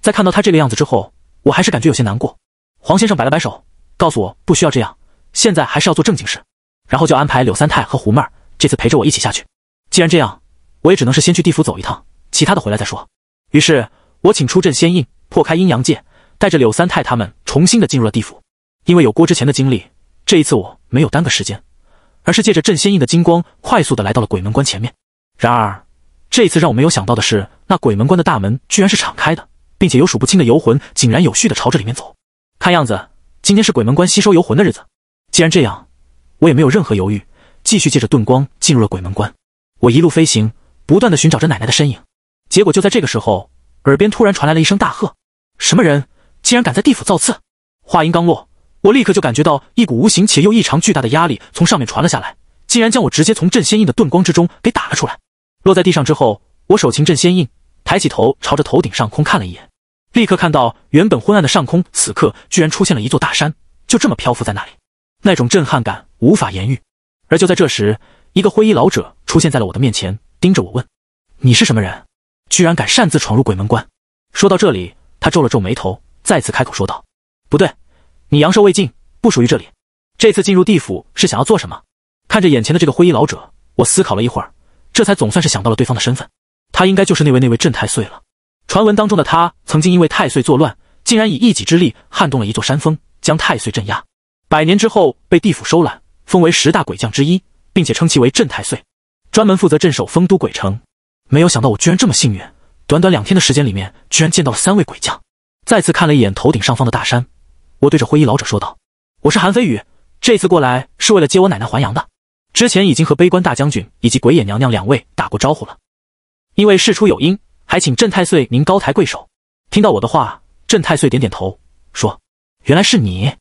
在看到他这个样子之后，我还是感觉有些难过。黄先生摆了摆手，告诉我不需要这样，现在还是要做正经事。然后就安排柳三太和胡妹儿这次陪着我一起下去。既然这样，我也只能是先去地府走一趟，其他的回来再说。于是，我请出镇仙印，破开阴阳界，带着柳三太他们重新的进入了地府。因为有郭之前的经历，这一次我没有耽搁时间，而是借着镇仙印的金光，快速的来到了鬼门关前面。然而，这次让我没有想到的是，那鬼门关的大门居然是敞开的，并且有数不清的游魂井然有序的朝着里面走。看样子，今天是鬼门关吸收游魂的日子。既然这样。我也没有任何犹豫，继续借着遁光进入了鬼门关。我一路飞行，不断的寻找着奶奶的身影。结果就在这个时候，耳边突然传来了一声大喝：“什么人，竟然敢在地府造次！”话音刚落，我立刻就感觉到一股无形且又异常巨大的压力从上面传了下来，竟然将我直接从镇仙印的遁光之中给打了出来，落在地上之后，我手擎镇仙印，抬起头朝着头顶上空看了一眼，立刻看到原本昏暗的上空，此刻居然出现了一座大山，就这么漂浮在那里，那种震撼感。无法言喻，而就在这时，一个灰衣老者出现在了我的面前，盯着我问：“你是什么人？居然敢擅自闯入鬼门关？”说到这里，他皱了皱眉头，再次开口说道：“不对，你阳寿未尽，不属于这里。这次进入地府是想要做什么？”看着眼前的这个灰衣老者，我思考了一会儿，这才总算是想到了对方的身份。他应该就是那位那位镇太岁了。传闻当中的他，曾经因为太岁作乱，竟然以一己之力撼动了一座山峰，将太岁镇压。百年之后，被地府收揽。封为十大鬼将之一，并且称其为镇太岁，专门负责镇守丰都鬼城。没有想到我居然这么幸运，短短两天的时间里面，居然见到了三位鬼将。再次看了一眼头顶上方的大山，我对着灰衣老者说道：“我是韩飞宇，这次过来是为了接我奶奶还阳的。之前已经和悲观大将军以及鬼眼娘娘两位打过招呼了。因为事出有因，还请镇太岁您高抬贵手。”听到我的话，镇太岁点点头说：“原来是你，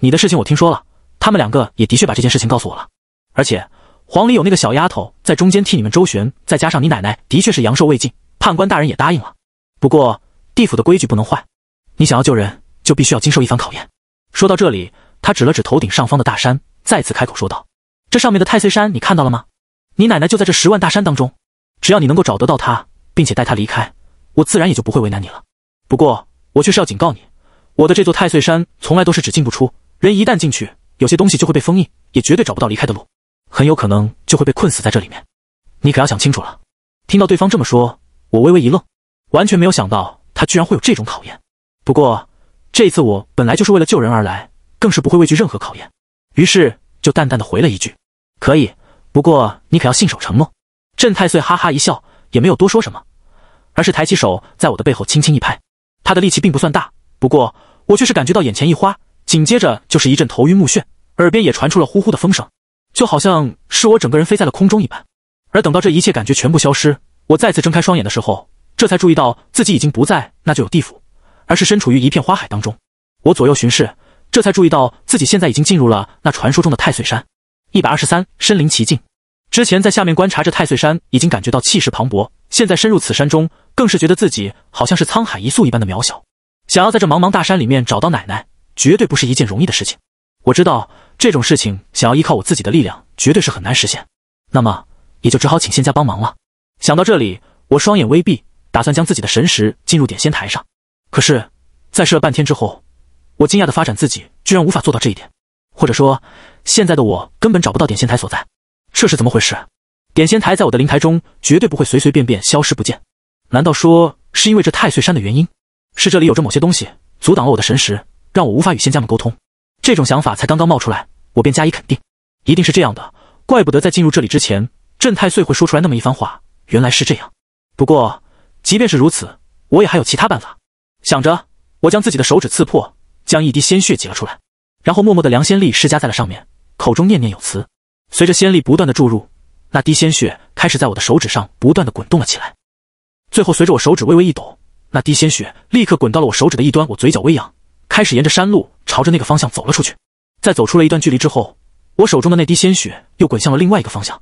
你的事情我听说了。”他们两个也的确把这件事情告诉我了，而且黄里有那个小丫头在中间替你们周旋，再加上你奶奶的确是阳寿未尽，判官大人也答应了。不过地府的规矩不能坏，你想要救人，就必须要经受一番考验。说到这里，他指了指头顶上方的大山，再次开口说道：“这上面的太岁山，你看到了吗？你奶奶就在这十万大山当中。只要你能够找得到她，并且带她离开，我自然也就不会为难你了。不过我却是要警告你，我的这座太岁山从来都是只进不出，人一旦进去。”有些东西就会被封印，也绝对找不到离开的路，很有可能就会被困死在这里面。你可要想清楚了。听到对方这么说，我微微一愣，完全没有想到他居然会有这种考验。不过这次我本来就是为了救人而来，更是不会畏惧任何考验。于是就淡淡的回了一句：“可以，不过你可要信守承诺。”镇太岁哈哈一笑，也没有多说什么，而是抬起手在我的背后轻轻一拍。他的力气并不算大，不过我却是感觉到眼前一花。紧接着就是一阵头晕目眩，耳边也传出了呼呼的风声，就好像是我整个人飞在了空中一般。而等到这一切感觉全部消失，我再次睁开双眼的时候，这才注意到自己已经不在那就有地府，而是身处于一片花海当中。我左右巡视，这才注意到自己现在已经进入了那传说中的太岁山。一百二十三，身临其境。之前在下面观察着太岁山，已经感觉到气势磅礴，现在深入此山中，更是觉得自己好像是沧海一粟一般的渺小。想要在这茫茫大山里面找到奶奶。绝对不是一件容易的事情，我知道这种事情想要依靠我自己的力量绝对是很难实现，那么也就只好请仙家帮忙了。想到这里，我双眼微闭，打算将自己的神识进入点仙台上。可是，在试了半天之后，我惊讶的发展自己居然无法做到这一点，或者说，现在的我根本找不到点仙台所在，这是怎么回事？点仙台在我的灵台中绝对不会随随便便消失不见，难道说是因为这太岁山的原因？是这里有着某些东西阻挡了我的神识？让我无法与仙家们沟通，这种想法才刚刚冒出来，我便加以肯定，一定是这样的。怪不得在进入这里之前，镇太岁会说出来那么一番话，原来是这样。不过，即便是如此，我也还有其他办法。想着，我将自己的手指刺破，将一滴鲜血挤了出来，然后默默的量仙力施加在了上面，口中念念有词。随着仙力不断的注入，那滴鲜血开始在我的手指上不断的滚动了起来。最后，随着我手指微微一抖，那滴鲜血立刻滚到了我手指的一端。我嘴角微扬。开始沿着山路朝着那个方向走了出去，在走出了一段距离之后，我手中的那滴鲜血又滚向了另外一个方向，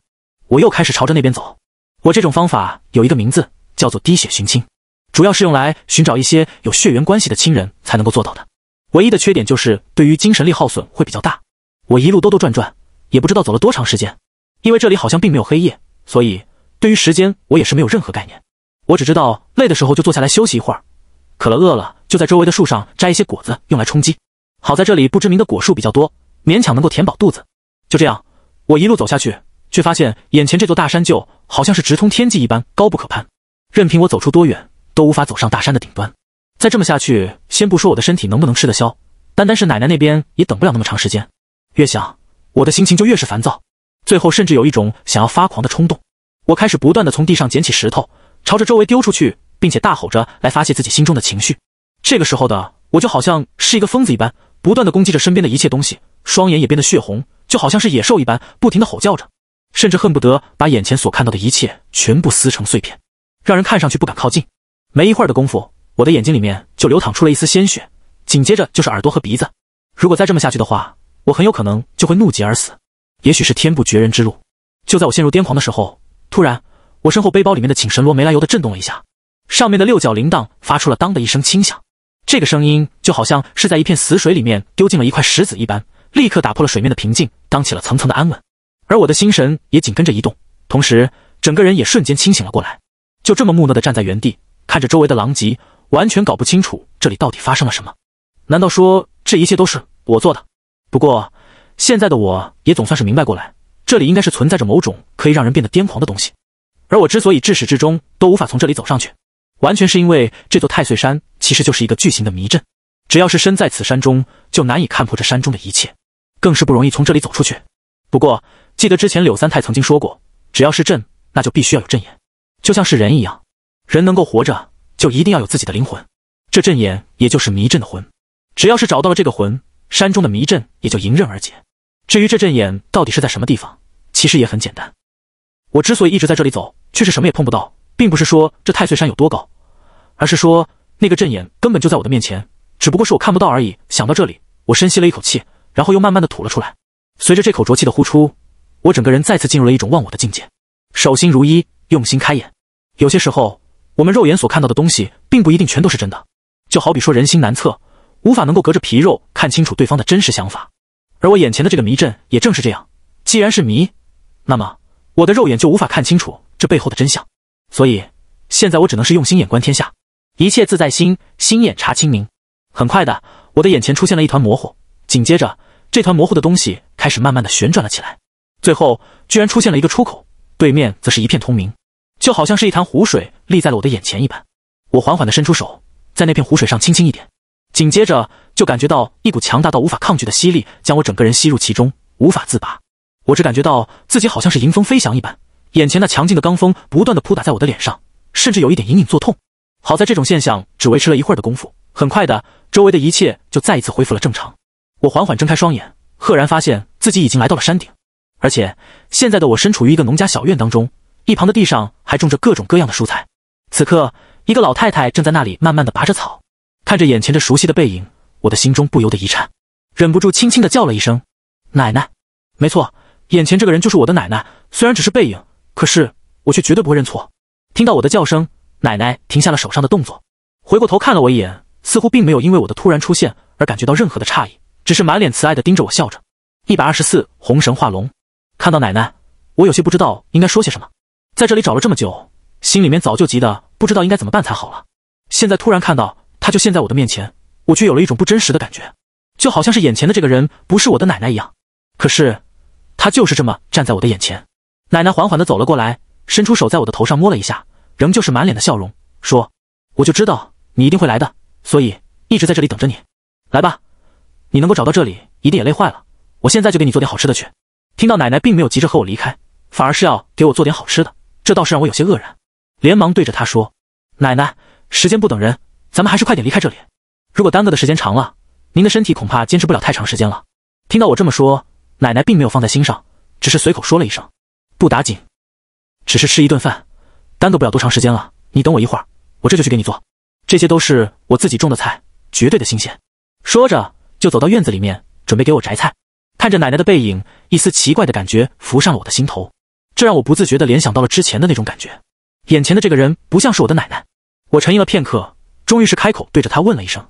我又开始朝着那边走。我这种方法有一个名字，叫做“滴血寻亲”，主要是用来寻找一些有血缘关系的亲人才能够做到的。唯一的缺点就是对于精神力耗损会比较大。我一路兜兜转转，也不知道走了多长时间，因为这里好像并没有黑夜，所以对于时间我也是没有任何概念。我只知道累的时候就坐下来休息一会儿。渴了饿了，就在周围的树上摘一些果子用来充饥。好在这里不知名的果树比较多，勉强能够填饱肚子。就这样，我一路走下去，却发现眼前这座大山就好像是直通天际一般，高不可攀。任凭我走出多远，都无法走上大山的顶端。再这么下去，先不说我的身体能不能吃得消，单单是奶奶那边也等不了那么长时间。越想，我的心情就越是烦躁，最后甚至有一种想要发狂的冲动。我开始不断的从地上捡起石头，朝着周围丢出去。并且大吼着来发泄自己心中的情绪。这个时候的我就好像是一个疯子一般，不断的攻击着身边的一切东西，双眼也变得血红，就好像是野兽一般，不停的吼叫着，甚至恨不得把眼前所看到的一切全部撕成碎片，让人看上去不敢靠近。没一会儿的功夫，我的眼睛里面就流淌出了一丝鲜血，紧接着就是耳朵和鼻子。如果再这么下去的话，我很有可能就会怒极而死。也许是天不绝人之路。就在我陷入癫狂的时候，突然，我身后背包里面的请神罗没来由的震动了一下。上面的六角铃铛发出了“当”的一声轻响，这个声音就好像是在一片死水里面丢进了一块石子一般，立刻打破了水面的平静，当起了层层的安稳。而我的心神也紧跟着一动，同时整个人也瞬间清醒了过来，就这么木讷的站在原地，看着周围的狼藉，完全搞不清楚这里到底发生了什么。难道说这一切都是我做的？不过现在的我也总算是明白过来，这里应该是存在着某种可以让人变得癫狂的东西，而我之所以至始至终都无法从这里走上去。完全是因为这座太岁山其实就是一个巨型的迷阵，只要是身在此山中，就难以看破这山中的一切，更是不容易从这里走出去。不过，记得之前柳三太曾经说过，只要是阵，那就必须要有阵眼，就像是人一样，人能够活着，就一定要有自己的灵魂。这阵眼也就是迷阵的魂，只要是找到了这个魂，山中的迷阵也就迎刃而解。至于这阵眼到底是在什么地方，其实也很简单。我之所以一直在这里走，却是什么也碰不到，并不是说这太岁山有多高。而是说，那个阵眼根本就在我的面前，只不过是我看不到而已。想到这里，我深吸了一口气，然后又慢慢的吐了出来。随着这口浊气的呼出，我整个人再次进入了一种忘我的境界，守心如一，用心开眼。有些时候，我们肉眼所看到的东西，并不一定全都是真的。就好比说人心难测，无法能够隔着皮肉看清楚对方的真实想法。而我眼前的这个迷阵也正是这样。既然是迷，那么我的肉眼就无法看清楚这背后的真相。所以现在我只能是用心眼观天下。一切自在心，心眼察清明。很快的，我的眼前出现了一团模糊，紧接着这团模糊的东西开始慢慢的旋转了起来，最后居然出现了一个出口，对面则是一片通明，就好像是一潭湖水立在了我的眼前一般。我缓缓的伸出手，在那片湖水上轻轻一点，紧接着就感觉到一股强大到无法抗拒的吸力将我整个人吸入其中，无法自拔。我只感觉到自己好像是迎风飞翔一般，眼前那强劲的罡风不断的扑打在我的脸上，甚至有一点隐隐作痛。好在这种现象只维持了一会儿的功夫，很快的，周围的一切就再一次恢复了正常。我缓缓睁开双眼，赫然发现自己已经来到了山顶，而且现在的我身处于一个农家小院当中，一旁的地上还种着各种各样的蔬菜。此刻，一个老太太正在那里慢慢的拔着草，看着眼前这熟悉的背影，我的心中不由得一颤，忍不住轻轻的叫了一声：“奶奶。”没错，眼前这个人就是我的奶奶，虽然只是背影，可是我却绝对不会认错。听到我的叫声。奶奶停下了手上的动作，回过头看了我一眼，似乎并没有因为我的突然出现而感觉到任何的诧异，只是满脸慈爱的盯着我笑着。一百二十四红绳化龙。看到奶奶，我有些不知道应该说些什么。在这里找了这么久，心里面早就急得不知道应该怎么办才好了。现在突然看到她就现在我的面前，我却有了一种不真实的感觉，就好像是眼前的这个人不是我的奶奶一样。可是，她就是这么站在我的眼前。奶奶缓缓的走了过来，伸出手在我的头上摸了一下。仍旧是满脸的笑容，说：“我就知道你一定会来的，所以一直在这里等着你。来吧，你能够找到这里，一定也累坏了。我现在就给你做点好吃的去。”听到奶奶并没有急着和我离开，反而是要给我做点好吃的，这倒是让我有些愕然，连忙对着她说：“奶奶，时间不等人，咱们还是快点离开这里。如果耽搁的时间长了，您的身体恐怕坚持不了太长时间了。”听到我这么说，奶奶并没有放在心上，只是随口说了一声：“不打紧，只是吃一顿饭。”耽搁不了多长时间了，你等我一会儿，我这就去给你做。这些都是我自己种的菜，绝对的新鲜。说着就走到院子里面，准备给我摘菜。看着奶奶的背影，一丝奇怪的感觉浮上了我的心头，这让我不自觉的联想到了之前的那种感觉。眼前的这个人不像是我的奶奶。我沉吟了片刻，终于是开口对着她问了一声：“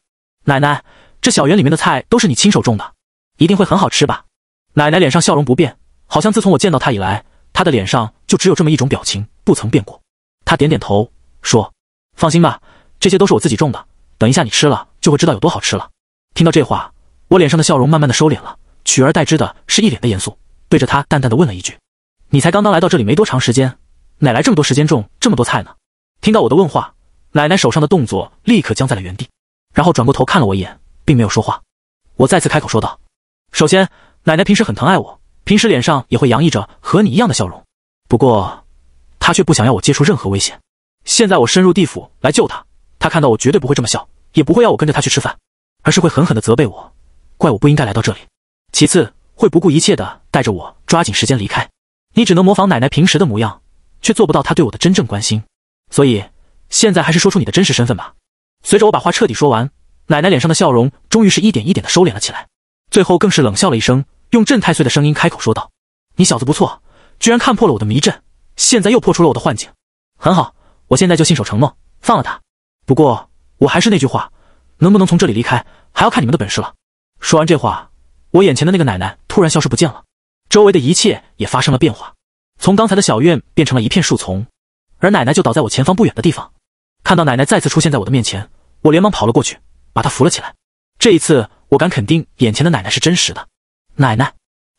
奶奶，这小园里面的菜都是你亲手种的，一定会很好吃吧？”奶奶脸上笑容不变，好像自从我见到她以来，她的脸上就只有这么一种表情，不曾变过。他点点头，说：“放心吧，这些都是我自己种的。等一下你吃了，就会知道有多好吃了。”听到这话，我脸上的笑容慢慢的收敛了，取而代之的是一脸的严肃，对着他淡淡的问了一句：“你才刚刚来到这里没多长时间，哪来这么多时间种这么多菜呢？”听到我的问话，奶奶手上的动作立刻僵在了原地，然后转过头看了我一眼，并没有说话。我再次开口说道：“首先，奶奶平时很疼爱我，平时脸上也会洋溢着和你一样的笑容。不过……”他却不想要我接触任何危险。现在我深入地府来救他，他看到我绝对不会这么笑，也不会要我跟着他去吃饭，而是会狠狠的责备我，怪我不应该来到这里。其次，会不顾一切的带着我抓紧时间离开。你只能模仿奶奶平时的模样，却做不到她对我的真正关心。所以，现在还是说出你的真实身份吧。随着我把话彻底说完，奶奶脸上的笑容终于是一点一点的收敛了起来，最后更是冷笑了一声，用震太岁的声音开口说道：“你小子不错，居然看破了我的迷阵。”现在又破除了我的幻境，很好，我现在就信守承诺，放了他。不过我还是那句话，能不能从这里离开，还要看你们的本事了。说完这话，我眼前的那个奶奶突然消失不见了，周围的一切也发生了变化，从刚才的小院变成了一片树丛，而奶奶就倒在我前方不远的地方。看到奶奶再次出现在我的面前，我连忙跑了过去，把她扶了起来。这一次我敢肯定，眼前的奶奶是真实的。奶奶，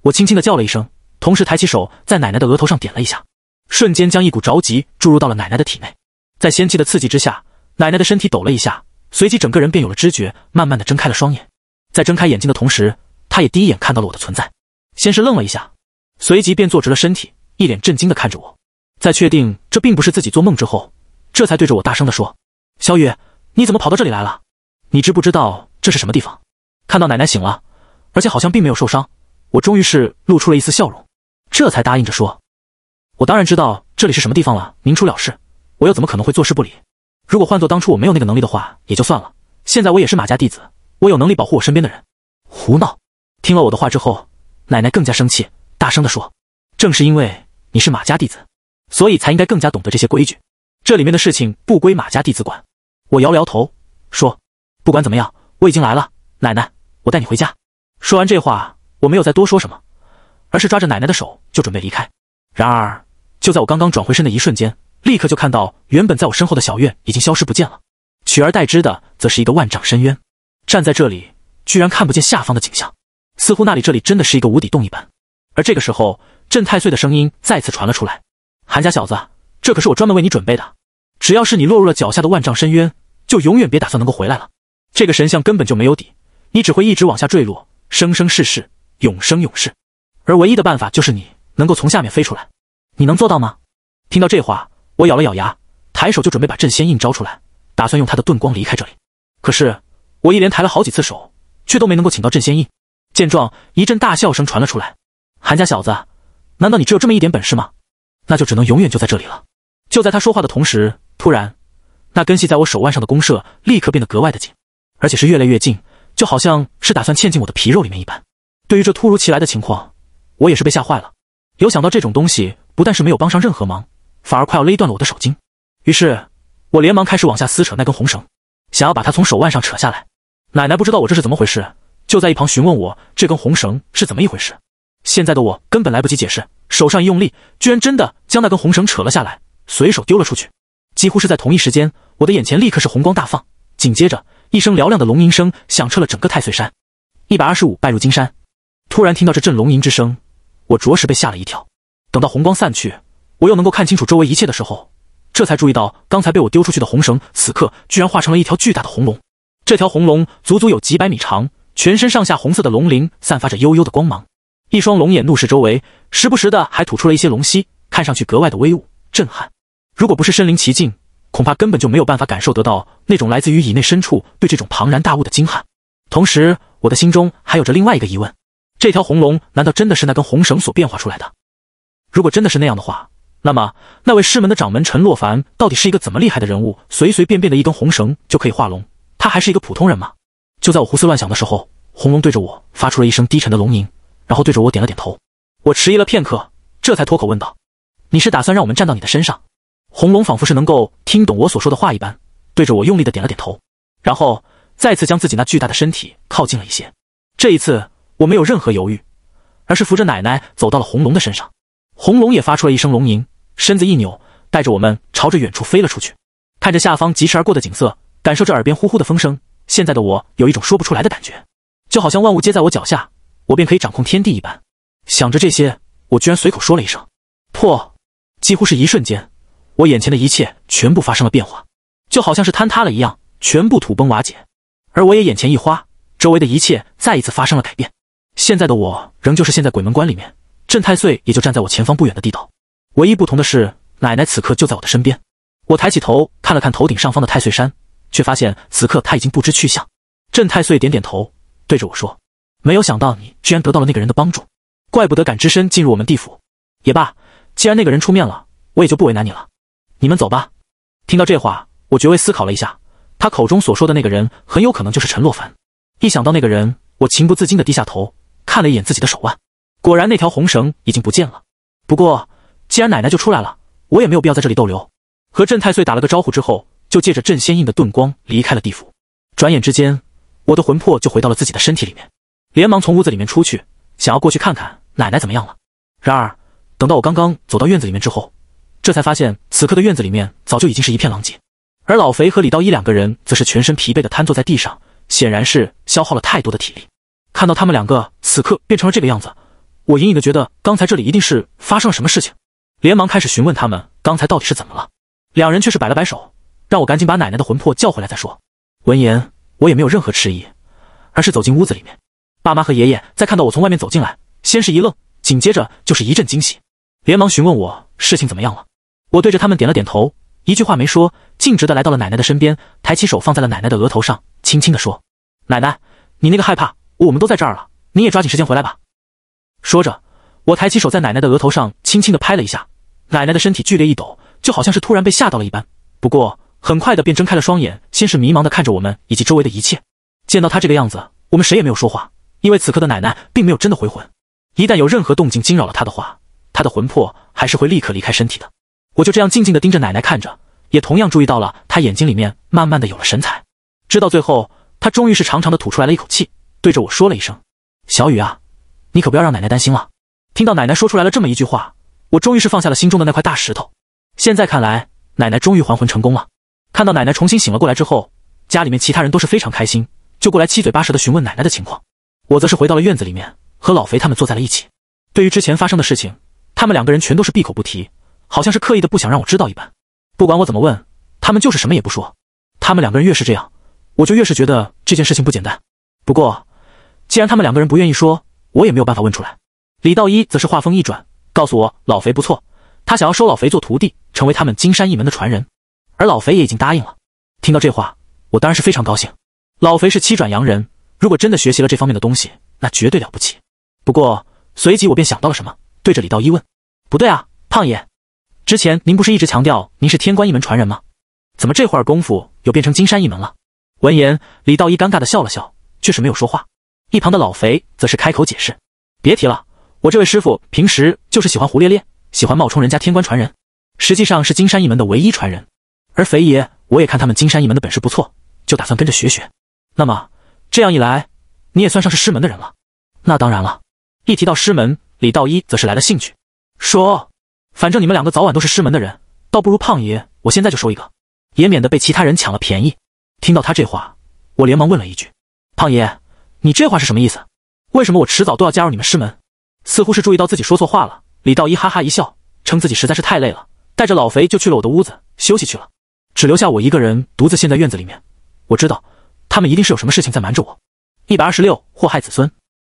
我轻轻的叫了一声，同时抬起手在奶奶的额头上点了一下。瞬间将一股着急注入到了奶奶的体内，在仙气的刺激之下，奶奶的身体抖了一下，随即整个人便有了知觉，慢慢的睁开了双眼。在睁开眼睛的同时，她也第一眼看到了我的存在，先是愣了一下，随即便坐直了身体，一脸震惊的看着我。在确定这并不是自己做梦之后，这才对着我大声的说：“小雨，你怎么跑到这里来了？你知不知道这是什么地方？”看到奶奶醒了，而且好像并没有受伤，我终于是露出了一丝笑容，这才答应着说。我当然知道这里是什么地方了。您出了事，我又怎么可能会坐视不理？如果换做当初我没有那个能力的话，也就算了。现在我也是马家弟子，我有能力保护我身边的人。胡闹！听了我的话之后，奶奶更加生气，大声地说：“正是因为你是马家弟子，所以才应该更加懂得这些规矩。这里面的事情不归马家弟子管。”我摇了摇头，说：“不管怎么样，我已经来了，奶奶，我带你回家。”说完这话，我没有再多说什么，而是抓着奶奶的手就准备离开。然而，就在我刚刚转回身的一瞬间，立刻就看到原本在我身后的小院已经消失不见了，取而代之的则是一个万丈深渊。站在这里，居然看不见下方的景象，似乎那里这里真的是一个无底洞一般。而这个时候，镇太岁的声音再次传了出来：“韩家小子，这可是我专门为你准备的。只要是你落入了脚下的万丈深渊，就永远别打算能够回来了。这个神像根本就没有底，你只会一直往下坠落，生生世世，永生永世。而唯一的办法就是你。”能够从下面飞出来，你能做到吗？听到这话，我咬了咬牙，抬手就准备把镇仙印招出来，打算用他的遁光离开这里。可是我一连抬了好几次手，却都没能够请到镇仙印。见状，一阵大笑声传了出来：“韩家小子，难道你只有这么一点本事吗？那就只能永远就在这里了。”就在他说话的同时，突然，那根系在我手腕上的弓射立刻变得格外的紧，而且是越来越近，就好像是打算嵌进我的皮肉里面一般。对于这突如其来的情况，我也是被吓坏了。有想到这种东西，不但是没有帮上任何忙，反而快要勒断了我的手筋。于是，我连忙开始往下撕扯那根红绳，想要把它从手腕上扯下来。奶奶不知道我这是怎么回事，就在一旁询问我这根红绳是怎么一回事。现在的我根本来不及解释，手上一用力，居然真的将那根红绳扯了下来，随手丢了出去。几乎是在同一时间，我的眼前立刻是红光大放，紧接着一声嘹亮的龙吟声响彻了整个太岁山。一百二十五拜入金山，突然听到这阵龙吟之声。我着实被吓了一跳。等到红光散去，我又能够看清楚周围一切的时候，这才注意到刚才被我丢出去的红绳，此刻居然化成了一条巨大的红龙。这条红龙足足有几百米长，全身上下红色的龙鳞散发着幽幽的光芒，一双龙眼怒视周围，时不时的还吐出了一些龙息，看上去格外的威武震撼。如果不是身临其境，恐怕根本就没有办法感受得到那种来自于以内深处对这种庞然大物的惊骇。同时，我的心中还有着另外一个疑问。这条红龙难道真的是那根红绳所变化出来的？如果真的是那样的话，那么那位师门的掌门陈洛凡到底是一个怎么厉害的人物？随随便便的一根红绳就可以化龙，他还是一个普通人吗？就在我胡思乱想的时候，红龙对着我发出了一声低沉的龙吟，然后对着我点了点头。我迟疑了片刻，这才脱口问道：“你是打算让我们站到你的身上？”红龙仿佛是能够听懂我所说的话一般，对着我用力的点了点头，然后再次将自己那巨大的身体靠近了一些。这一次。我没有任何犹豫，而是扶着奶奶走到了红龙的身上。红龙也发出了一声龙吟，身子一扭，带着我们朝着远处飞了出去。看着下方疾驰而过的景色，感受着耳边呼呼的风声，现在的我有一种说不出来的感觉，就好像万物皆在我脚下，我便可以掌控天地一般。想着这些，我居然随口说了一声“破”，几乎是一瞬间，我眼前的一切全部发生了变化，就好像是坍塌了一样，全部土崩瓦解。而我也眼前一花，周围的一切再一次发生了改变。现在的我仍旧是陷在鬼门关里面，镇太岁也就站在我前方不远的地道。唯一不同的是，奶奶此刻就在我的身边。我抬起头看了看头顶上方的太岁山，却发现此刻他已经不知去向。镇太岁点点头，对着我说：“没有想到你居然得到了那个人的帮助，怪不得敢只身进入我们地府。也罢，既然那个人出面了，我也就不为难你了。你们走吧。”听到这话，我绝微思考了一下，他口中所说的那个人很有可能就是陈洛凡。一想到那个人，我情不自禁的低下头。看了一眼自己的手腕，果然那条红绳已经不见了。不过既然奶奶就出来了，我也没有必要在这里逗留。和镇太岁打了个招呼之后，就借着镇仙印的遁光离开了地府。转眼之间，我的魂魄就回到了自己的身体里面，连忙从屋子里面出去，想要过去看看奶奶怎么样了。然而等到我刚刚走到院子里面之后，这才发现此刻的院子里面早就已经是一片狼藉，而老肥和李道一两个人则是全身疲惫的瘫坐在地上，显然是消耗了太多的体力。看到他们两个此刻变成了这个样子，我隐隐的觉得刚才这里一定是发生了什么事情，连忙开始询问他们刚才到底是怎么了。两人却是摆了摆手，让我赶紧把奶奶的魂魄叫回来再说。闻言，我也没有任何迟疑，而是走进屋子里面。爸妈和爷爷在看到我从外面走进来，先是一愣，紧接着就是一阵惊喜，连忙询问我事情怎么样了。我对着他们点了点头，一句话没说，径直的来到了奶奶的身边，抬起手放在了奶奶的额头上，轻轻的说：“奶奶，你那个害怕。”我们都在这儿了，你也抓紧时间回来吧。说着，我抬起手在奶奶的额头上轻轻的拍了一下，奶奶的身体剧烈一抖，就好像是突然被吓到了一般。不过很快的便睁开了双眼，先是迷茫的看着我们以及周围的一切。见到他这个样子，我们谁也没有说话，因为此刻的奶奶并没有真的回魂，一旦有任何动静惊扰了他的话，他的魂魄还是会立刻离开身体的。我就这样静静的盯着奶奶看着，也同样注意到了他眼睛里面慢慢的有了神采，直到最后，他终于是长长的吐出来了一口气。对着我说了一声：“小雨啊，你可不要让奶奶担心了。”听到奶奶说出来了这么一句话，我终于是放下了心中的那块大石头。现在看来，奶奶终于还魂成功了。看到奶奶重新醒了过来之后，家里面其他人都是非常开心，就过来七嘴八舌的询问奶奶的情况。我则是回到了院子里面，和老肥他们坐在了一起。对于之前发生的事情，他们两个人全都是闭口不提，好像是刻意的不想让我知道一般。不管我怎么问，他们就是什么也不说。他们两个人越是这样，我就越是觉得这件事情不简单。不过。既然他们两个人不愿意说，我也没有办法问出来。李道一则是话锋一转，告诉我老肥不错，他想要收老肥做徒弟，成为他们金山一门的传人。而老肥也已经答应了。听到这话，我当然是非常高兴。老肥是七转阳人，如果真的学习了这方面的东西，那绝对了不起。不过随即我便想到了什么，对着李道一问：“不对啊，胖爷，之前您不是一直强调您是天官一门传人吗？怎么这会儿功夫又变成金山一门了？”闻言，李道一尴尬的笑了笑，却是没有说话。一旁的老肥则是开口解释：“别提了，我这位师傅平时就是喜欢胡咧咧，喜欢冒充人家天官传人，实际上是金山一门的唯一传人。而肥爷，我也看他们金山一门的本事不错，就打算跟着学学。那么这样一来，你也算上是师门的人了。那当然了。一提到师门，李道一则是来了兴趣，说：反正你们两个早晚都是师门的人，倒不如胖爷，我现在就收一个，也免得被其他人抢了便宜。听到他这话，我连忙问了一句：胖爷。”你这话是什么意思？为什么我迟早都要加入你们师门？似乎是注意到自己说错话了，李道一哈哈一笑，称自己实在是太累了，带着老肥就去了我的屋子休息去了，只留下我一个人独自陷在院子里面。我知道，他们一定是有什么事情在瞒着我。一百二十六祸害子孙。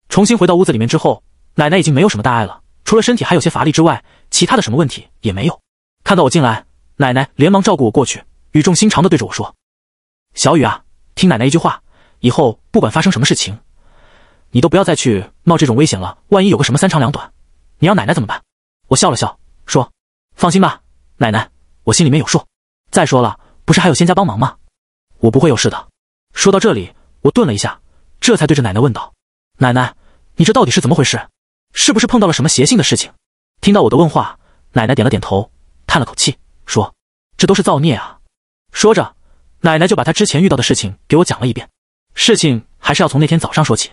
重新回到屋子里面之后，奶奶已经没有什么大碍了，除了身体还有些乏力之外，其他的什么问题也没有。看到我进来，奶奶连忙照顾我过去，语重心长的对着我说：“小雨啊，听奶奶一句话。”以后不管发生什么事情，你都不要再去冒这种危险了。万一有个什么三长两短，你让奶奶怎么办？我笑了笑说：“放心吧，奶奶，我心里面有数。再说了，不是还有仙家帮忙吗？我不会有事的。”说到这里，我顿了一下，这才对着奶奶问道：“奶奶，你这到底是怎么回事？是不是碰到了什么邪性的事情？”听到我的问话，奶奶点了点头，叹了口气说：“这都是造孽啊。”说着，奶奶就把她之前遇到的事情给我讲了一遍。事情还是要从那天早上说起。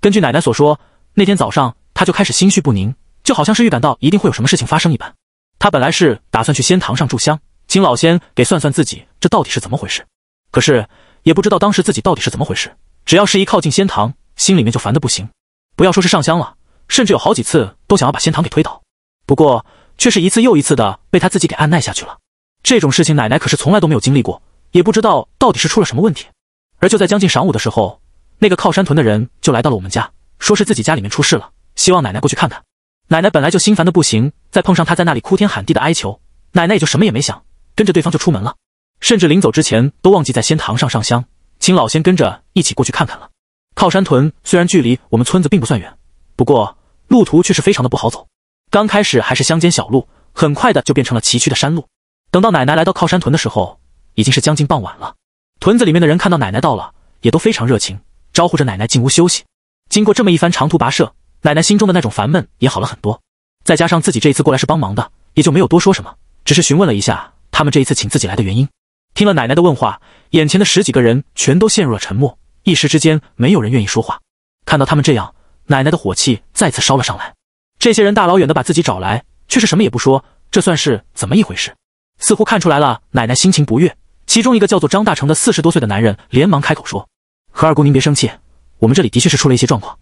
根据奶奶所说，那天早上她就开始心绪不宁，就好像是预感到一定会有什么事情发生一般。她本来是打算去仙堂上炷香，请老仙给算算自己这到底是怎么回事。可是也不知道当时自己到底是怎么回事，只要是一靠近仙堂，心里面就烦得不行。不要说是上香了，甚至有好几次都想要把仙堂给推倒，不过却是一次又一次的被他自己给按耐下去了。这种事情奶奶可是从来都没有经历过，也不知道到底是出了什么问题。而就在将近晌午的时候，那个靠山屯的人就来到了我们家，说是自己家里面出事了，希望奶奶过去看看。奶奶本来就心烦的不行，再碰上他在那里哭天喊地的哀求，奶奶也就什么也没想，跟着对方就出门了，甚至临走之前都忘记在仙堂上上香，请老仙跟着一起过去看看了。靠山屯虽然距离我们村子并不算远，不过路途却是非常的不好走。刚开始还是乡间小路，很快的就变成了崎岖的山路。等到奶奶来到靠山屯的时候，已经是将近傍晚了。屯子里面的人看到奶奶到了，也都非常热情，招呼着奶奶进屋休息。经过这么一番长途跋涉，奶奶心中的那种烦闷也好了很多。再加上自己这一次过来是帮忙的，也就没有多说什么，只是询问了一下他们这一次请自己来的原因。听了奶奶的问话，眼前的十几个人全都陷入了沉默，一时之间没有人愿意说话。看到他们这样，奶奶的火气再次烧了上来。这些人大老远的把自己找来，却是什么也不说，这算是怎么一回事？似乎看出来了奶奶心情不悦。其中一个叫做张大成的四十多岁的男人连忙开口说：“何二姑，您别生气，我们这里的确是出了一些状况，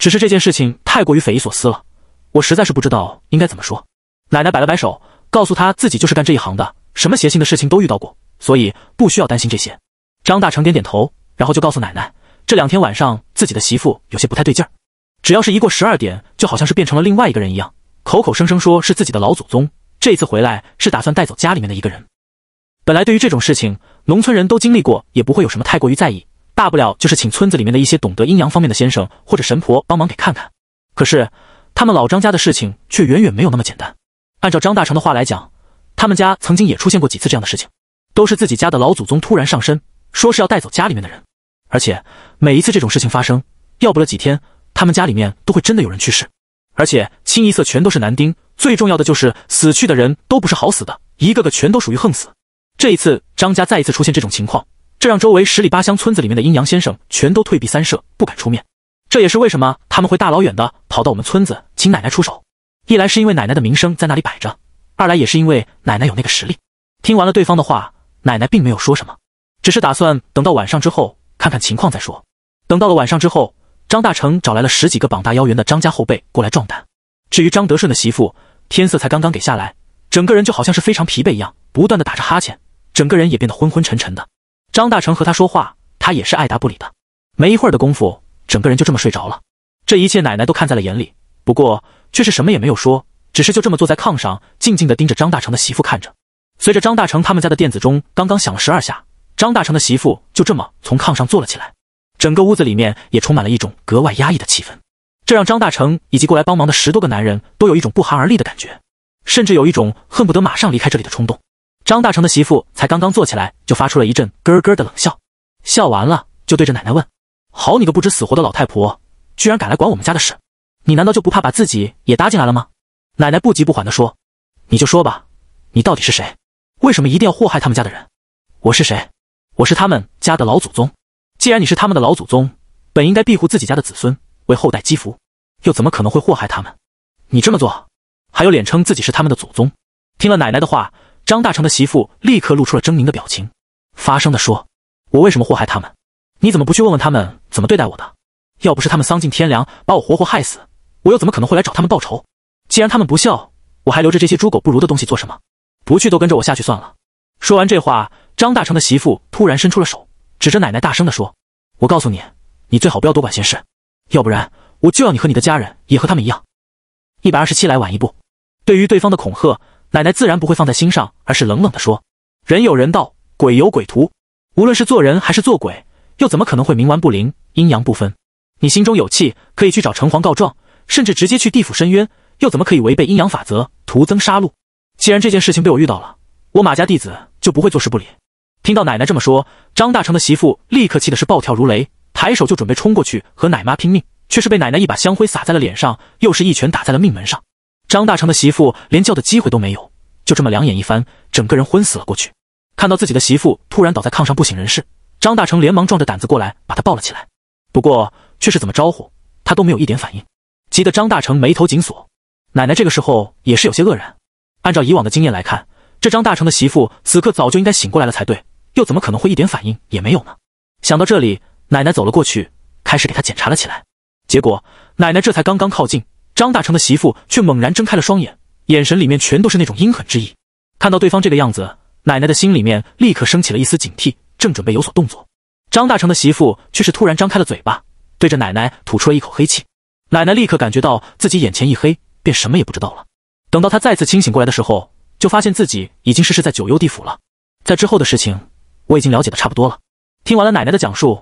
只是这件事情太过于匪夷所思了，我实在是不知道应该怎么说。”奶奶摆了摆手，告诉他自己就是干这一行的，什么邪性的事情都遇到过，所以不需要担心这些。张大成点点头，然后就告诉奶奶，这两天晚上自己的媳妇有些不太对劲儿，只要是一过十二点，就好像是变成了另外一个人一样，口口声声说是自己的老祖宗，这次回来是打算带走家里面的一个人。本来对于这种事情，农村人都经历过，也不会有什么太过于在意，大不了就是请村子里面的一些懂得阴阳方面的先生或者神婆帮忙给看看。可是他们老张家的事情却远远没有那么简单。按照张大成的话来讲，他们家曾经也出现过几次这样的事情，都是自己家的老祖宗突然上身，说是要带走家里面的人。而且每一次这种事情发生，要不了几天，他们家里面都会真的有人去世，而且清一色全都是男丁。最重要的就是死去的人都不是好死的，一个个全都属于横死。这一次张家再一次出现这种情况，这让周围十里八乡村子里面的阴阳先生全都退避三舍，不敢出面。这也是为什么他们会大老远的跑到我们村子请奶奶出手。一来是因为奶奶的名声在那里摆着，二来也是因为奶奶有那个实力。听完了对方的话，奶奶并没有说什么，只是打算等到晚上之后看看情况再说。等到了晚上之后，张大成找来了十几个膀大腰圆的张家后辈过来壮胆。至于张德顺的媳妇，天色才刚刚给下来，整个人就好像是非常疲惫一样，不断的打着哈欠。整个人也变得昏昏沉沉的，张大成和他说话，他也是爱答不理的。没一会儿的功夫，整个人就这么睡着了。这一切奶奶都看在了眼里，不过却是什么也没有说，只是就这么坐在炕上，静静的盯着张大成的媳妇看着。随着张大成他们家的电子钟刚刚响了十二下，张大成的媳妇就这么从炕上坐了起来，整个屋子里面也充满了一种格外压抑的气氛，这让张大成以及过来帮忙的十多个男人都有一种不寒而栗的感觉，甚至有一种恨不得马上离开这里的冲动。张大成的媳妇才刚刚坐起来，就发出了一阵咯咯的冷笑。笑完了，就对着奶奶问：“好，你个不知死活的老太婆，居然敢来管我们家的事！你难道就不怕把自己也搭进来了吗？”奶奶不急不缓地说：“你就说吧，你到底是谁？为什么一定要祸害他们家的人？”“我是谁？我是他们家的老祖宗。既然你是他们的老祖宗，本应该庇护自己家的子孙，为后代积福，又怎么可能会祸害他们？你这么做，还有脸称自己是他们的祖宗？”听了奶奶的话。张大成的媳妇立刻露出了狰狞的表情，发声地说：“我为什么祸害他们？你怎么不去问问他们怎么对待我的？要不是他们丧尽天良把我活活害死，我又怎么可能会来找他们报仇？既然他们不孝，我还留着这些猪狗不如的东西做什么？不去都跟着我下去算了。”说完这话，张大成的媳妇突然伸出了手，指着奶奶，大声地说：“我告诉你，你最好不要多管闲事，要不然我就要你和你的家人也和他们一样。”一百二十七，来晚一步。对于对方的恐吓。奶奶自然不会放在心上，而是冷冷的说：“人有人道，鬼有鬼途。无论是做人还是做鬼，又怎么可能会冥顽不灵、阴阳不分？你心中有气，可以去找城隍告状，甚至直接去地府申冤，又怎么可以违背阴阳法则，徒增杀戮？既然这件事情被我遇到了，我马家弟子就不会坐视不理。”听到奶奶这么说，张大成的媳妇立刻气的是暴跳如雷，抬手就准备冲过去和奶妈拼命，却是被奶奶一把香灰洒在了脸上，又是一拳打在了命门上。张大成的媳妇连叫的机会都没有，就这么两眼一翻，整个人昏死了过去。看到自己的媳妇突然倒在炕上不省人事，张大成连忙壮着胆子过来把她抱了起来。不过却是怎么招呼她都没有一点反应，急得张大成眉头紧锁。奶奶这个时候也是有些愕然，按照以往的经验来看，这张大成的媳妇此刻早就应该醒过来了才对，又怎么可能会一点反应也没有呢？想到这里，奶奶走了过去，开始给她检查了起来。结果奶奶这才刚刚靠近。张大成的媳妇却猛然睁开了双眼，眼神里面全都是那种阴狠之意。看到对方这个样子，奶奶的心里面立刻升起了一丝警惕，正准备有所动作，张大成的媳妇却是突然张开了嘴巴，对着奶奶吐出了一口黑气。奶奶立刻感觉到自己眼前一黑，便什么也不知道了。等到她再次清醒过来的时候，就发现自己已经是是在九幽地府了。在之后的事情，我已经了解的差不多了。听完了奶奶的讲述，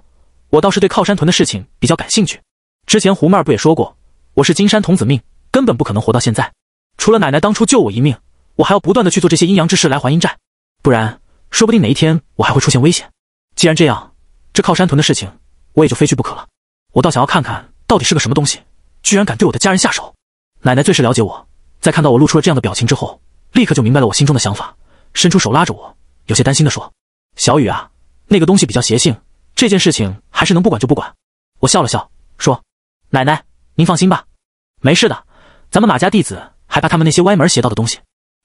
我倒是对靠山屯的事情比较感兴趣。之前胡妹儿不也说过？我是金山童子命，根本不可能活到现在。除了奶奶当初救我一命，我还要不断的去做这些阴阳之事来还阴债，不然说不定哪一天我还会出现危险。既然这样，这靠山屯的事情我也就非去不可了。我倒想要看看到底是个什么东西，居然敢对我的家人下手。奶奶最是了解我，在看到我露出了这样的表情之后，立刻就明白了我心中的想法，伸出手拉着我，有些担心的说：“小雨啊，那个东西比较邪性，这件事情还是能不管就不管。”我笑了笑说：“奶奶。”您放心吧，没事的。咱们马家弟子还怕他们那些歪门邪道的东西？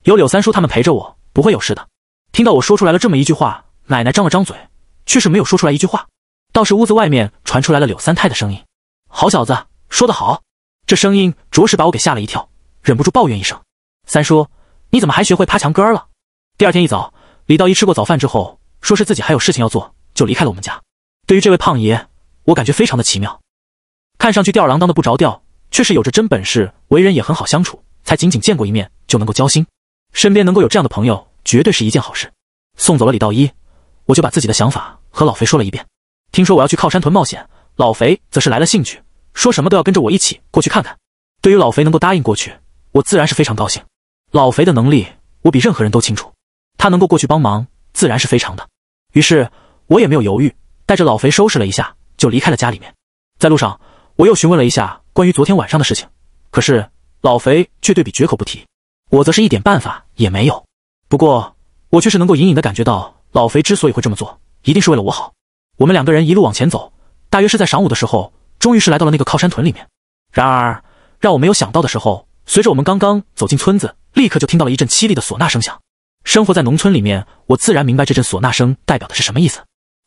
有柳三叔他们陪着我，不会有事的。听到我说出来了这么一句话，奶奶张了张嘴，却是没有说出来一句话。倒是屋子外面传出来了柳三太的声音：“好小子，说得好！”这声音着实把我给吓了一跳，忍不住抱怨一声：“三叔，你怎么还学会爬墙根了？”第二天一早，李道一吃过早饭之后，说是自己还有事情要做，就离开了我们家。对于这位胖爷，我感觉非常的奇妙。看上去吊儿郎当的不着调，却是有着真本事，为人也很好相处，才仅仅见过一面就能够交心。身边能够有这样的朋友，绝对是一件好事。送走了李道一，我就把自己的想法和老肥说了一遍。听说我要去靠山屯冒险，老肥则是来了兴趣，说什么都要跟着我一起过去看看。对于老肥能够答应过去，我自然是非常高兴。老肥的能力我比任何人都清楚，他能够过去帮忙，自然是非常的。于是我也没有犹豫，带着老肥收拾了一下，就离开了家里面。在路上。我又询问了一下关于昨天晚上的事情，可是老肥却对比绝口不提，我则是一点办法也没有。不过我却是能够隐隐的感觉到，老肥之所以会这么做，一定是为了我好。我们两个人一路往前走，大约是在晌午的时候，终于是来到了那个靠山屯里面。然而让我没有想到的时候，随着我们刚刚走进村子，立刻就听到了一阵凄厉的唢呐声响。生活在农村里面，我自然明白这阵唢呐声代表的是什么意思。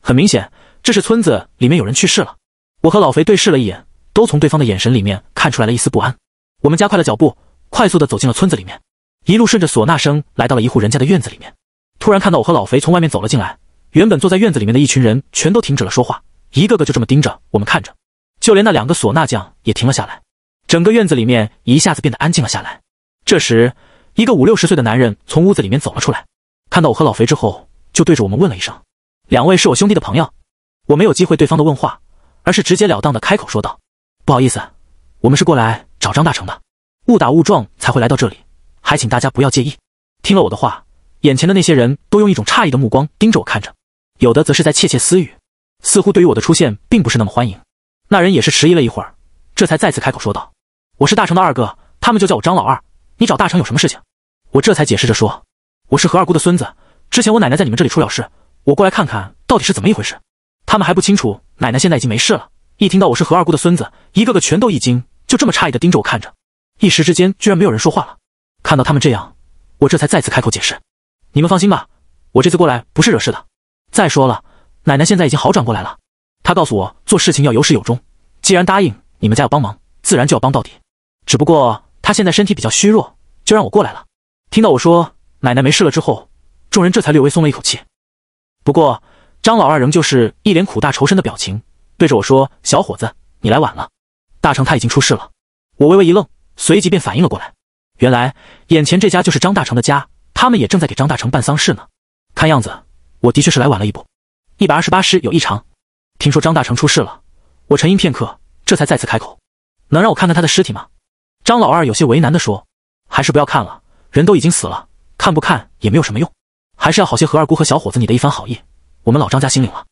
很明显，这是村子里面有人去世了。我和老肥对视了一眼。都从对方的眼神里面看出来了一丝不安，我们加快了脚步，快速的走进了村子里面，一路顺着唢呐声来到了一户人家的院子里面，突然看到我和老肥从外面走了进来，原本坐在院子里面的一群人全都停止了说话，一个个就这么盯着我们看着，就连那两个唢呐匠也停了下来，整个院子里面一下子变得安静了下来。这时，一个五六十岁的男人从屋子里面走了出来，看到我和老肥之后，就对着我们问了一声：“两位是我兄弟的朋友？”我没有机会对方的问话，而是直截了当的开口说道。不好意思，我们是过来找张大成的，误打误撞才会来到这里，还请大家不要介意。听了我的话，眼前的那些人都用一种诧异的目光盯着我看着，有的则是在窃窃私语，似乎对于我的出现并不是那么欢迎。那人也是迟疑了一会儿，这才再次开口说道：“我是大成的二哥，他们就叫我张老二。你找大成有什么事情？”我这才解释着说：“我是何二姑的孙子，之前我奶奶在你们这里出了事，我过来看看到底是怎么一回事。他们还不清楚，奶奶现在已经没事了。”一听到我是何二姑的孙子，一个个全都一惊，就这么诧异的盯着我看着，一时之间居然没有人说话了。看到他们这样，我这才再次开口解释：“你们放心吧，我这次过来不是惹事的。再说了，奶奶现在已经好转过来了。她告诉我做事情要有始有终，既然答应你们家要帮忙，自然就要帮到底。只不过她现在身体比较虚弱，就让我过来了。”听到我说奶奶没事了之后，众人这才略微松了一口气。不过张老二仍旧是一脸苦大仇深的表情。对着我说：“小伙子，你来晚了，大成他已经出事了。”我微微一愣，随即便反应了过来，原来眼前这家就是张大成的家，他们也正在给张大成办丧事呢。看样子，我的确是来晚了一步。一百二十八师有异常，听说张大成出事了。我沉吟片刻，这才再次开口：“能让我看看他的尸体吗？”张老二有些为难地说：“还是不要看了，人都已经死了，看不看也没有什么用。还是要好些何二姑和小伙子你的一番好意，我们老张家心领了。”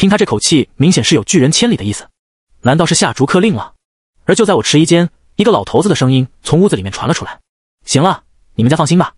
听他这口气，明显是有拒人千里的意思，难道是下逐客令了？而就在我迟疑间，一个老头子的声音从屋子里面传了出来：“行了，你们家放心吧，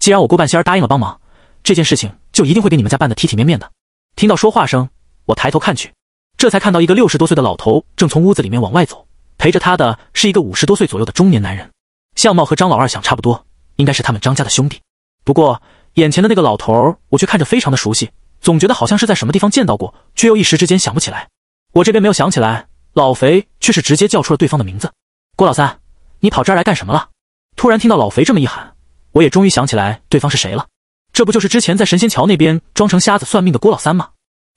既然我顾半仙儿答应了帮忙，这件事情就一定会给你们家办的体体面面的。”听到说话声，我抬头看去，这才看到一个六十多岁的老头正从屋子里面往外走，陪着他的是一个五十多岁左右的中年男人，相貌和张老二想差不多，应该是他们张家的兄弟。不过眼前的那个老头，我却看着非常的熟悉。总觉得好像是在什么地方见到过，却又一时之间想不起来。我这边没有想起来，老肥却是直接叫出了对方的名字：“郭老三，你跑这儿来干什么了？”突然听到老肥这么一喊，我也终于想起来对方是谁了。这不就是之前在神仙桥那边装成瞎子算命的郭老三吗？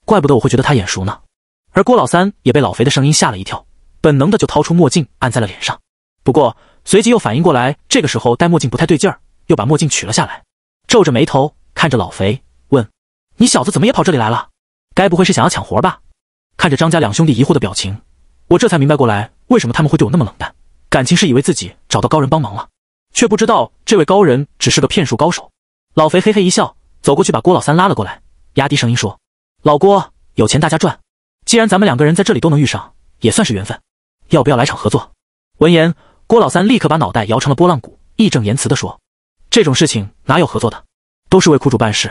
怪不得我会觉得他眼熟呢。而郭老三也被老肥的声音吓了一跳，本能的就掏出墨镜按在了脸上，不过随即又反应过来，这个时候戴墨镜不太对劲儿，又把墨镜取了下来，皱着眉头看着老肥。你小子怎么也跑这里来了？该不会是想要抢活吧？看着张家两兄弟疑惑的表情，我这才明白过来，为什么他们会对我那么冷淡。感情是以为自己找到高人帮忙了，却不知道这位高人只是个骗术高手。老肥嘿嘿一笑，走过去把郭老三拉了过来，压低声音说：“老郭，有钱大家赚。既然咱们两个人在这里都能遇上，也算是缘分。要不要来场合作？”闻言，郭老三立刻把脑袋摇成了拨浪鼓，义正言辞地说：“这种事情哪有合作的？都是为苦主办事。”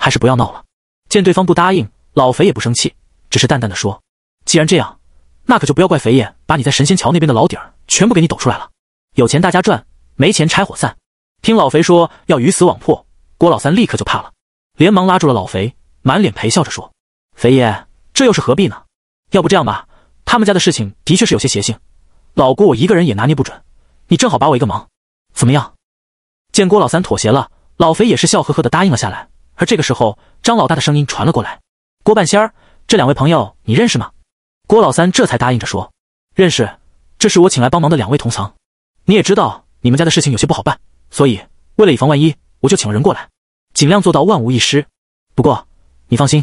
还是不要闹了。见对方不答应，老肥也不生气，只是淡淡的说：“既然这样，那可就不要怪肥爷把你在神仙桥那边的老底儿全部给你抖出来了。有钱大家赚，没钱拆伙散。”听老肥说要鱼死网破，郭老三立刻就怕了，连忙拉住了老肥，满脸陪笑着说：“肥爷，这又是何必呢？要不这样吧，他们家的事情的确是有些邪性，老郭我一个人也拿捏不准，你正好帮我一个忙，怎么样？”见郭老三妥协了，老肥也是笑呵呵的答应了下来。而这个时候，张老大的声音传了过来：“郭半仙儿，这两位朋友你认识吗？”郭老三这才答应着说：“认识，这是我请来帮忙的两位同桑。你也知道，你们家的事情有些不好办，所以为了以防万一，我就请了人过来，尽量做到万无一失。不过你放心，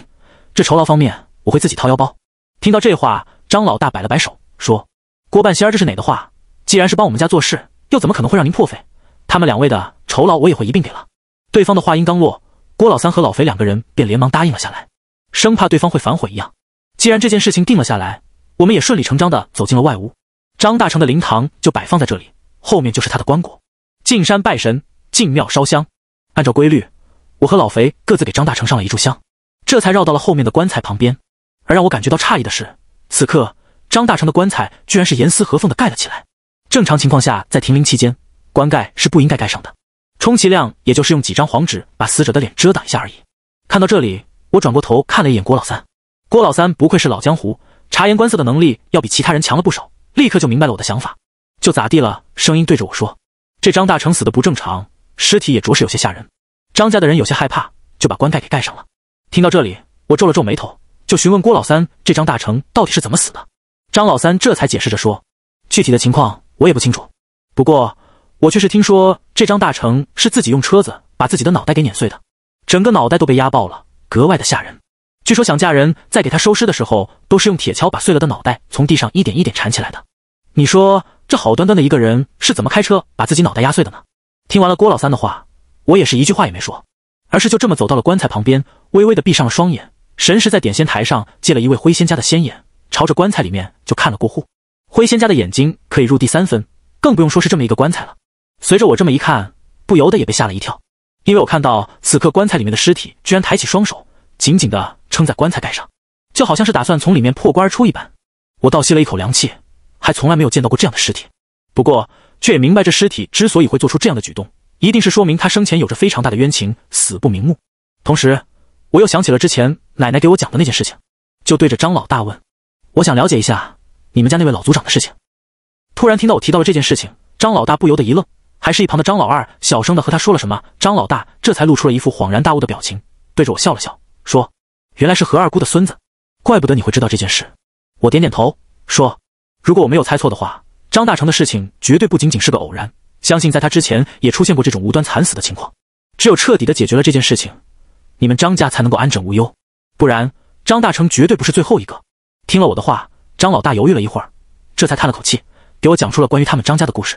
这酬劳方面我会自己掏腰包。”听到这话，张老大摆了摆手说：“郭半仙儿，这是哪的话？既然是帮我们家做事，又怎么可能会让您破费？他们两位的酬劳我也会一并给了。”对方的话音刚落。郭老三和老肥两个人便连忙答应了下来，生怕对方会反悔一样。既然这件事情定了下来，我们也顺理成章的走进了外屋。张大成的灵堂就摆放在这里，后面就是他的棺椁。进山拜神，进庙烧香，按照规律，我和老肥各自给张大成上了一炷香，这才绕到了后面的棺材旁边。而让我感觉到诧异的是，此刻张大成的棺材居然是严丝合缝的盖了起来。正常情况下，在停灵期间，棺盖是不应该盖上的。充其量也就是用几张黄纸把死者的脸遮挡一下而已。看到这里，我转过头看了一眼郭老三。郭老三不愧是老江湖，察言观色的能力要比其他人强了不少，立刻就明白了我的想法。就咋地了？声音对着我说：“这张大成死的不正常，尸体也着实有些吓人。张家的人有些害怕，就把棺盖给盖上了。”听到这里，我皱了皱眉头，就询问郭老三：“这张大成到底是怎么死的？”张老三这才解释着说：“具体的情况我也不清楚，不过我却是听说。”这张大成是自己用车子把自己的脑袋给碾碎的，整个脑袋都被压爆了，格外的吓人。据说想嫁人，在给他收尸的时候，都是用铁锹把碎了的脑袋从地上一点一点铲起来的。你说这好端端的一个人是怎么开车把自己脑袋压碎的呢？听完了郭老三的话，我也是一句话也没说，而是就这么走到了棺材旁边，微微的闭上了双眼，神识在点仙台上借了一位灰仙家的仙眼，朝着棺材里面就看了过户。灰仙家的眼睛可以入地三分，更不用说是这么一个棺材了。随着我这么一看，不由得也被吓了一跳，因为我看到此刻棺材里面的尸体居然抬起双手，紧紧的撑在棺材盖上，就好像是打算从里面破棺而出一般。我倒吸了一口凉气，还从来没有见到过这样的尸体。不过却也明白这尸体之所以会做出这样的举动，一定是说明他生前有着非常大的冤情，死不瞑目。同时，我又想起了之前奶奶给我讲的那件事情，就对着张老大问：“我想了解一下你们家那位老族长的事情。”突然听到我提到了这件事情，张老大不由得一愣。还是一旁的张老二小声的和他说了什么，张老大这才露出了一副恍然大悟的表情，对着我笑了笑，说：“原来是何二姑的孙子，怪不得你会知道这件事。”我点点头，说：“如果我没有猜错的话，张大成的事情绝对不仅仅是个偶然，相信在他之前也出现过这种无端惨死的情况。只有彻底的解决了这件事情，你们张家才能够安枕无忧，不然张大成绝对不是最后一个。”听了我的话，张老大犹豫了一会儿，这才叹了口气，给我讲出了关于他们张家的故事。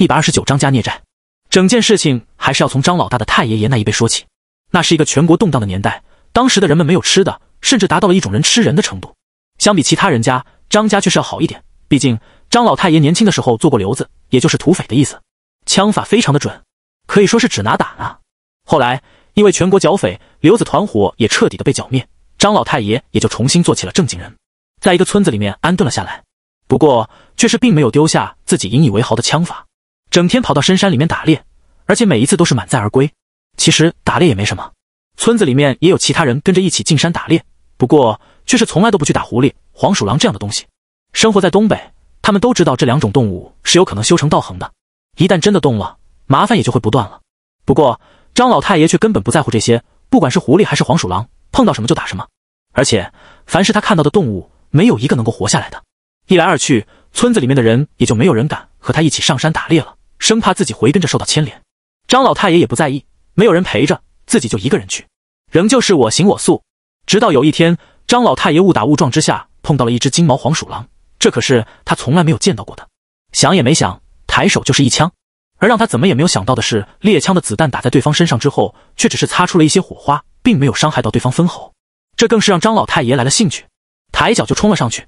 一百二十九张家孽债，整件事情还是要从张老大的太爷爷那一辈说起。那是一个全国动荡的年代，当时的人们没有吃的，甚至达到了一种人吃人的程度。相比其他人家，张家却是要好一点。毕竟张老太爷年轻的时候做过瘤子，也就是土匪的意思，枪法非常的准，可以说是指哪打哪。后来因为全国剿匪，瘤子团伙也彻底的被剿灭，张老太爷也就重新做起了正经人，在一个村子里面安顿了下来。不过却是并没有丢下自己引以为豪的枪法。整天跑到深山里面打猎，而且每一次都是满载而归。其实打猎也没什么，村子里面也有其他人跟着一起进山打猎，不过却是从来都不去打狐狸、黄鼠狼这样的东西。生活在东北，他们都知道这两种动物是有可能修成道行的，一旦真的动了，麻烦也就会不断了。不过张老太爷却根本不在乎这些，不管是狐狸还是黄鼠狼，碰到什么就打什么，而且凡是他看到的动物，没有一个能够活下来的。一来二去，村子里面的人也就没有人敢和他一起上山打猎了。生怕自己回跟着受到牵连，张老太爷也不在意，没有人陪着，自己就一个人去，仍旧是我行我素。直到有一天，张老太爷误打误撞之下碰到了一只金毛黄鼠狼，这可是他从来没有见到过的。想也没想，抬手就是一枪。而让他怎么也没有想到的是，猎枪的子弹打在对方身上之后，却只是擦出了一些火花，并没有伤害到对方分毫。这更是让张老太爷来了兴趣，抬脚就冲了上去。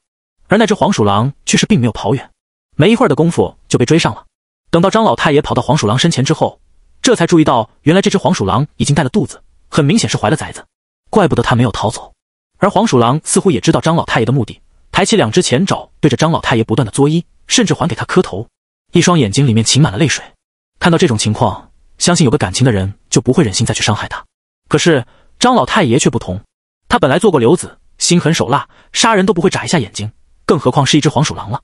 而那只黄鼠狼却是并没有跑远，没一会儿的功夫就被追上了。等到张老太爷跑到黄鼠狼身前之后，这才注意到原来这只黄鼠狼已经带了肚子，很明显是怀了崽子，怪不得他没有逃走。而黄鼠狼似乎也知道张老太爷的目的，抬起两只前爪对着张老太爷不断的作揖，甚至还给他磕头，一双眼睛里面噙满了泪水。看到这种情况，相信有个感情的人就不会忍心再去伤害他。可是张老太爷却不同，他本来做过留子，心狠手辣，杀人都不会眨一下眼睛，更何况是一只黄鼠狼了。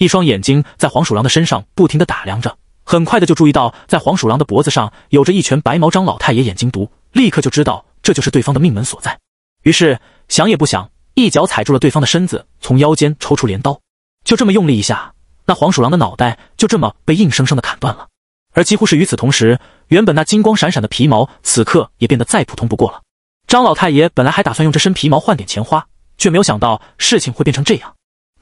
一双眼睛在黄鼠狼的身上不停地打量着，很快的就注意到，在黄鼠狼的脖子上有着一拳白毛。张老太爷眼睛毒，立刻就知道这就是对方的命门所在。于是想也不想，一脚踩住了对方的身子，从腰间抽出镰刀，就这么用力一下，那黄鼠狼的脑袋就这么被硬生生的砍断了。而几乎是与此同时，原本那金光闪闪的皮毛，此刻也变得再普通不过了。张老太爷本来还打算用这身皮毛换点钱花，却没有想到事情会变成这样。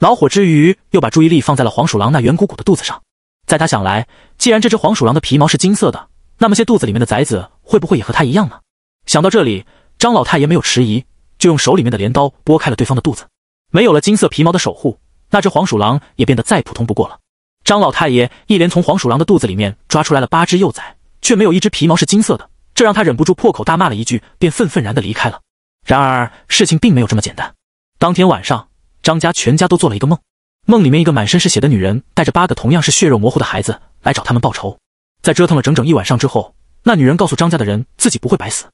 恼火之余，又把注意力放在了黄鼠狼那圆鼓鼓的肚子上。在他想来，既然这只黄鼠狼的皮毛是金色的，那么些肚子里面的崽子会不会也和它一样呢？想到这里，张老太爷没有迟疑，就用手里面的镰刀拨开了对方的肚子。没有了金色皮毛的守护，那只黄鼠狼也变得再普通不过了。张老太爷一连从黄鼠狼的肚子里面抓出来了八只幼崽，却没有一只皮毛是金色的，这让他忍不住破口大骂了一句，便愤愤然的离开了。然而事情并没有这么简单。当天晚上。张家全家都做了一个梦，梦里面一个满身是血的女人带着八个同样是血肉模糊的孩子来找他们报仇。在折腾了整整一晚上之后，那女人告诉张家的人，自己不会白死，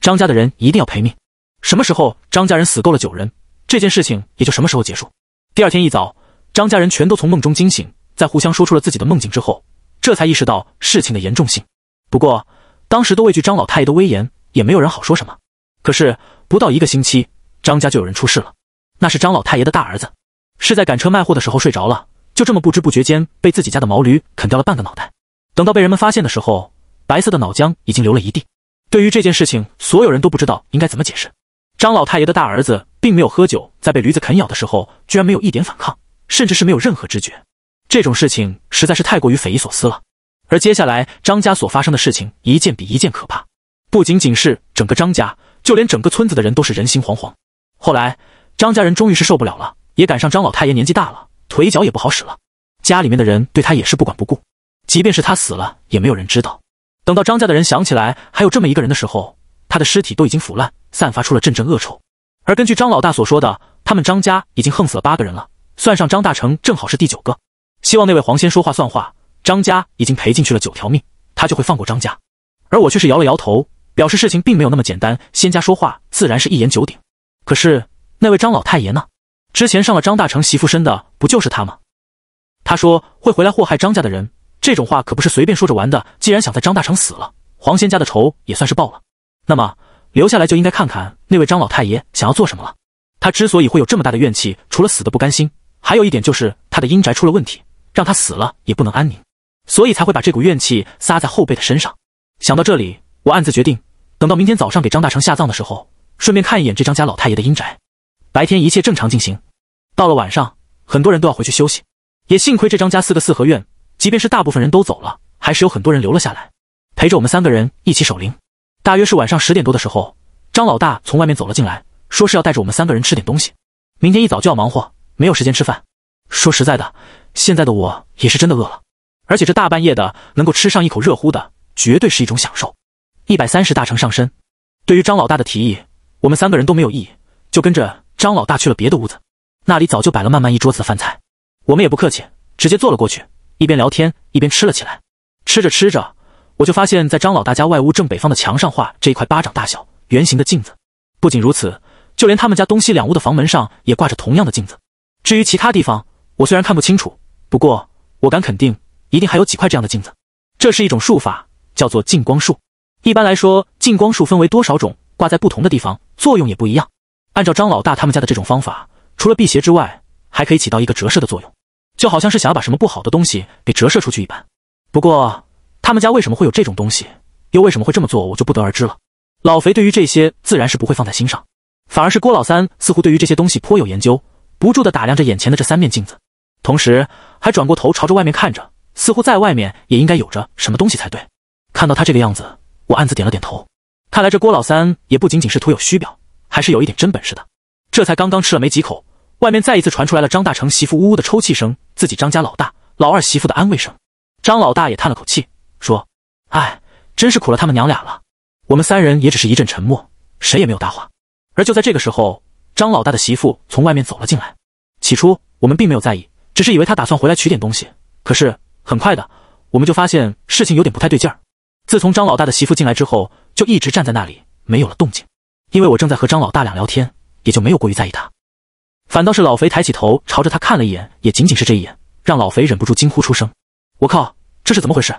张家的人一定要赔命。什么时候张家人死够了九人，这件事情也就什么时候结束。第二天一早，张家人全都从梦中惊醒，在互相说出了自己的梦境之后，这才意识到事情的严重性。不过当时都畏惧张老太爷的威严，也没有人好说什么。可是不到一个星期，张家就有人出事了。那是张老太爷的大儿子，是在赶车卖货的时候睡着了，就这么不知不觉间被自己家的毛驴啃掉了半个脑袋。等到被人们发现的时候，白色的脑浆已经流了一地。对于这件事情，所有人都不知道应该怎么解释。张老太爷的大儿子并没有喝酒，在被驴子啃咬的时候，居然没有一点反抗，甚至是没有任何知觉。这种事情实在是太过于匪夷所思了。而接下来张家所发生的事情，一件比一件可怕。不仅仅是整个张家，就连整个村子的人都是人心惶惶。后来。张家人终于是受不了了，也赶上张老太爷年纪大了，腿脚也不好使了。家里面的人对他也是不管不顾，即便是他死了，也没有人知道。等到张家的人想起来还有这么一个人的时候，他的尸体都已经腐烂，散发出了阵阵恶臭。而根据张老大所说的，他们张家已经横死了八个人了，算上张大成，正好是第九个。希望那位黄仙说话算话，张家已经赔进去了九条命，他就会放过张家。而我却是摇了摇头，表示事情并没有那么简单。仙家说话自然是一言九鼎，可是。那位张老太爷呢？之前上了张大成媳妇身的不就是他吗？他说会回来祸害张家的人，这种话可不是随便说着玩的。既然想在张大成死了，黄仙家的仇也算是报了，那么留下来就应该看看那位张老太爷想要做什么了。他之所以会有这么大的怨气，除了死的不甘心，还有一点就是他的阴宅出了问题，让他死了也不能安宁，所以才会把这股怨气撒在后辈的身上。想到这里，我暗自决定，等到明天早上给张大成下葬的时候，顺便看一眼这张家老太爷的阴宅。白天一切正常进行，到了晚上，很多人都要回去休息。也幸亏这张家四个四合院，即便是大部分人都走了，还是有很多人留了下来，陪着我们三个人一起守灵。大约是晚上十点多的时候，张老大从外面走了进来，说是要带着我们三个人吃点东西。明天一早就要忙活，没有时间吃饭。说实在的，现在的我也是真的饿了，而且这大半夜的，能够吃上一口热乎的，绝对是一种享受。一百三十大成上身，对于张老大的提议，我们三个人都没有异议，就跟着。张老大去了别的屋子，那里早就摆了满满一桌子的饭菜，我们也不客气，直接坐了过去，一边聊天一边吃了起来。吃着吃着，我就发现，在张老大家外屋正北方的墙上，画这一块巴掌大小圆形的镜子。不仅如此，就连他们家东西两屋的房门上也挂着同样的镜子。至于其他地方，我虽然看不清楚，不过我敢肯定，一定还有几块这样的镜子。这是一种术法，叫做净光术。一般来说，净光术分为多少种，挂在不同的地方，作用也不一样。按照张老大他们家的这种方法，除了辟邪之外，还可以起到一个折射的作用，就好像是想要把什么不好的东西给折射出去一般。不过，他们家为什么会有这种东西，又为什么会这么做，我就不得而知了。老肥对于这些自然是不会放在心上，反而是郭老三似乎对于这些东西颇有研究，不住的打量着眼前的这三面镜子，同时还转过头朝着外面看着，似乎在外面也应该有着什么东西才对。看到他这个样子，我暗自点了点头，看来这郭老三也不仅仅是徒有虚表。还是有一点真本事的。这才刚刚吃了没几口，外面再一次传出来了张大成媳妇呜呜的抽泣声，自己张家老大、老二媳妇的安慰声。张老大也叹了口气，说：“哎，真是苦了他们娘俩了。”我们三人也只是一阵沉默，谁也没有搭话。而就在这个时候，张老大的媳妇从外面走了进来。起初我们并没有在意，只是以为他打算回来取点东西。可是很快的，我们就发现事情有点不太对劲儿。自从张老大的媳妇进来之后，就一直站在那里，没有了动静。因为我正在和张老大两聊天，也就没有过于在意他，反倒是老肥抬起头朝着他看了一眼，也仅仅是这一眼，让老肥忍不住惊呼出声：“我靠，这是怎么回事？”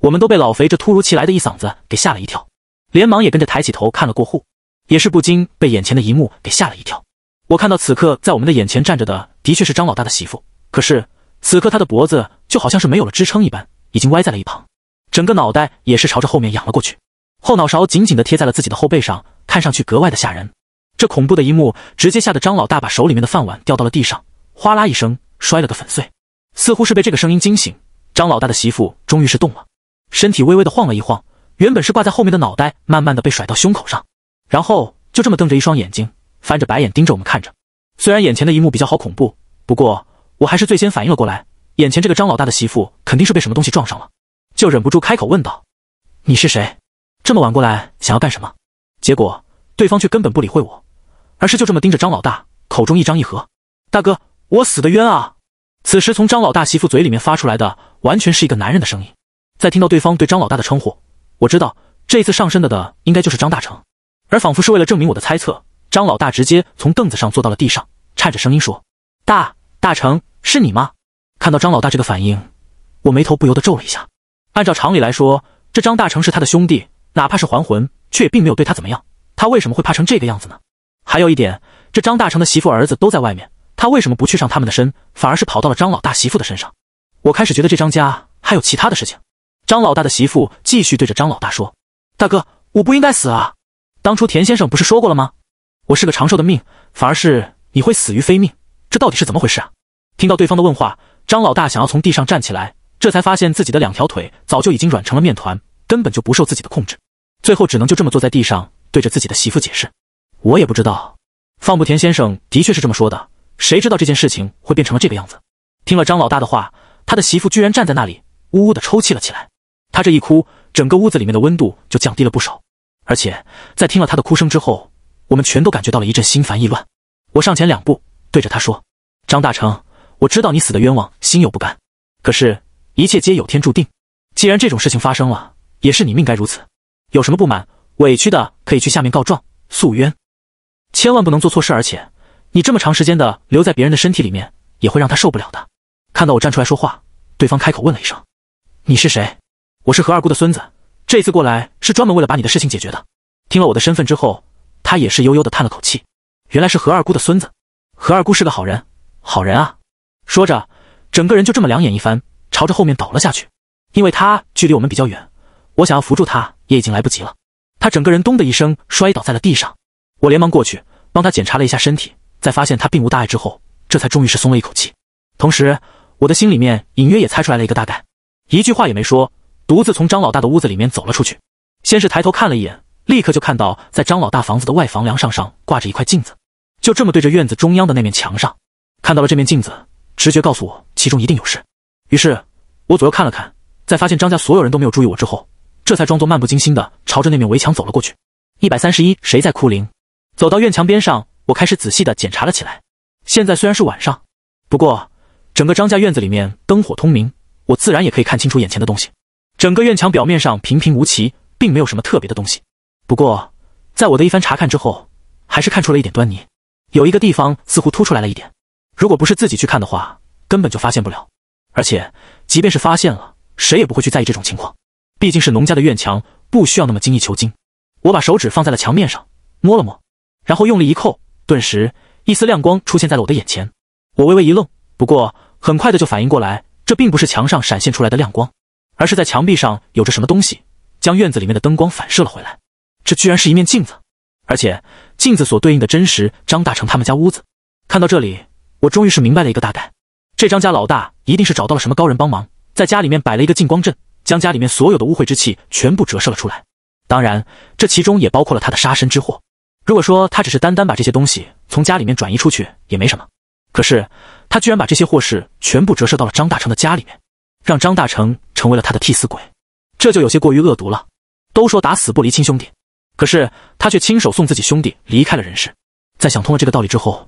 我们都被老肥这突如其来的一嗓子给吓了一跳，连忙也跟着抬起头看了过户，也是不禁被眼前的一幕给吓了一跳。我看到此刻在我们的眼前站着的，的确是张老大的媳妇，可是此刻他的脖子就好像是没有了支撑一般，已经歪在了一旁，整个脑袋也是朝着后面仰了过去，后脑勺紧紧的贴在了自己的后背上。看上去格外的吓人，这恐怖的一幕直接吓得张老大把手里面的饭碗掉到了地上，哗啦一声摔了个粉碎。似乎是被这个声音惊醒，张老大的媳妇终于是动了，身体微微的晃了一晃，原本是挂在后面的脑袋慢慢的被甩到胸口上，然后就这么瞪着一双眼睛，翻着白眼盯着我们看着。虽然眼前的一幕比较好恐怖，不过我还是最先反应了过来，眼前这个张老大的媳妇肯定是被什么东西撞上了，就忍不住开口问道：“你是谁？这么晚过来想要干什么？”结果，对方却根本不理会我，而是就这么盯着张老大，口中一张一合。大哥，我死的冤啊！此时，从张老大媳妇嘴里面发出来的，完全是一个男人的声音。在听到对方对张老大的称呼，我知道这一次上身的的应该就是张大成。而仿佛是为了证明我的猜测，张老大直接从凳子上坐到了地上，颤着声音说：“大大成，是你吗？”看到张老大这个反应，我眉头不由得皱了一下。按照常理来说，这张大成是他的兄弟，哪怕是还魂。却也并没有对他怎么样，他为什么会怕成这个样子呢？还有一点，这张大成的媳妇儿子都在外面，他为什么不去上他们的身，反而是跑到了张老大媳妇的身上？我开始觉得这张家还有其他的事情。张老大的媳妇继续对着张老大说：“大哥，我不应该死啊！当初田先生不是说过了吗？我是个长寿的命，反而是你会死于非命，这到底是怎么回事啊？”听到对方的问话，张老大想要从地上站起来，这才发现自己的两条腿早就已经软成了面团，根本就不受自己的控制。最后只能就这么坐在地上，对着自己的媳妇解释：“我也不知道，放不田先生的确是这么说的。谁知道这件事情会变成了这个样子？”听了张老大的话，他的媳妇居然站在那里，呜呜的抽泣了起来。他这一哭，整个屋子里面的温度就降低了不少。而且在听了他的哭声之后，我们全都感觉到了一阵心烦意乱。我上前两步，对着他说：“张大成，我知道你死的冤枉，心有不甘。可是，一切皆有天注定。既然这种事情发生了，也是你命该如此。”有什么不满、委屈的，可以去下面告状、诉冤，千万不能做错事。而且，你这么长时间的留在别人的身体里面，也会让他受不了的。看到我站出来说话，对方开口问了一声：“你是谁？”“我是何二姑的孙子，这次过来是专门为了把你的事情解决的。”听了我的身份之后，他也是悠悠的叹了口气：“原来是何二姑的孙子，何二姑是个好人，好人啊！”说着，整个人就这么两眼一翻，朝着后面倒了下去。因为他距离我们比较远，我想要扶住他。也已经来不及了，他整个人咚的一声摔倒在了地上。我连忙过去帮他检查了一下身体，在发现他并无大碍之后，这才终于是松了一口气。同时，我的心里面隐约也猜出来了一个大概，一句话也没说，独自从张老大的屋子里面走了出去。先是抬头看了一眼，立刻就看到在张老大房子的外房梁上上挂着一块镜子，就这么对着院子中央的那面墙上，看到了这面镜子，直觉告诉我其中一定有事。于是我左右看了看，在发现张家所有人都没有注意我之后。这才装作漫不经心的朝着那面围墙走了过去。一百三十一，谁在哭灵？走到院墙边上，我开始仔细的检查了起来。现在虽然是晚上，不过整个张家院子里面灯火通明，我自然也可以看清楚眼前的东西。整个院墙表面上平平无奇，并没有什么特别的东西。不过，在我的一番查看之后，还是看出了一点端倪。有一个地方似乎凸出来了一点，如果不是自己去看的话，根本就发现不了。而且，即便是发现了，谁也不会去在意这种情况。毕竟是农家的院墙，不需要那么精益求精。我把手指放在了墙面上，摸了摸，然后用力一扣，顿时一丝亮光出现在了我的眼前。我微微一愣，不过很快的就反应过来，这并不是墙上闪现出来的亮光，而是在墙壁上有着什么东西将院子里面的灯光反射了回来。这居然是一面镜子，而且镜子所对应的真实张大成他们家屋子。看到这里，我终于是明白了一个大概：这张家老大一定是找到了什么高人帮忙，在家里面摆了一个镜光阵。将家里面所有的污秽之气全部折射了出来，当然，这其中也包括了他的杀身之祸。如果说他只是单单把这些东西从家里面转移出去也没什么，可是他居然把这些祸事全部折射到了张大成的家里面，让张大成成为了他的替死鬼，这就有些过于恶毒了。都说打死不离亲兄弟，可是他却亲手送自己兄弟离开了人世。在想通了这个道理之后，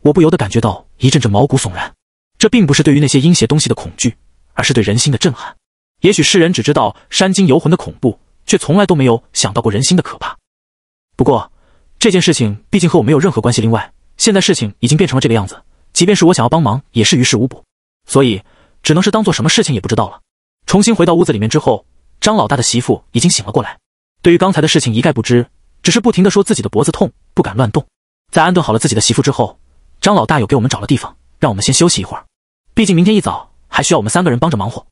我不由得感觉到一阵阵毛骨悚然。这并不是对于那些阴邪东西的恐惧，而是对人心的震撼。也许世人只知道山精游魂的恐怖，却从来都没有想到过人心的可怕。不过这件事情毕竟和我没有任何关系。另外，现在事情已经变成了这个样子，即便是我想要帮忙，也是于事无补。所以只能是当做什么事情也不知道了。重新回到屋子里面之后，张老大的媳妇已经醒了过来，对于刚才的事情一概不知，只是不停的说自己的脖子痛，不敢乱动。在安顿好了自己的媳妇之后，张老大又给我们找了地方，让我们先休息一会儿。毕竟明天一早还需要我们三个人帮着忙活。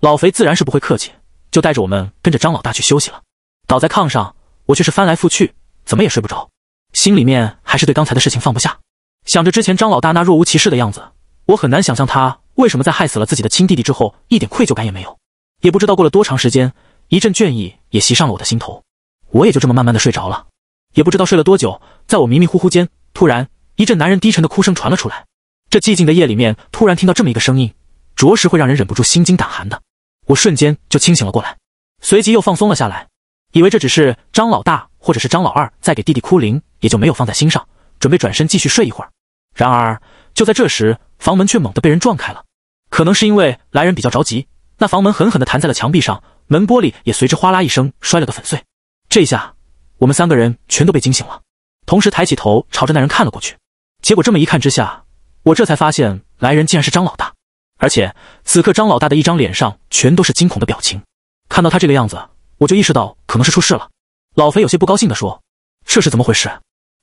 老肥自然是不会客气，就带着我们跟着张老大去休息了。倒在炕上，我却是翻来覆去，怎么也睡不着，心里面还是对刚才的事情放不下。想着之前张老大那若无其事的样子，我很难想象他为什么在害死了自己的亲弟弟之后，一点愧疚感也没有。也不知道过了多长时间，一阵倦意也袭上了我的心头，我也就这么慢慢的睡着了。也不知道睡了多久，在我迷迷糊糊间，突然一阵男人低沉的哭声传了出来。这寂静的夜里面，突然听到这么一个声音，着实会让人忍不住心惊胆寒的。我瞬间就清醒了过来，随即又放松了下来，以为这只是张老大或者是张老二在给弟弟哭灵，也就没有放在心上，准备转身继续睡一会儿。然而，就在这时，房门却猛地被人撞开了。可能是因为来人比较着急，那房门狠狠地弹在了墙壁上，门玻璃也随之哗啦一声摔了个粉碎。这一下，我们三个人全都被惊醒了，同时抬起头朝着那人看了过去。结果这么一看之下，我这才发现来人竟然是张老大。而且此刻张老大的一张脸上全都是惊恐的表情，看到他这个样子，我就意识到可能是出事了。老肥有些不高兴的说：“这是怎么回事？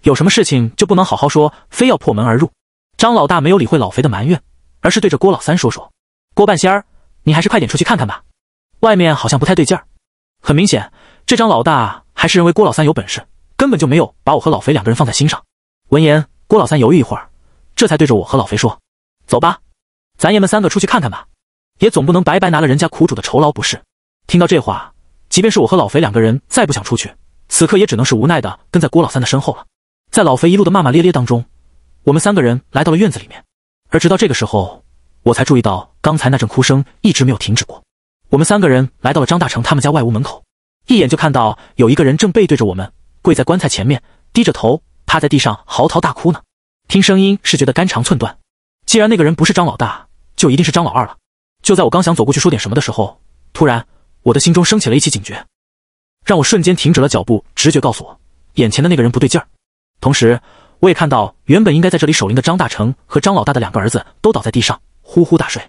有什么事情就不能好好说，非要破门而入？”张老大没有理会老肥的埋怨，而是对着郭老三说：“说郭半仙儿，你还是快点出去看看吧，外面好像不太对劲儿。”很明显，这张老大还是认为郭老三有本事，根本就没有把我和老肥两个人放在心上。闻言，郭老三犹豫一会儿，这才对着我和老肥说：“走吧。”咱爷们三个出去看看吧，也总不能白白拿了人家苦主的酬劳不是？听到这话，即便是我和老肥两个人再不想出去，此刻也只能是无奈的跟在郭老三的身后了。在老肥一路的骂骂咧咧当中，我们三个人来到了院子里面。而直到这个时候，我才注意到刚才那阵哭声一直没有停止过。我们三个人来到了张大成他们家外屋门口，一眼就看到有一个人正背对着我们跪在棺材前面，低着头趴在地上嚎啕大哭呢。听声音是觉得肝肠寸断。既然那个人不是张老大。就一定是张老二了。就在我刚想走过去说点什么的时候，突然我的心中升起了一起警觉，让我瞬间停止了脚步。直觉告诉我，眼前的那个人不对劲儿。同时，我也看到原本应该在这里守灵的张大成和张老大的两个儿子都倒在地上呼呼大睡。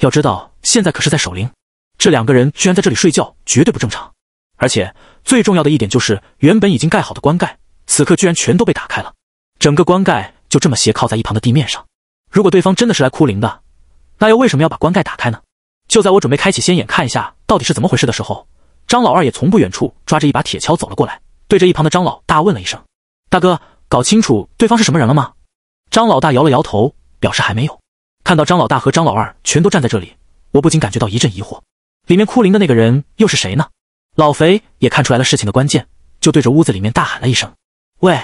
要知道，现在可是在守灵，这两个人居然在这里睡觉，绝对不正常。而且最重要的一点就是，原本已经盖好的棺盖，此刻居然全都被打开了，整个棺盖就这么斜靠在一旁的地面上。如果对方真的是来哭灵的，那又为什么要把棺盖打开呢？就在我准备开启仙眼看一下到底是怎么回事的时候，张老二也从不远处抓着一把铁锹走了过来，对着一旁的张老大问了一声：“大哥，搞清楚对方是什么人了吗？”张老大摇了摇头，表示还没有。看到张老大和张老二全都站在这里，我不禁感觉到一阵疑惑：里面哭灵的那个人又是谁呢？老肥也看出来了事情的关键，就对着屋子里面大喊了一声：“喂，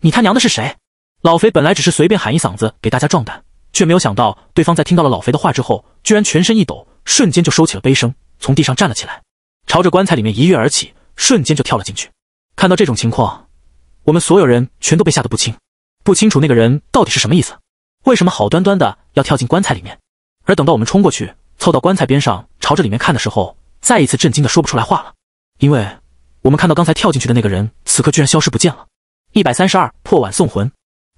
你他娘的是谁？”老肥本来只是随便喊一嗓子给大家壮胆。却没有想到，对方在听到了老肥的话之后，居然全身一抖，瞬间就收起了悲声，从地上站了起来，朝着棺材里面一跃而起，瞬间就跳了进去。看到这种情况，我们所有人全都被吓得不轻，不清楚那个人到底是什么意思，为什么好端端的要跳进棺材里面？而等到我们冲过去，凑到棺材边上，朝着里面看的时候，再一次震惊的说不出来话了，因为我们看到刚才跳进去的那个人，此刻居然消失不见了。一百三十二破碗送魂，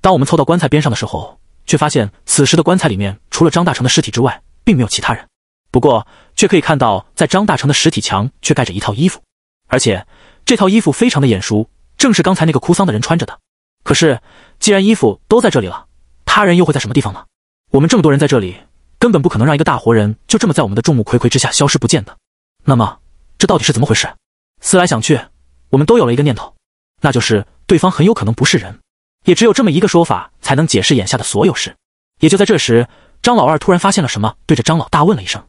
当我们凑到棺材边上的时候。却发现，此时的棺材里面除了张大成的尸体之外，并没有其他人。不过，却可以看到，在张大成的尸体墙却盖着一套衣服，而且这套衣服非常的眼熟，正是刚才那个哭丧的人穿着的。可是，既然衣服都在这里了，他人又会在什么地方呢？我们这么多人在这里，根本不可能让一个大活人就这么在我们的众目睽睽之下消失不见的。那么，这到底是怎么回事？思来想去，我们都有了一个念头，那就是对方很有可能不是人。也只有这么一个说法，才能解释眼下的所有事。也就在这时，张老二突然发现了什么，对着张老大问了一声：“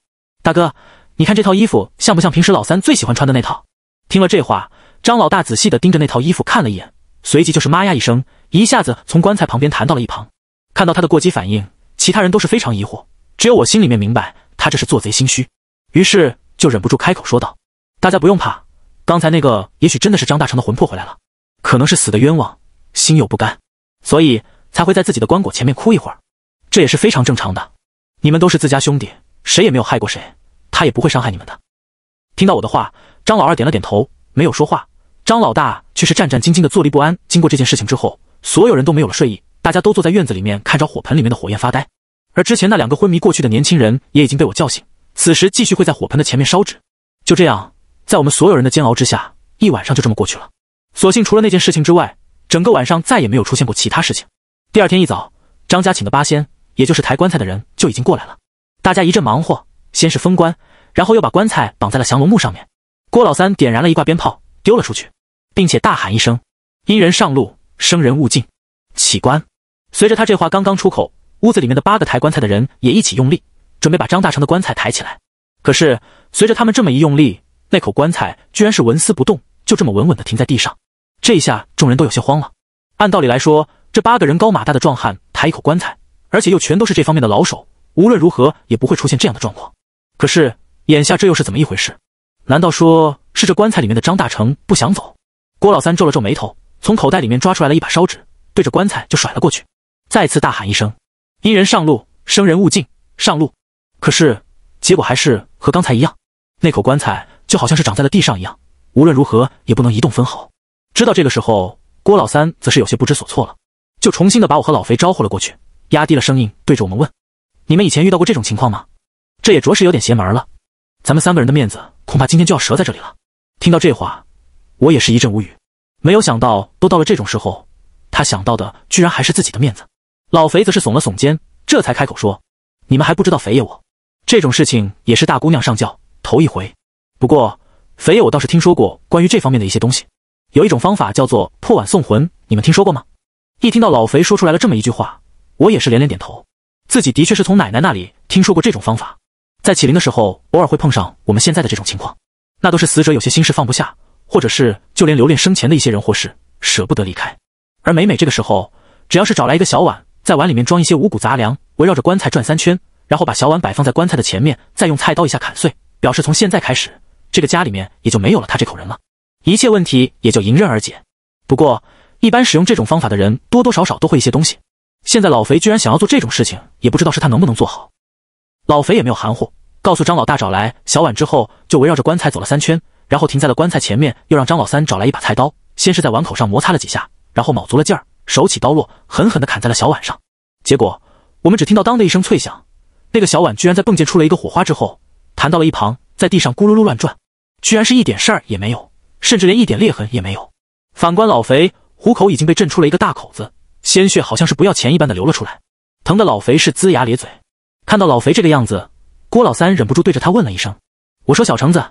大哥，你看这套衣服像不像平时老三最喜欢穿的那套？”听了这话，张老大仔细的盯着那套衣服看了一眼，随即就是“妈呀”一声，一下子从棺材旁边弹到了一旁。看到他的过激反应，其他人都是非常疑惑，只有我心里面明白，他这是做贼心虚。于是就忍不住开口说道：“大家不用怕，刚才那个也许真的是张大成的魂魄回来了，可能是死的冤枉。”心有不甘，所以才会在自己的棺椁前面哭一会儿，这也是非常正常的。你们都是自家兄弟，谁也没有害过谁，他也不会伤害你们的。听到我的话，张老二点了点头，没有说话。张老大却是战战兢兢的坐立不安。经过这件事情之后，所有人都没有了睡意，大家都坐在院子里面看着火盆里面的火焰发呆。而之前那两个昏迷过去的年轻人也已经被我叫醒，此时继续会在火盆的前面烧纸。就这样，在我们所有人的煎熬之下，一晚上就这么过去了。所幸除了那件事情之外，整个晚上再也没有出现过其他事情。第二天一早，张家请的八仙，也就是抬棺材的人就已经过来了。大家一阵忙活，先是封棺，然后又把棺材绑在了降龙木上面。郭老三点燃了一挂鞭炮，丢了出去，并且大喊一声：“阴人上路，生人勿近，起棺。”随着他这话刚刚出口，屋子里面的八个抬棺材的人也一起用力，准备把张大成的棺材抬起来。可是随着他们这么一用力，那口棺材居然是纹丝不动，就这么稳稳地停在地上。这一下，众人都有些慌了。按道理来说，这八个人高马大的壮汉抬一口棺材，而且又全都是这方面的老手，无论如何也不会出现这样的状况。可是眼下这又是怎么一回事？难道说是这棺材里面的张大成不想走？郭老三皱了皱眉头，从口袋里面抓出来了一把烧纸，对着棺材就甩了过去，再次大喊一声：“阴人上路，生人勿近，上路！”可是结果还是和刚才一样，那口棺材就好像是长在了地上一样，无论如何也不能移动分毫。知道这个时候，郭老三则是有些不知所措了，就重新的把我和老肥招呼了过去，压低了声音对着我们问：“你们以前遇到过这种情况吗？”这也着实有点邪门了，咱们三个人的面子恐怕今天就要折在这里了。听到这话，我也是一阵无语，没有想到都到了这种时候，他想到的居然还是自己的面子。老肥则是耸了耸肩，这才开口说：“你们还不知道肥爷我，这种事情也是大姑娘上轿头一回。不过肥爷我倒是听说过关于这方面的一些东西。”有一种方法叫做破碗送魂，你们听说过吗？一听到老肥说出来了这么一句话，我也是连连点头。自己的确是从奶奶那里听说过这种方法，在启灵的时候，偶尔会碰上我们现在的这种情况，那都是死者有些心事放不下，或者是就连留恋生前的一些人或事，舍不得离开。而每每这个时候，只要是找来一个小碗，在碗里面装一些五谷杂粮，围绕着棺材转三圈，然后把小碗摆放在棺材的前面，再用菜刀一下砍碎，表示从现在开始，这个家里面也就没有了他这口人了。一切问题也就迎刃而解。不过，一般使用这种方法的人，多多少少都会一些东西。现在老肥居然想要做这种事情，也不知道是他能不能做好。老肥也没有含糊，告诉张老大找来小碗之后，就围绕着棺材走了三圈，然后停在了棺材前面，又让张老三找来一把菜刀，先是在碗口上摩擦了几下，然后卯足了劲儿，手起刀落，狠狠地砍在了小碗上。结果，我们只听到当的一声脆响，那个小碗居然在迸溅出了一个火花之后，弹到了一旁，在地上咕噜噜乱转，居然是一点事儿也没有。甚至连一点裂痕也没有。反观老肥，虎口已经被震出了一个大口子，鲜血好像是不要钱一般的流了出来，疼的老肥是龇牙咧嘴。看到老肥这个样子，郭老三忍不住对着他问了一声：“我说小橙子，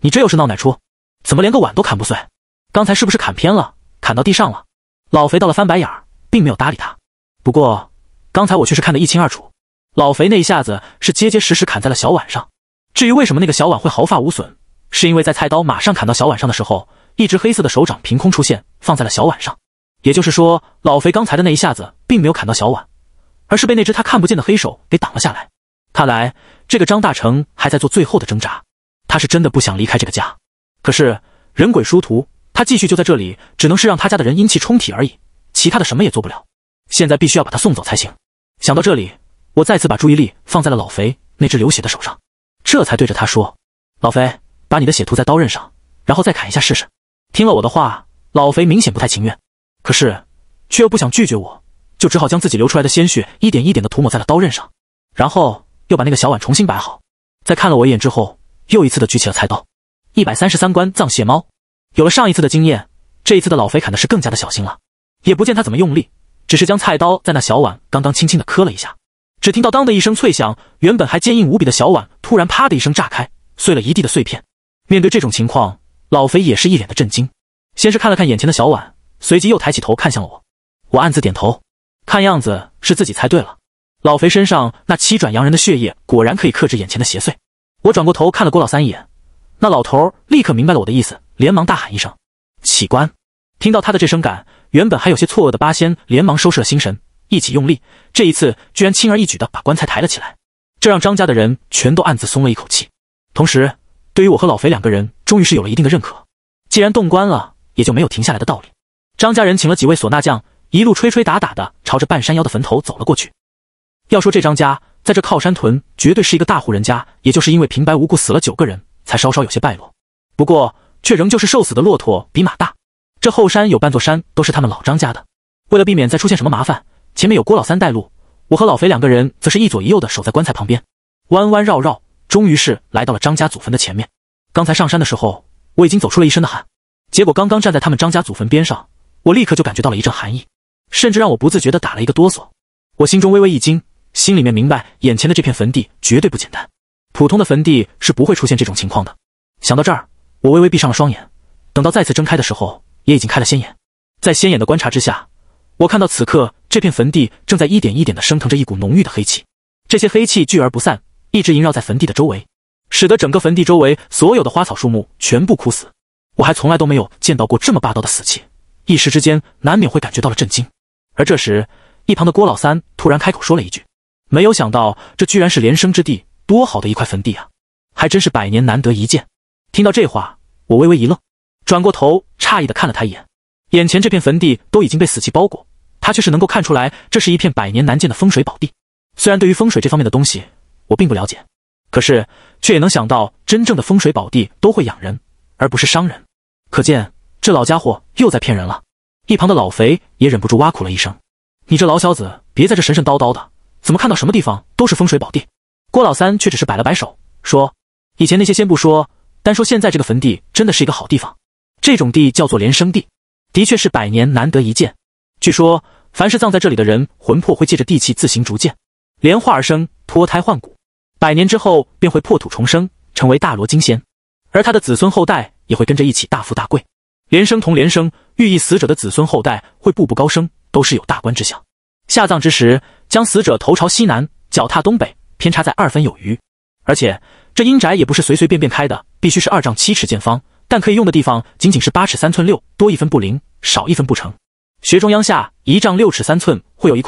你这又是闹哪出？怎么连个碗都砍不碎？刚才是不是砍偏了，砍到地上了？”老肥到了翻白眼，并没有搭理他。不过，刚才我却是看得一清二楚，老肥那一下子是结结实实砍在了小碗上。至于为什么那个小碗会毫发无损，是因为在菜刀马上砍到小碗上的时候，一只黑色的手掌凭空出现，放在了小碗上。也就是说，老肥刚才的那一下子并没有砍到小碗，而是被那只他看不见的黑手给挡了下来。看来这个张大成还在做最后的挣扎，他是真的不想离开这个家。可是人鬼殊途，他继续就在这里，只能是让他家的人阴气冲体而已，其他的什么也做不了。现在必须要把他送走才行。想到这里，我再次把注意力放在了老肥那只流血的手上，这才对着他说：“老肥。”把你的血涂在刀刃上，然后再砍一下试试。听了我的话，老肥明显不太情愿，可是却又不想拒绝我，就只好将自己流出来的鲜血一点一点的涂抹在了刀刃上，然后又把那个小碗重新摆好。在看了我一眼之后，又一次的举起了菜刀。一百三十三关藏血猫，有了上一次的经验，这一次的老肥砍的是更加的小心了，也不见他怎么用力，只是将菜刀在那小碗刚刚轻轻的磕了一下，只听到当的一声脆响，原本还坚硬无比的小碗突然啪的一声炸开，碎了一地的碎片。面对这种情况，老肥也是一脸的震惊。先是看了看眼前的小婉，随即又抬起头看向了我。我暗自点头，看样子是自己猜对了。老肥身上那七转阳人的血液果然可以克制眼前的邪祟。我转过头看了郭老三一眼，那老头立刻明白了我的意思，连忙大喊一声：“起棺！”听到他的这声感，原本还有些错愕的八仙连忙收拾了心神，一起用力。这一次居然轻而易举的把棺材抬了起来，这让张家的人全都暗自松了一口气，同时。对于我和老肥两个人，终于是有了一定的认可。既然动关了，也就没有停下来的道理。张家人请了几位唢呐匠，一路吹吹打打的，朝着半山腰的坟头走了过去。要说这张家在这靠山屯，绝对是一个大户人家。也就是因为平白无故死了九个人，才稍稍有些败落。不过，却仍旧是瘦死的骆驼比马大。这后山有半座山都是他们老张家的。为了避免再出现什么麻烦，前面有郭老三带路，我和老肥两个人则是一左一右的守在棺材旁边，弯弯绕绕。终于是来到了张家祖坟的前面。刚才上山的时候，我已经走出了一身的汗。结果刚刚站在他们张家祖坟边上，我立刻就感觉到了一阵寒意，甚至让我不自觉的打了一个哆嗦。我心中微微一惊，心里面明白眼前的这片坟地绝对不简单，普通的坟地是不会出现这种情况的。想到这儿，我微微闭上了双眼。等到再次睁开的时候，也已经开了仙眼。在仙眼的观察之下，我看到此刻这片坟地正在一点一点的升腾着一股浓郁的黑气，这些黑气聚而不散。一直萦绕在坟地的周围，使得整个坟地周围所有的花草树木全部枯死。我还从来都没有见到过这么霸道的死气，一时之间难免会感觉到了震惊。而这时，一旁的郭老三突然开口说了一句：“没有想到，这居然是连生之地，多好的一块坟地啊！还真是百年难得一见。”听到这话，我微微一愣，转过头，诧异的看了他一眼。眼前这片坟地都已经被死气包裹，他却是能够看出来，这是一片百年难见的风水宝地。虽然对于风水这方面的东西，我并不了解，可是却也能想到，真正的风水宝地都会养人，而不是伤人。可见这老家伙又在骗人了。一旁的老肥也忍不住挖苦了一声：“你这老小子，别在这神神叨叨的，怎么看到什么地方都是风水宝地？”郭老三却只是摆了摆手，说：“以前那些先不说，单说现在这个坟地，真的是一个好地方。这种地叫做连生地，的确是百年难得一见。据说，凡是葬在这里的人，魂魄会借着地气自行逐渐莲化而生，脱胎换骨。”百年之后便会破土重生，成为大罗金仙，而他的子孙后代也会跟着一起大富大贵。连生同连生，寓意死者的子孙后代会步步高升，都是有大官之相。下葬之时，将死者头朝西南，脚踏东北，偏差在二分有余。而且这阴宅也不是随随便便开的，必须是二丈七尺见方，但可以用的地方仅仅是八尺三寸六，多一分不灵，少一分不成。穴中央下一丈六尺三寸会有一块。